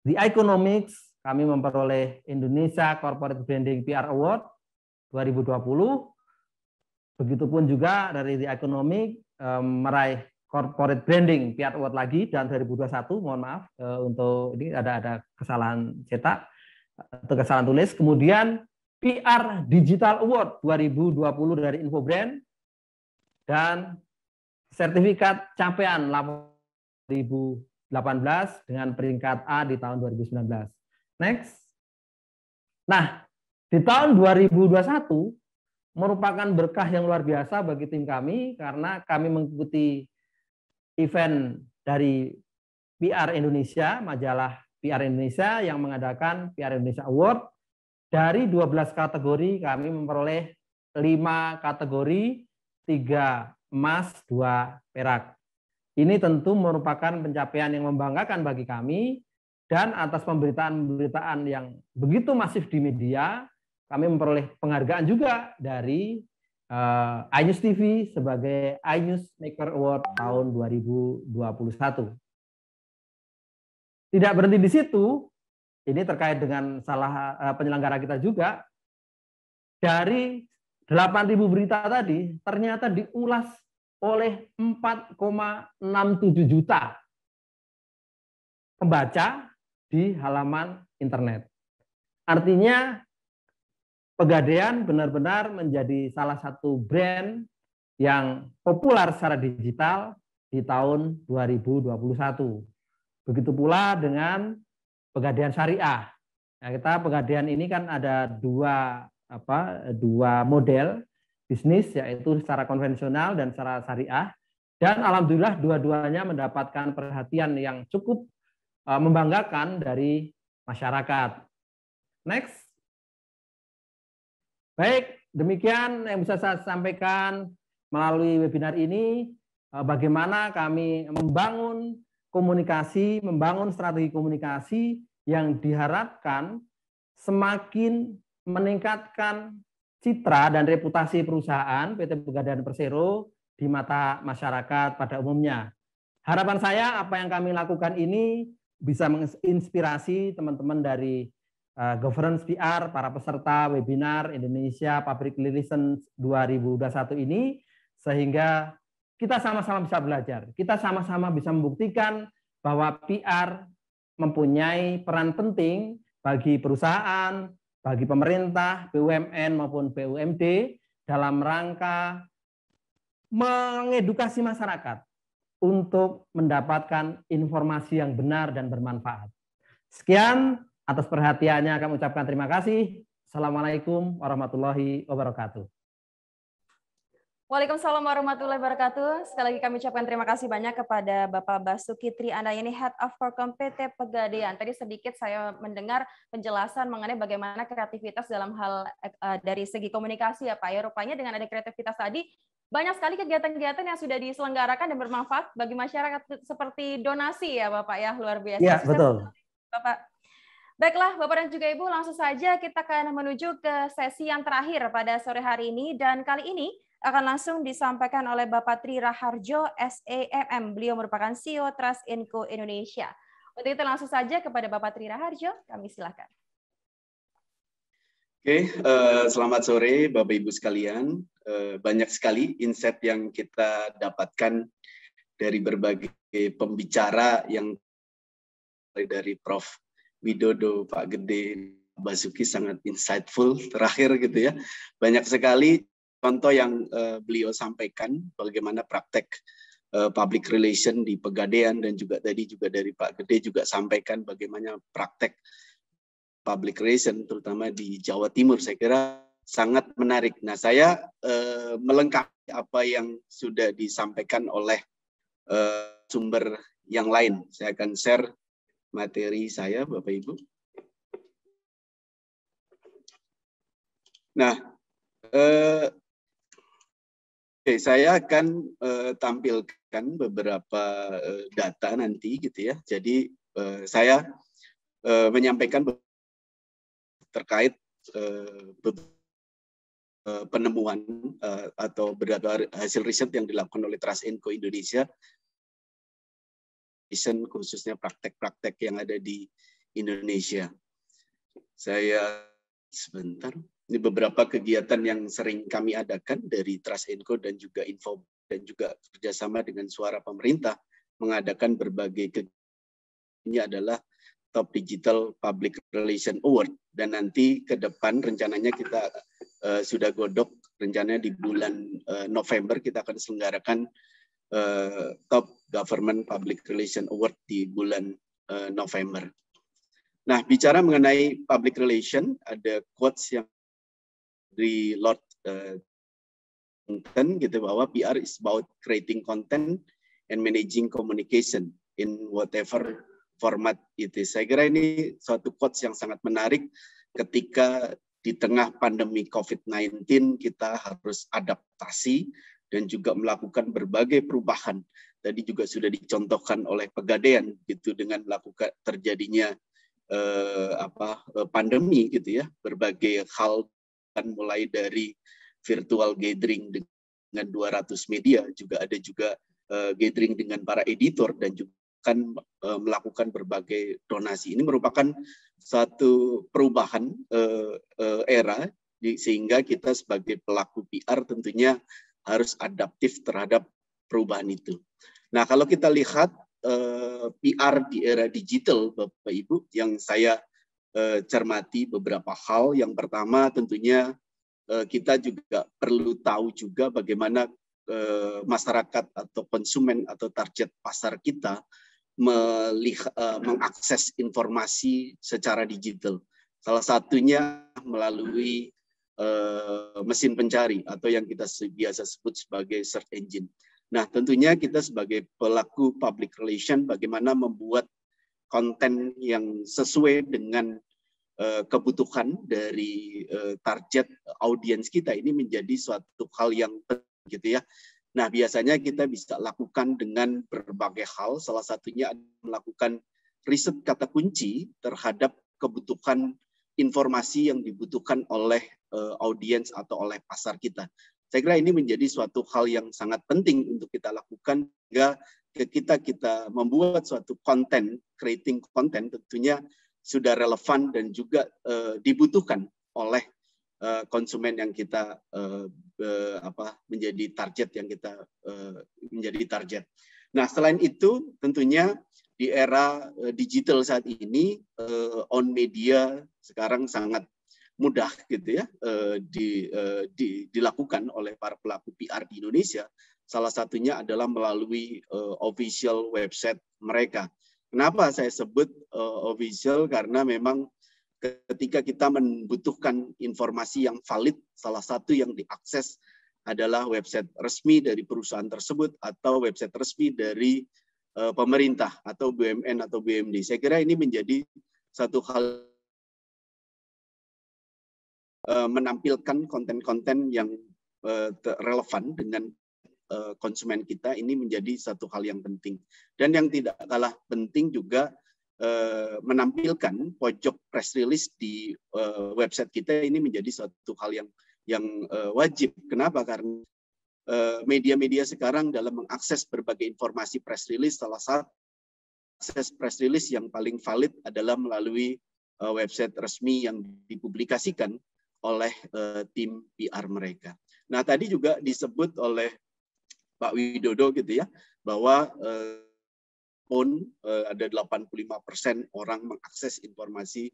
The Economics, kami memperoleh Indonesia Corporate Branding PR Award 2020. Begitupun juga dari The Economic eh, meraih Corporate Branding PR Award lagi dan 2021, mohon maaf eh, untuk ini ada ada kesalahan cetak atau kesalahan tulis. Kemudian PR Digital Award 2020 dari Infobrand dan sertifikat capaian 2018 dengan peringkat A di tahun 2019. Next. Nah, di tahun 2021 merupakan berkah yang luar biasa bagi tim kami karena kami mengikuti event dari PR Indonesia, majalah PR Indonesia yang mengadakan PR Indonesia Award dari 12 kategori kami memperoleh 5 kategori, 3 emas, 2 perak. Ini tentu merupakan pencapaian yang membanggakan bagi kami dan atas pemberitaan-pemberitaan yang begitu masif di media, kami memperoleh penghargaan juga dari uh, iNews TV sebagai iNews Maker Award tahun 2021. Tidak berhenti di situ, ini terkait dengan salah eh, penyelenggara kita juga dari 8.000 berita tadi ternyata diulas oleh 4,67 juta pembaca di halaman internet. Artinya Pegadaian benar-benar menjadi salah satu brand yang populer secara digital di tahun 2021. Begitu pula dengan pegadaian syariah. Nah, kita pegadaian ini kan ada dua apa dua model bisnis yaitu secara konvensional dan secara syariah dan alhamdulillah dua-duanya mendapatkan perhatian yang cukup e, membanggakan dari masyarakat. Next. Baik, demikian yang bisa saya sampaikan melalui webinar ini e, bagaimana kami membangun komunikasi, membangun strategi komunikasi yang diharapkan semakin meningkatkan citra dan reputasi perusahaan PT Pegadaian Persero di mata masyarakat pada umumnya. Harapan saya apa yang kami lakukan ini bisa menginspirasi teman-teman dari uh, Governance PR, para peserta webinar Indonesia Public Relations 2021 ini sehingga kita sama-sama bisa belajar. Kita sama-sama bisa membuktikan bahwa PR mempunyai peran penting bagi perusahaan, bagi pemerintah, BUMN maupun BUMD dalam rangka mengedukasi masyarakat untuk mendapatkan informasi yang benar dan bermanfaat. Sekian atas perhatiannya kami ucapkan terima kasih. Assalamualaikum warahmatullahi wabarakatuh. Waalaikumsalam warahmatullahi wabarakatuh. Sekali lagi kami ucapkan terima kasih banyak kepada Bapak Basuki Tri Andayani Head of Forkom PT Pegadaian. Tadi sedikit saya mendengar penjelasan mengenai bagaimana kreativitas dalam hal uh, dari segi komunikasi ya Pak. Ya, rupanya dengan ada kreativitas tadi, banyak sekali kegiatan-kegiatan yang sudah diselenggarakan dan bermanfaat bagi masyarakat seperti donasi ya Bapak ya, luar biasa. Iya, betul. Bapak. Baiklah, Bapak dan juga Ibu, langsung saja kita akan menuju ke sesi yang terakhir pada sore hari ini dan kali ini akan langsung disampaikan oleh Bapak Tri Raharjo, SAMM. E Beliau merupakan CEO Trust Inco Indonesia. Untuk itu langsung saja kepada Bapak Tri Raharjo, kami silakan. Oke, uh, selamat sore Bapak Ibu sekalian. Uh, banyak sekali insight yang kita dapatkan dari berbagai pembicara yang dari Prof. Widodo, Pak Gede, Basuki sangat insightful terakhir gitu ya. Banyak sekali contoh yang uh, beliau sampaikan bagaimana praktek uh, public relation di Pegadaian dan juga tadi juga dari Pak Gede juga sampaikan bagaimana praktek public relation terutama di Jawa Timur saya kira sangat menarik. Nah, saya uh, melengkapi apa yang sudah disampaikan oleh uh, sumber yang lain. Saya akan share materi saya Bapak Ibu. Nah, eh, Oke, saya akan uh, tampilkan beberapa uh, data nanti gitu ya. Jadi uh, saya uh, menyampaikan terkait uh, penemuan uh, atau berdasarkan hasil riset yang dilakukan oleh Trust Inco Indonesia khususnya praktek-praktek yang ada di Indonesia. Saya sebentar. Ini beberapa kegiatan yang sering kami adakan dari Trust Enco dan juga Info dan juga kerjasama dengan suara pemerintah mengadakan berbagai kegiatan ini adalah Top Digital Public Relation Award dan nanti ke depan rencananya kita uh, sudah godok rencananya di bulan uh, November kita akan selenggarakan uh, Top Government Public Relation Award di bulan uh, November. Nah, bicara mengenai public relation, ada quotes yang dari Lord uh, gitu bahwa PR is about creating content and managing communication in whatever format it is. Saya kira ini suatu quotes yang sangat menarik ketika di tengah pandemi COVID-19 kita harus adaptasi dan juga melakukan berbagai perubahan. Tadi juga sudah dicontohkan oleh Pegadaian gitu dengan melakukan terjadinya eh, apa eh, pandemi gitu ya, berbagai hal bahkan mulai dari virtual gathering dengan 200 media juga ada juga uh, gathering dengan para editor dan juga kan uh, melakukan berbagai donasi ini merupakan satu perubahan uh, uh, era sehingga kita sebagai pelaku PR tentunya harus adaptif terhadap perubahan itu. Nah kalau kita lihat PR di era digital Bapak Ibu yang saya Eh, cermati beberapa hal. Yang pertama tentunya eh, kita juga perlu tahu juga bagaimana eh, masyarakat atau konsumen atau target pasar kita melihat, mengakses informasi secara digital. Salah satunya melalui mesin pencari atau yang kita biasa sebut sebagai search engine. Nah, tentunya kita sebagai pelaku public relation bagaimana membuat konten yang sesuai dengan uh, kebutuhan dari uh, target audiens kita ini menjadi suatu hal yang penting gitu ya. Nah, biasanya kita bisa lakukan dengan berbagai hal, salah satunya melakukan riset kata kunci terhadap kebutuhan informasi yang dibutuhkan oleh uh, audiens atau oleh pasar kita. Saya kira ini menjadi suatu hal yang sangat penting untuk kita lakukan sehingga kita kita membuat suatu konten, creating konten tentunya sudah relevan dan juga uh, dibutuhkan oleh uh, konsumen yang kita uh, uh, apa menjadi target yang kita uh, menjadi target. Nah, selain itu tentunya di era uh, digital saat ini uh, on media sekarang sangat mudah gitu ya uh, di, uh, di, dilakukan oleh para pelaku PR di Indonesia Salah satunya adalah melalui uh, official website mereka. Kenapa saya sebut uh, official? Karena memang ketika kita membutuhkan informasi yang valid, salah satu yang diakses adalah website resmi dari perusahaan tersebut atau website resmi dari uh, pemerintah atau BUMN atau BUMD. Saya kira ini menjadi satu hal menampilkan konten-konten yang relevan dengan Eh, konsumen kita ini menjadi satu hal yang penting. Dan yang tidak kalah penting juga eh, menampilkan pojok press release di eh, website kita ini menjadi satu hal yang yang wajib. Kenapa? Karena media-media sekarang dalam mengakses berbagai informasi press release salah satu akses press release yang paling valid adalah melalui website resmi yang dipublikasikan oleh tim PR mereka. Nah, tadi juga disebut oleh Pak Widodo gitu ya, bahwa eh, pun eh, ada 85% orang mengakses informasi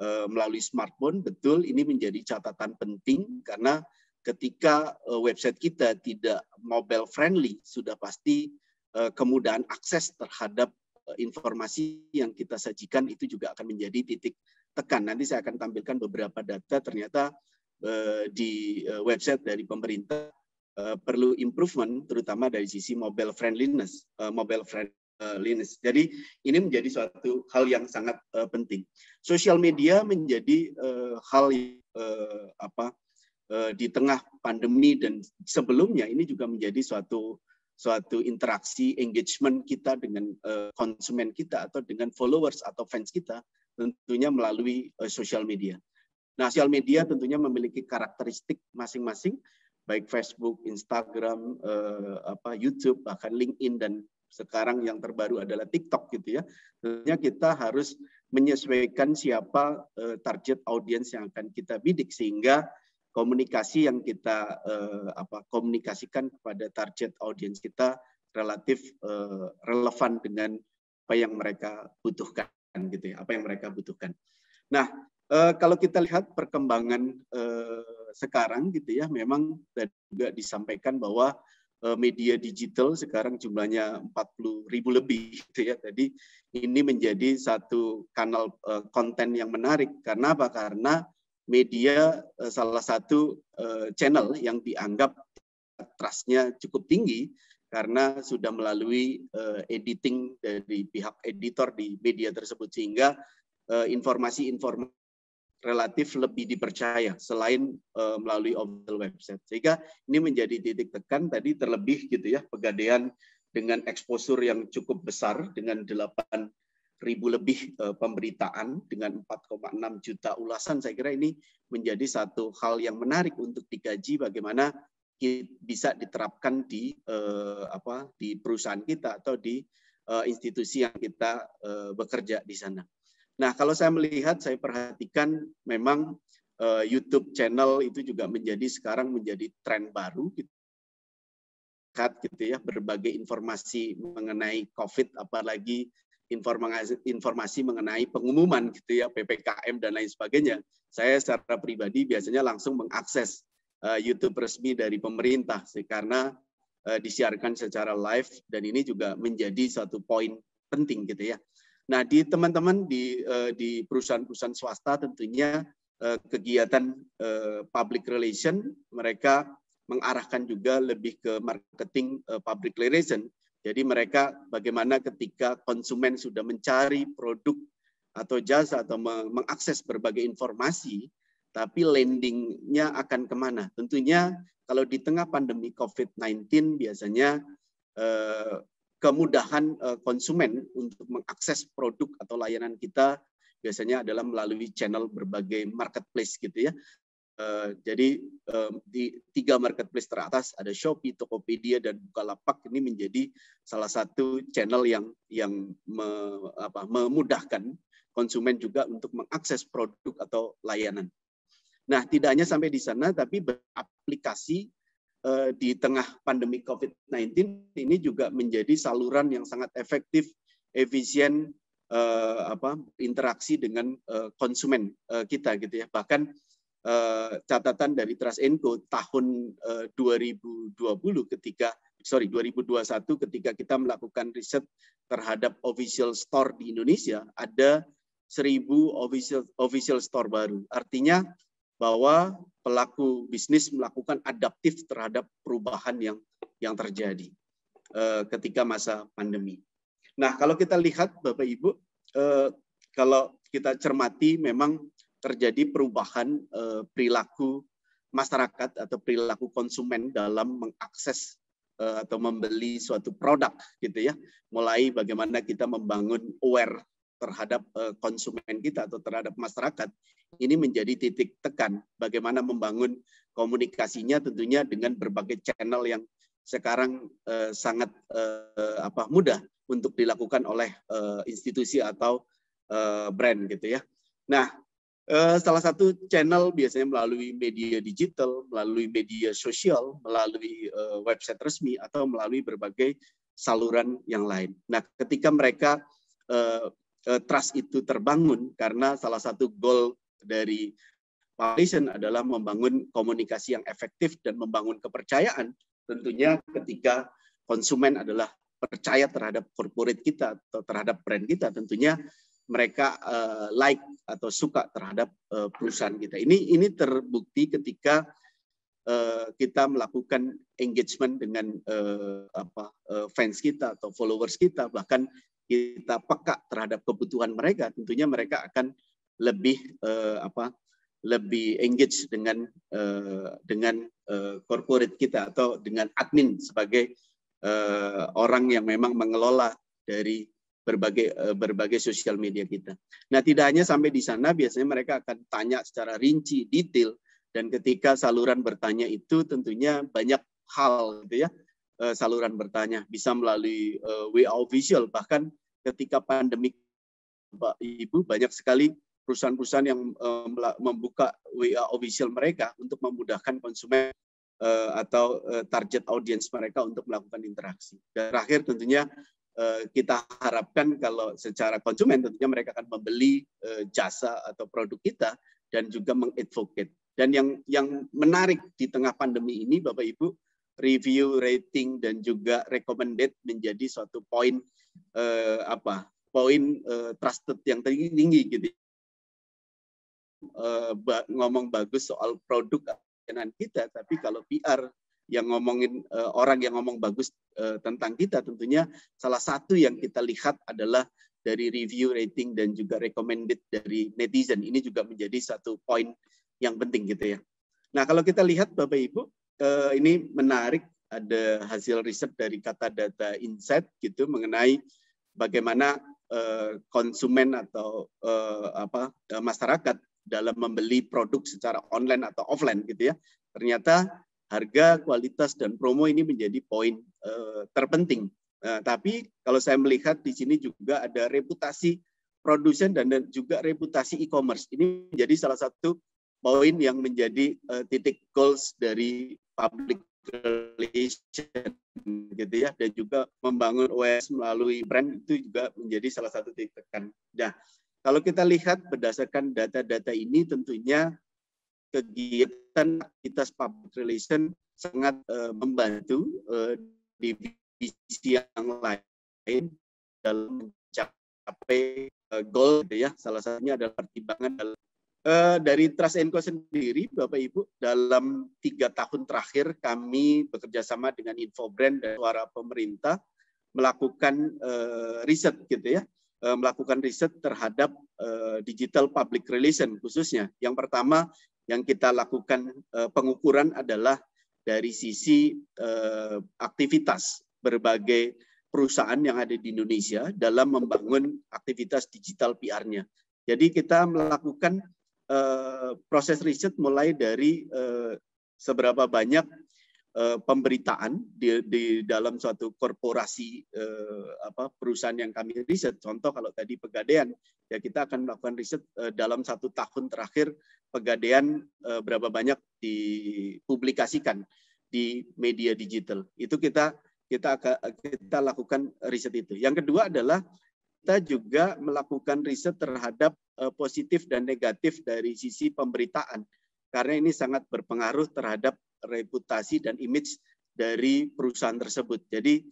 eh, melalui smartphone. Betul, ini menjadi catatan penting karena ketika eh, website kita tidak mobile friendly, sudah pasti eh, kemudahan akses terhadap eh, informasi yang kita sajikan itu juga akan menjadi titik tekan. Nanti saya akan tampilkan beberapa data ternyata eh, di eh, website dari pemerintah uh, perlu improvement terutama dari sisi mobile friendliness, uh, mobile friendliness. Jadi ini menjadi suatu hal yang sangat uh, penting. Social media menjadi uh, hal uh, apa uh, di tengah pandemi dan sebelumnya ini juga menjadi suatu suatu interaksi engagement kita dengan uh, konsumen kita atau dengan followers atau fans kita tentunya melalui uh, sosial media. Nah, social media tentunya memiliki karakteristik masing-masing baik Facebook, Instagram, eh, apa YouTube, bahkan LinkedIn dan sekarang yang terbaru adalah TikTok gitu ya. Tentunya kita harus menyesuaikan siapa eh, target audiens yang akan kita bidik sehingga komunikasi yang kita eh, apa komunikasikan kepada target audiens kita relatif eh, relevan dengan apa yang mereka butuhkan gitu ya, apa yang mereka butuhkan. Nah, eh, kalau kita lihat perkembangan eh, sekarang gitu ya memang juga disampaikan bahwa eh, media digital sekarang jumlahnya 40 ribu lebih [laughs] gitu ya. tadi ini menjadi satu kanal eh, konten yang menarik karena apa? Karena media eh, salah satu channel yang dianggap trustnya cukup tinggi karena sudah melalui editing dari pihak editor di media tersebut sehingga informasi-informasi relatif lebih dipercaya selain uh, melalui official website. Sehingga ini menjadi titik tekan tadi terlebih gitu ya pegadaian dengan eksposur yang cukup besar dengan 8 ribu lebih uh, pemberitaan dengan 4,6 juta ulasan saya kira ini menjadi satu hal yang menarik untuk digaji bagaimana bisa diterapkan di uh, apa di perusahaan kita atau di uh, institusi yang kita uh, bekerja di sana. Nah, kalau saya melihat, saya perhatikan memang uh, YouTube channel itu juga menjadi sekarang menjadi tren baru gitu. gitu ya, berbagai informasi mengenai COVID apalagi informasi informasi mengenai pengumuman gitu ya, PPKM dan lain sebagainya. Saya secara pribadi biasanya langsung mengakses uh, YouTube resmi dari pemerintah sih karena uh, disiarkan secara live dan ini juga menjadi satu poin penting gitu ya Nah, di teman-teman di eh, di perusahaan-perusahaan swasta tentunya eh, kegiatan eh, public relation mereka mengarahkan juga lebih ke marketing public relation. Jadi mereka bagaimana ketika konsumen sudah mencari produk atau jasa atau mengakses berbagai informasi, tapi landingnya akan kemana? Tentunya kalau di tengah pandemi COVID-19 biasanya kemudahan eh, konsumen untuk mengakses produk atau layanan kita biasanya adalah melalui channel berbagai marketplace gitu ya. Eh, jadi eh, di tiga marketplace teratas ada Shopee, Tokopedia dan Bukalapak ini menjadi salah satu channel yang yang me, apa, memudahkan konsumen juga untuk mengakses produk atau layanan. Nah, tidak hanya sampai di sana, tapi aplikasi Eh, di tengah pandemi COVID-19 ini juga menjadi saluran yang sangat efektif, efisien, eh, apa interaksi dengan eh, konsumen kita gitu ya. Bahkan catatan dari Trust Enco tahun 2020 ketika sorry 2021 ketika kita melakukan riset terhadap official store di Indonesia ada 1000 official official store baru. Artinya bahwa pelaku bisnis melakukan adaptif terhadap perubahan yang yang terjadi uh, ketika masa pandemi. Nah, kalau kita lihat Bapak Ibu, uh, kalau kita cermati memang terjadi perubahan uh, perilaku masyarakat atau perilaku konsumen dalam mengakses atau membeli suatu produk gitu ya mulai bagaimana kita membangun aware terhadap eh, konsumen kita atau terhadap masyarakat ini menjadi titik tekan bagaimana membangun komunikasinya tentunya dengan berbagai channel yang sekarang eh, sangat eh, apa mudah untuk dilakukan oleh institusi atau brand gitu ya. Nah, salah satu channel biasanya melalui media digital, melalui media sosial, melalui website resmi atau melalui berbagai saluran yang lain. Nah, ketika mereka Eh, trust itu terbangun karena salah satu goal dari foundation adalah membangun komunikasi yang efektif dan membangun kepercayaan tentunya ketika konsumen adalah percaya terhadap corporate kita atau terhadap brand kita tentunya mereka uh, like atau suka terhadap uh, perusahaan kita. Ini ini terbukti ketika uh, kita melakukan engagement dengan uh, apa fans kita atau followers kita bahkan kita peka terhadap kebutuhan mereka, tentunya mereka akan lebih uh, apa lebih engage dengan uh, dengan uh, corporate kita atau dengan admin sebagai uh, orang yang memang mengelola dari berbagai uh, berbagai sosial media kita. Nah, tidak hanya sampai di sana, biasanya mereka akan tanya secara rinci, detail dan ketika saluran bertanya itu tentunya banyak hal gitu ya. saluran bertanya bisa melalui uh, WA official bahkan ketika pandemi Ibu banyak sekali perusahaan-perusahaan yang eh, membuka WA official mereka untuk memudahkan konsumen eh, atau eh, target audience mereka untuk melakukan interaksi. Dan terakhir tentunya kita harapkan kalau secara konsumen tentunya mereka akan membeli jasa atau produk kita dan juga mengadvocate. Dan yang yang menarik di tengah pandemi ini Bapak Ibu, review rating dan juga recommended menjadi suatu poin eh, apa poin eh, trusted yang tinggi tinggi gitu eh, ngomong bagus soal produk kenan kita tapi kalau PR yang ngomongin eh, orang yang ngomong bagus eh, tentang kita tentunya salah satu yang kita lihat adalah dari review rating dan juga recommended dari netizen ini juga menjadi satu poin yang penting gitu ya. Nah kalau kita lihat Bapak Ibu eh, ini menarik ada hasil riset dari kata data insight gitu mengenai bagaimana eh, konsumen atau eh, apa eh, masyarakat dalam membeli produk secara online atau offline gitu ya. Ternyata harga, kualitas dan promo ini menjadi poin terpenting. Nah, tapi kalau saya melihat di sini juga ada reputasi produsen dan juga reputasi e-commerce. Ini menjadi salah satu poin yang menjadi titik goals dari public relation gitu ya dan juga membangun OS melalui brand itu juga menjadi salah satu titik tekan. Nah, kalau kita lihat berdasarkan data-data ini tentunya kegiatan aktivitas public relation sangat uh, membantu uh, divisi yang lain dalam mencapai uh, goal gitu ya. Salah satunya adalah pertimbangan dalam Eh, dari Trust Enco sendiri, Bapak Ibu, dalam tiga tahun terakhir kami bekerja sama dengan Infobrand dan Suara Pemerintah melakukan uh, riset gitu ya, uh, melakukan riset terhadap uh, digital public relation khususnya. Yang pertama yang kita lakukan uh, pengukuran adalah dari sisi uh, aktivitas berbagai perusahaan yang ada di Indonesia dalam membangun aktivitas digital PR-nya. Jadi kita melakukan Eh, proses riset mulai dari eh, seberapa banyak eh, pemberitaan di, di dalam suatu korporasi uh, apa perusahaan yang kami riset. Contoh kalau tadi pegadaian, ya kita akan melakukan riset uh, dalam satu tahun terakhir pegadaian uh, berapa banyak dipublikasikan di media digital. Itu kita kita kita lakukan riset itu. Yang kedua adalah kita juga melakukan riset terhadap eh, positif dan negatif dari sisi pemberitaan karena ini sangat berpengaruh terhadap reputasi dan image dari perusahaan tersebut. Jadi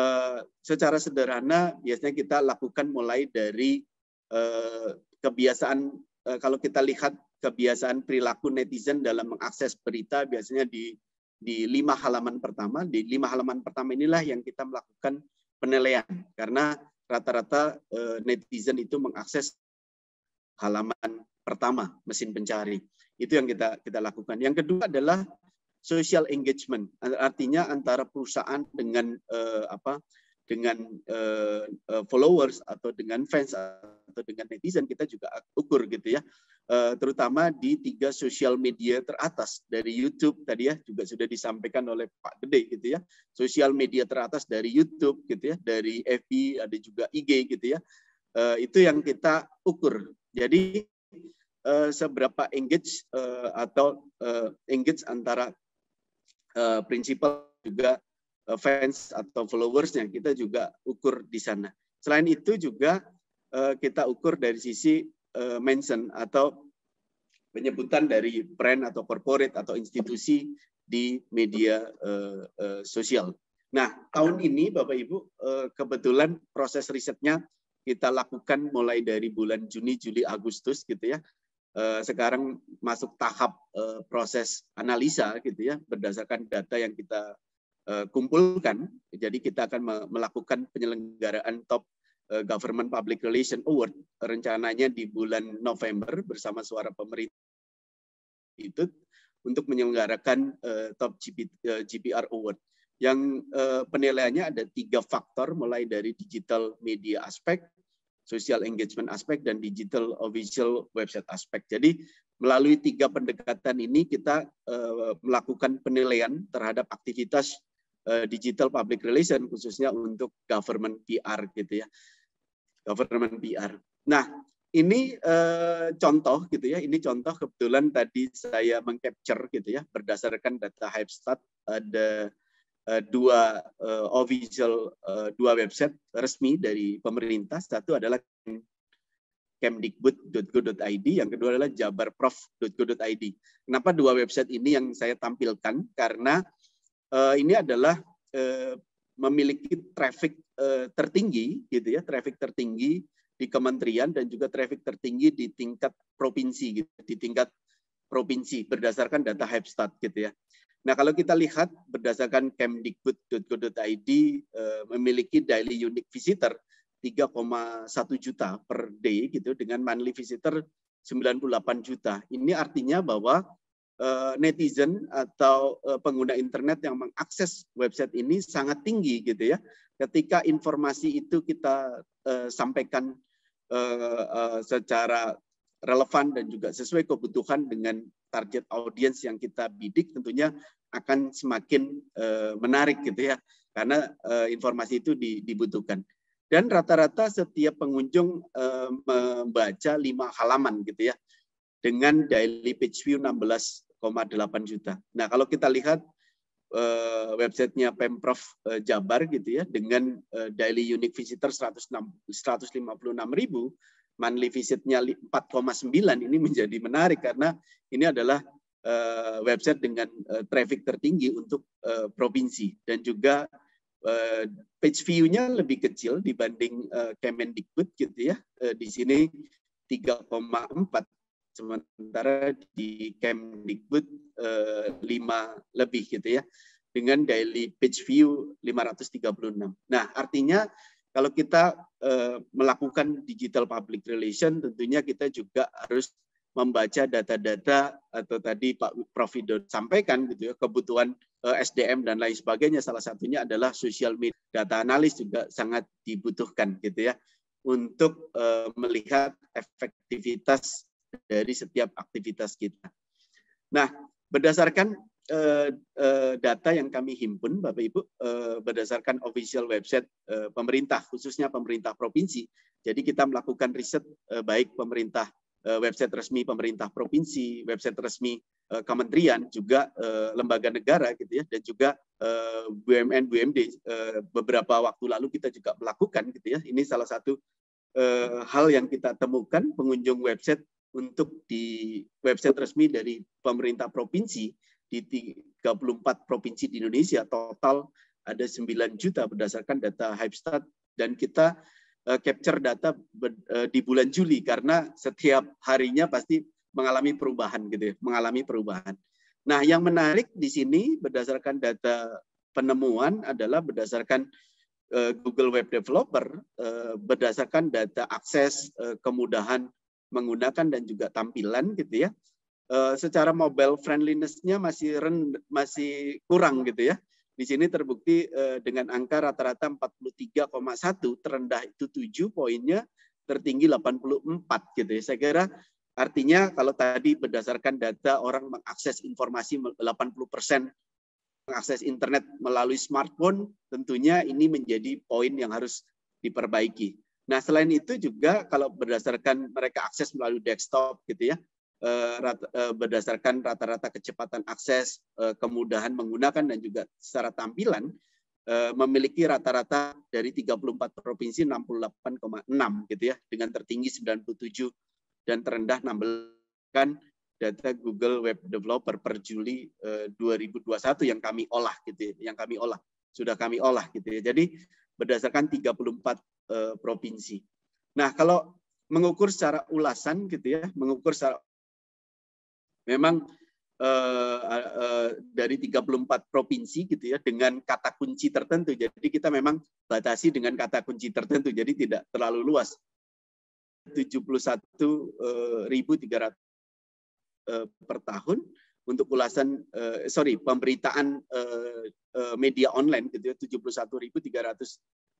eh, secara sederhana biasanya kita lakukan mulai dari eh, kebiasaan kalau kita lihat kebiasaan perilaku netizen dalam mengakses berita biasanya di di lima halaman pertama. Di lima halaman pertama inilah yang kita melakukan penilaian karena rata-rata eh, netizen itu mengakses halaman pertama mesin pencari. Itu yang kita kita lakukan. Yang kedua adalah social engagement, artinya antara perusahaan dengan eh, apa dengan uh, uh, followers atau dengan fans atau dengan netizen kita juga ukur gitu ya uh, terutama di tiga sosial media teratas dari YouTube tadi ya juga sudah disampaikan oleh Pak Gede gitu ya sosial media teratas dari YouTube gitu ya dari FB ada juga IG gitu ya uh, itu yang kita ukur jadi uh, seberapa engage uh, atau uh, engage antara uh, prinsipal juga Eh, fans atau followersnya kita juga ukur di sana. Selain itu juga eh, kita ukur dari sisi eh, mention atau penyebutan dari brand atau corporate atau institusi di media sosial. Nah, tahun ini Bapak Ibu kebetulan proses risetnya kita lakukan mulai dari bulan Juni, Juli, Agustus gitu ya. Sekarang masuk tahap proses analisa gitu ya berdasarkan data yang kita Eh, kumpulkan. Jadi kita akan melakukan penyelenggaraan top eh, Government Public Relation Award rencananya di bulan November bersama Suara Pemerintah itu untuk menyelenggarakan eh, top GP, uh, GPR Award yang penilaiannya ada tiga faktor mulai dari digital media aspek, social engagement aspek dan digital official website aspek. Jadi melalui tiga pendekatan ini kita uh, melakukan penilaian terhadap aktivitas Eh, digital public relation khususnya untuk government PR gitu ya. Government PR. Nah, ini eh, contoh gitu ya. Ini contoh kebetulan tadi saya mengcapture gitu ya berdasarkan data Hypestat ada eh, dua eh, official eh, dua website resmi dari pemerintah. Satu adalah kemdikbud.go.id, yang kedua adalah jabarprof.go.id. Kenapa dua website ini yang saya tampilkan? Karena uh, ini adalah uh, memiliki traffic uh, tertinggi gitu ya, traffic tertinggi di kementerian dan juga traffic tertinggi di tingkat provinsi gitu, di tingkat provinsi berdasarkan data Hepstat gitu ya. Nah, kalau kita lihat berdasarkan kemdikbud.go.id uh, memiliki daily unique visitor 3,1 juta per day gitu dengan monthly visitor 98 juta. Ini artinya bahwa Eh, netizen atau eh, pengguna internet yang mengakses website ini sangat tinggi gitu ya. Ketika informasi itu kita eh, sampaikan secara relevan dan juga sesuai kebutuhan dengan target audiens yang kita bidik tentunya akan semakin menarik gitu ya karena informasi itu dibutuhkan dan rata-rata setiap pengunjung membaca lima halaman gitu ya dengan daily page view 16 juta. Nah kalau kita lihat uh, websitenya Pemprov uh, Jabar gitu ya dengan uh, daily unique visitor 156 ribu, monthly visitnya 4,9 ini menjadi menarik karena ini adalah uh, website dengan uh, traffic tertinggi untuk uh, provinsi dan juga uh, page view-nya lebih kecil dibanding uh, Kemendikbud gitu ya. Uh, di sini 3,4 Sementara di Kemdikbud eh, lebih gitu ya dengan daily page view 536. Nah, artinya kalau kita eh, melakukan digital public relation tentunya kita juga harus membaca data-data atau tadi Pak Prof. sampaikan gitu ya kebutuhan eh, SDM dan lain sebagainya salah satunya adalah social media data analis juga sangat dibutuhkan gitu ya untuk uh, melihat efektivitas dari setiap aktivitas kita. Nah, berdasarkan uh, uh, data yang kami himpun, Bapak Ibu, uh, berdasarkan official website uh, pemerintah, khususnya pemerintah provinsi. Jadi kita melakukan riset uh, baik pemerintah uh, website resmi pemerintah provinsi, website resmi uh, kementerian, juga uh, lembaga negara gitu ya, dan juga uh, BUMN, BUMD. Uh, beberapa waktu lalu kita juga melakukan gitu ya. Ini salah satu hal yang kita temukan pengunjung website untuk di website resmi dari pemerintah provinsi di 34 provinsi di Indonesia total ada 9 juta berdasarkan data Hypestat dan kita uh, capture data ber, uh, di bulan Juli karena setiap harinya pasti mengalami perubahan gitu ya, mengalami perubahan. Nah, yang menarik di sini berdasarkan data penemuan adalah berdasarkan uh, Google Web Developer uh, berdasarkan data akses uh, kemudahan menggunakan dan juga tampilan gitu ya. E, secara mobile friendliness-nya masih rend, masih kurang gitu ya. Di sini terbukti e, dengan angka rata-rata 43,1 terendah itu 7 poinnya, tertinggi 84 gitu ya. Saya kira artinya kalau tadi berdasarkan data orang mengakses informasi 80% mengakses internet melalui smartphone, tentunya ini menjadi poin yang harus diperbaiki. Nah, selain itu juga kalau berdasarkan mereka akses melalui desktop gitu ya, eh, eh, berdasarkan rata-rata kecepatan akses, eh, kemudahan menggunakan dan juga secara tampilan memiliki rata-rata dari 34 provinsi 68,6 gitu ya, dengan tertinggi 97 dan terendah 16 kan data Google Web Developer per Juli 2021 yang kami olah gitu, ya, yang kami olah sudah kami olah gitu ya. Jadi berdasarkan 34 eh, provinsi. Nah, kalau mengukur secara ulasan gitu ya, mengukur secara memang eh, eh, dari 34 provinsi gitu ya dengan kata kunci tertentu. Jadi kita memang batasi dengan kata kunci tertentu. Jadi tidak terlalu luas. 71.300 eh, ratus eh, per tahun untuk ulasan eh, sorry pemberitaan eh, media online gitu ya 71.300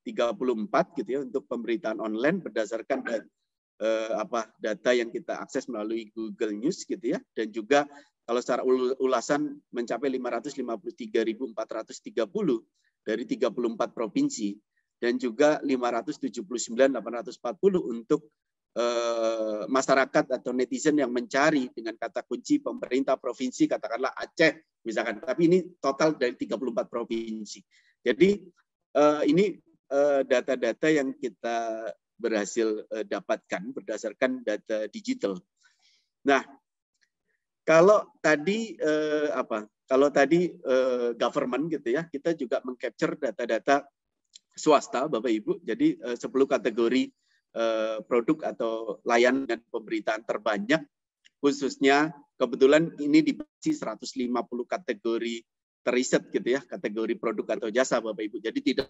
34 gitu ya untuk pemberitaan online berdasarkan data, eh, apa data yang kita akses melalui Google News gitu ya dan juga kalau secara ulasan mencapai 553.430 dari 34 provinsi dan juga 579.840 untuk eh, masyarakat atau netizen yang mencari dengan kata kunci pemerintah provinsi katakanlah Aceh misalkan tapi ini total dari 34 provinsi. Jadi eh, ini Eh, data-data yang kita berhasil eh, dapatkan berdasarkan data digital. Nah, kalau tadi eh, apa? Kalau tadi government gitu ya, kita juga mengcapture data-data swasta, Bapak Ibu. Jadi sepuluh kategori produk atau layanan dan pemberitaan terbanyak, khususnya kebetulan ini lima 150 kategori teriset gitu ya, kategori produk atau jasa Bapak Ibu. Jadi tidak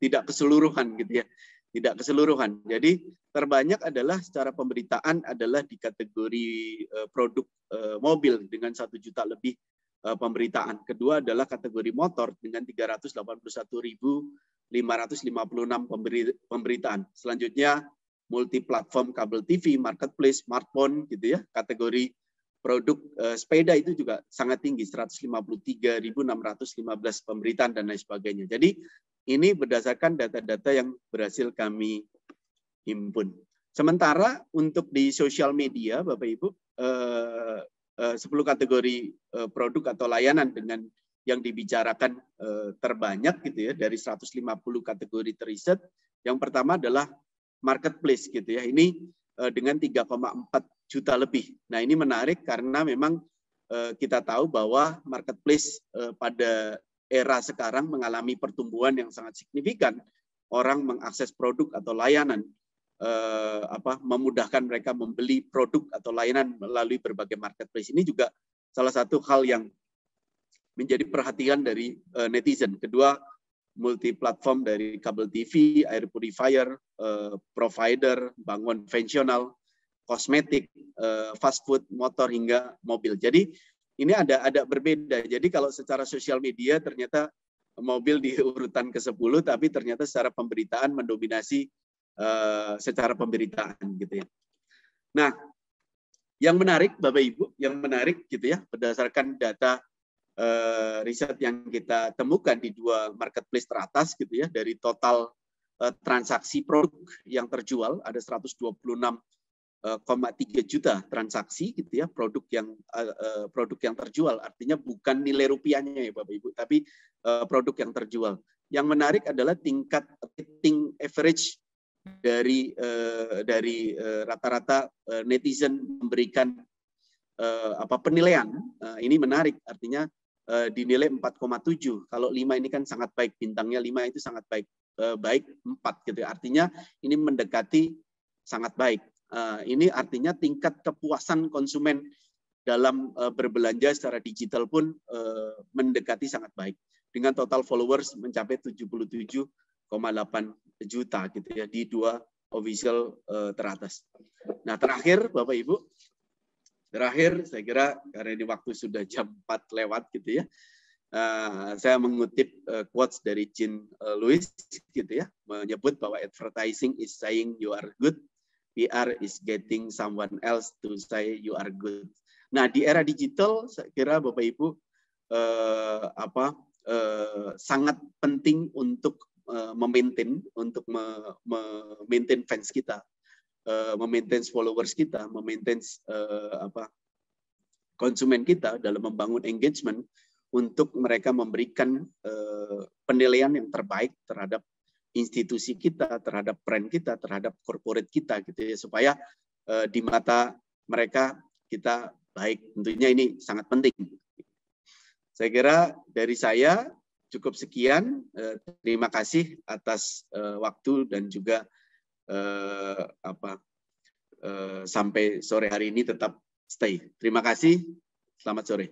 tidak keseluruhan gitu ya tidak keseluruhan. Jadi terbanyak adalah secara pemberitaan adalah di kategori eh, produk eh, mobil dengan satu juta lebih eh, pemberitaan. Kedua adalah kategori motor dengan 381.556 pemberitaan. Selanjutnya multi platform kabel TV, marketplace, smartphone gitu ya. Kategori produk sepeda itu juga sangat tinggi 153.615 pemberitaan dan lain sebagainya. Jadi ini berdasarkan data-data yang berhasil kami himpun. Sementara untuk di sosial media, Bapak Ibu, eh, eh, 10 kategori eh, produk atau layanan dengan yang dibicarakan eh, terbanyak gitu ya dari 150 kategori teriset. Yang pertama adalah marketplace gitu ya. Ini eh, dengan 3,4 juta lebih. Nah, ini menarik karena memang eh, kita tahu bahwa marketplace eh, pada era sekarang mengalami pertumbuhan yang sangat signifikan. Orang mengakses produk atau layanan eh, apa memudahkan mereka membeli produk atau layanan melalui berbagai marketplace ini juga salah satu hal yang menjadi perhatian dari eh, netizen. Kedua, multi platform dari kabel TV, air purifier, eh, provider, bangun konvensional, kosmetik, eh, fast food, motor hingga mobil. Jadi ini ada ada berbeda. Jadi kalau secara sosial media ternyata mobil di urutan ke-10 tapi ternyata secara pemberitaan mendominasi uh, secara pemberitaan gitu ya. Nah, yang menarik Bapak Ibu, yang menarik gitu ya berdasarkan data uh, riset yang kita temukan di dua marketplace teratas gitu ya dari total uh, transaksi produk yang terjual ada 126 0,3 eh, juta transaksi gitu ya produk yang eh, eh, produk yang terjual artinya bukan nilai rupiahnya ya Bapak Ibu tapi produk yang terjual. Yang menarik adalah tingkat rating average dari dari rata-rata netizen memberikan apa penilaian. ini menarik artinya dinilai 4,7. Kalau 5 ini kan sangat baik bintangnya 5 itu sangat baik baik 4 gitu. Ya. Artinya ini mendekati sangat baik Eh, ini artinya tingkat kepuasan konsumen dalam eh, berbelanja secara digital pun eh, mendekati sangat baik dengan total followers mencapai 77,8 juta gitu ya di dua official teratas. Nah, terakhir Bapak Ibu, terakhir saya kira karena ini waktu sudah jam 4 lewat gitu ya. saya mengutip quotes dari Jean Louis gitu ya menyebut bahwa advertising is saying you are good PR is getting someone else to say you are good. Nah, di era digital, saya kira Bapak Ibu eh, apa eh, sangat penting untuk eh, memaintain, untuk memaintain me fans kita, eh, memaintain followers kita, memaintain eh, apa konsumen kita dalam membangun engagement untuk mereka memberikan eh, penilaian yang terbaik terhadap institusi kita, terhadap brand kita, terhadap corporate kita gitu ya supaya e, di mata mereka kita baik. Tentunya ini sangat penting. Saya kira dari saya cukup sekian. e, terima kasih atas e, waktu dan juga e, apa sampai sore hari ini tetap stay. Terima kasih. Selamat sore.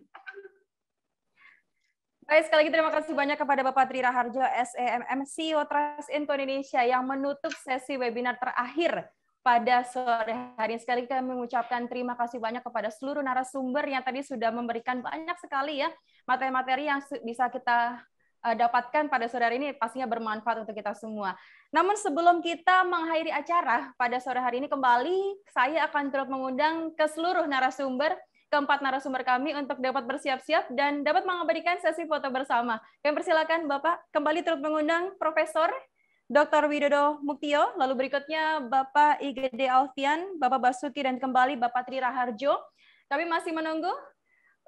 Baik, sekali lagi terima kasih banyak kepada Bapak Tri Raharjo, SEMM, CEO Trust Info Indonesia yang menutup sesi webinar terakhir pada sore hari ini. Sekali lagi kami mengucapkan terima kasih banyak kepada seluruh narasumber yang tadi sudah memberikan banyak sekali ya materi-materi yang bisa kita eh, dapatkan pada sore hari ini pastinya bermanfaat untuk kita semua. Namun sebelum kita mengakhiri acara pada sore hari ini kembali, saya akan terus mengundang ke seluruh narasumber keempat narasumber kami untuk dapat bersiap-siap dan dapat mengabadikan sesi foto bersama. Kami persilakan Bapak kembali turut mengundang Profesor Dr. Widodo Muktio, lalu berikutnya Bapak IGD Alfian, Bapak Basuki, dan kembali Bapak Tri Raharjo. Kami masih menunggu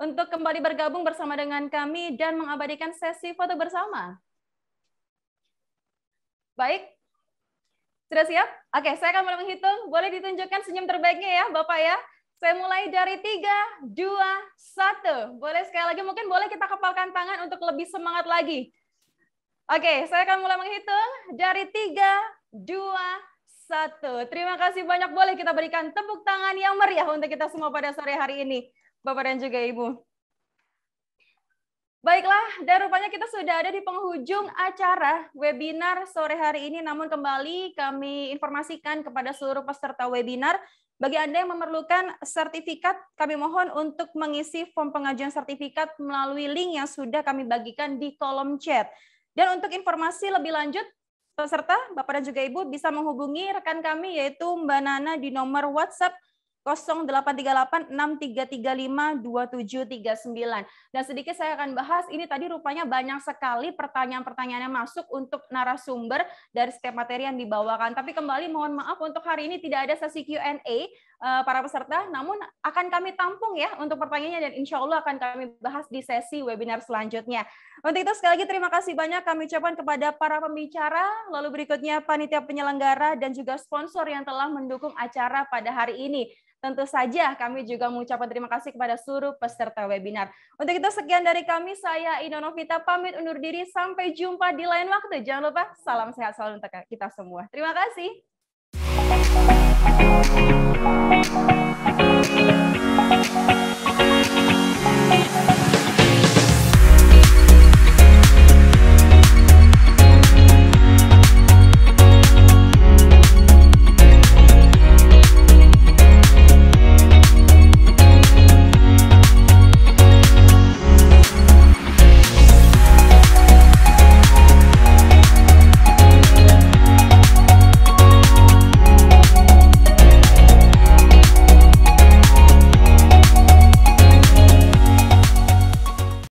untuk kembali bergabung bersama dengan kami dan mengabadikan sesi foto bersama. Baik, sudah siap? Oke, saya akan mulai menghitung. Boleh ditunjukkan senyum terbaiknya ya, Bapak ya. Saya mulai dari tiga dua satu, Boleh sekali lagi, mungkin boleh kita kepalkan tangan untuk lebih semangat lagi. Oke, saya akan mulai menghitung dari tiga dua satu. Terima kasih banyak. Boleh kita berikan tepuk tangan yang meriah untuk kita semua pada sore hari ini, Bapak dan juga Ibu. Baiklah, dan rupanya kita sudah ada di penghujung acara webinar sore hari ini. Namun kembali kami informasikan kepada seluruh peserta webinar bagi Anda yang memerlukan sertifikat, kami mohon untuk mengisi form pengajuan sertifikat melalui link yang sudah kami bagikan di kolom chat. Dan untuk informasi lebih lanjut, peserta, Bapak dan juga Ibu bisa menghubungi rekan kami yaitu Mbak Nana di nomor WhatsApp 0838-6335-2739. Dan sedikit saya akan bahas, ini tadi rupanya banyak sekali pertanyaan-pertanyaan yang masuk untuk narasumber dari setiap materi yang dibawakan. Tapi kembali mohon maaf untuk hari ini tidak ada sesi Q&A eh, para peserta, namun akan kami tampung ya untuk pertanyaannya dan insya Allah akan kami bahas di sesi webinar selanjutnya. Untuk itu sekali lagi terima kasih banyak kami ucapkan kepada para pembicara, lalu berikutnya panitia penyelenggara dan juga sponsor yang telah mendukung acara pada hari ini. Tentu saja kami juga mengucapkan terima kasih kepada seluruh peserta webinar. Untuk itu sekian dari kami, saya Novita pamit undur diri. Sampai jumpa di lain waktu. Jangan lupa salam sehat selalu untuk kita semua. Terima kasih.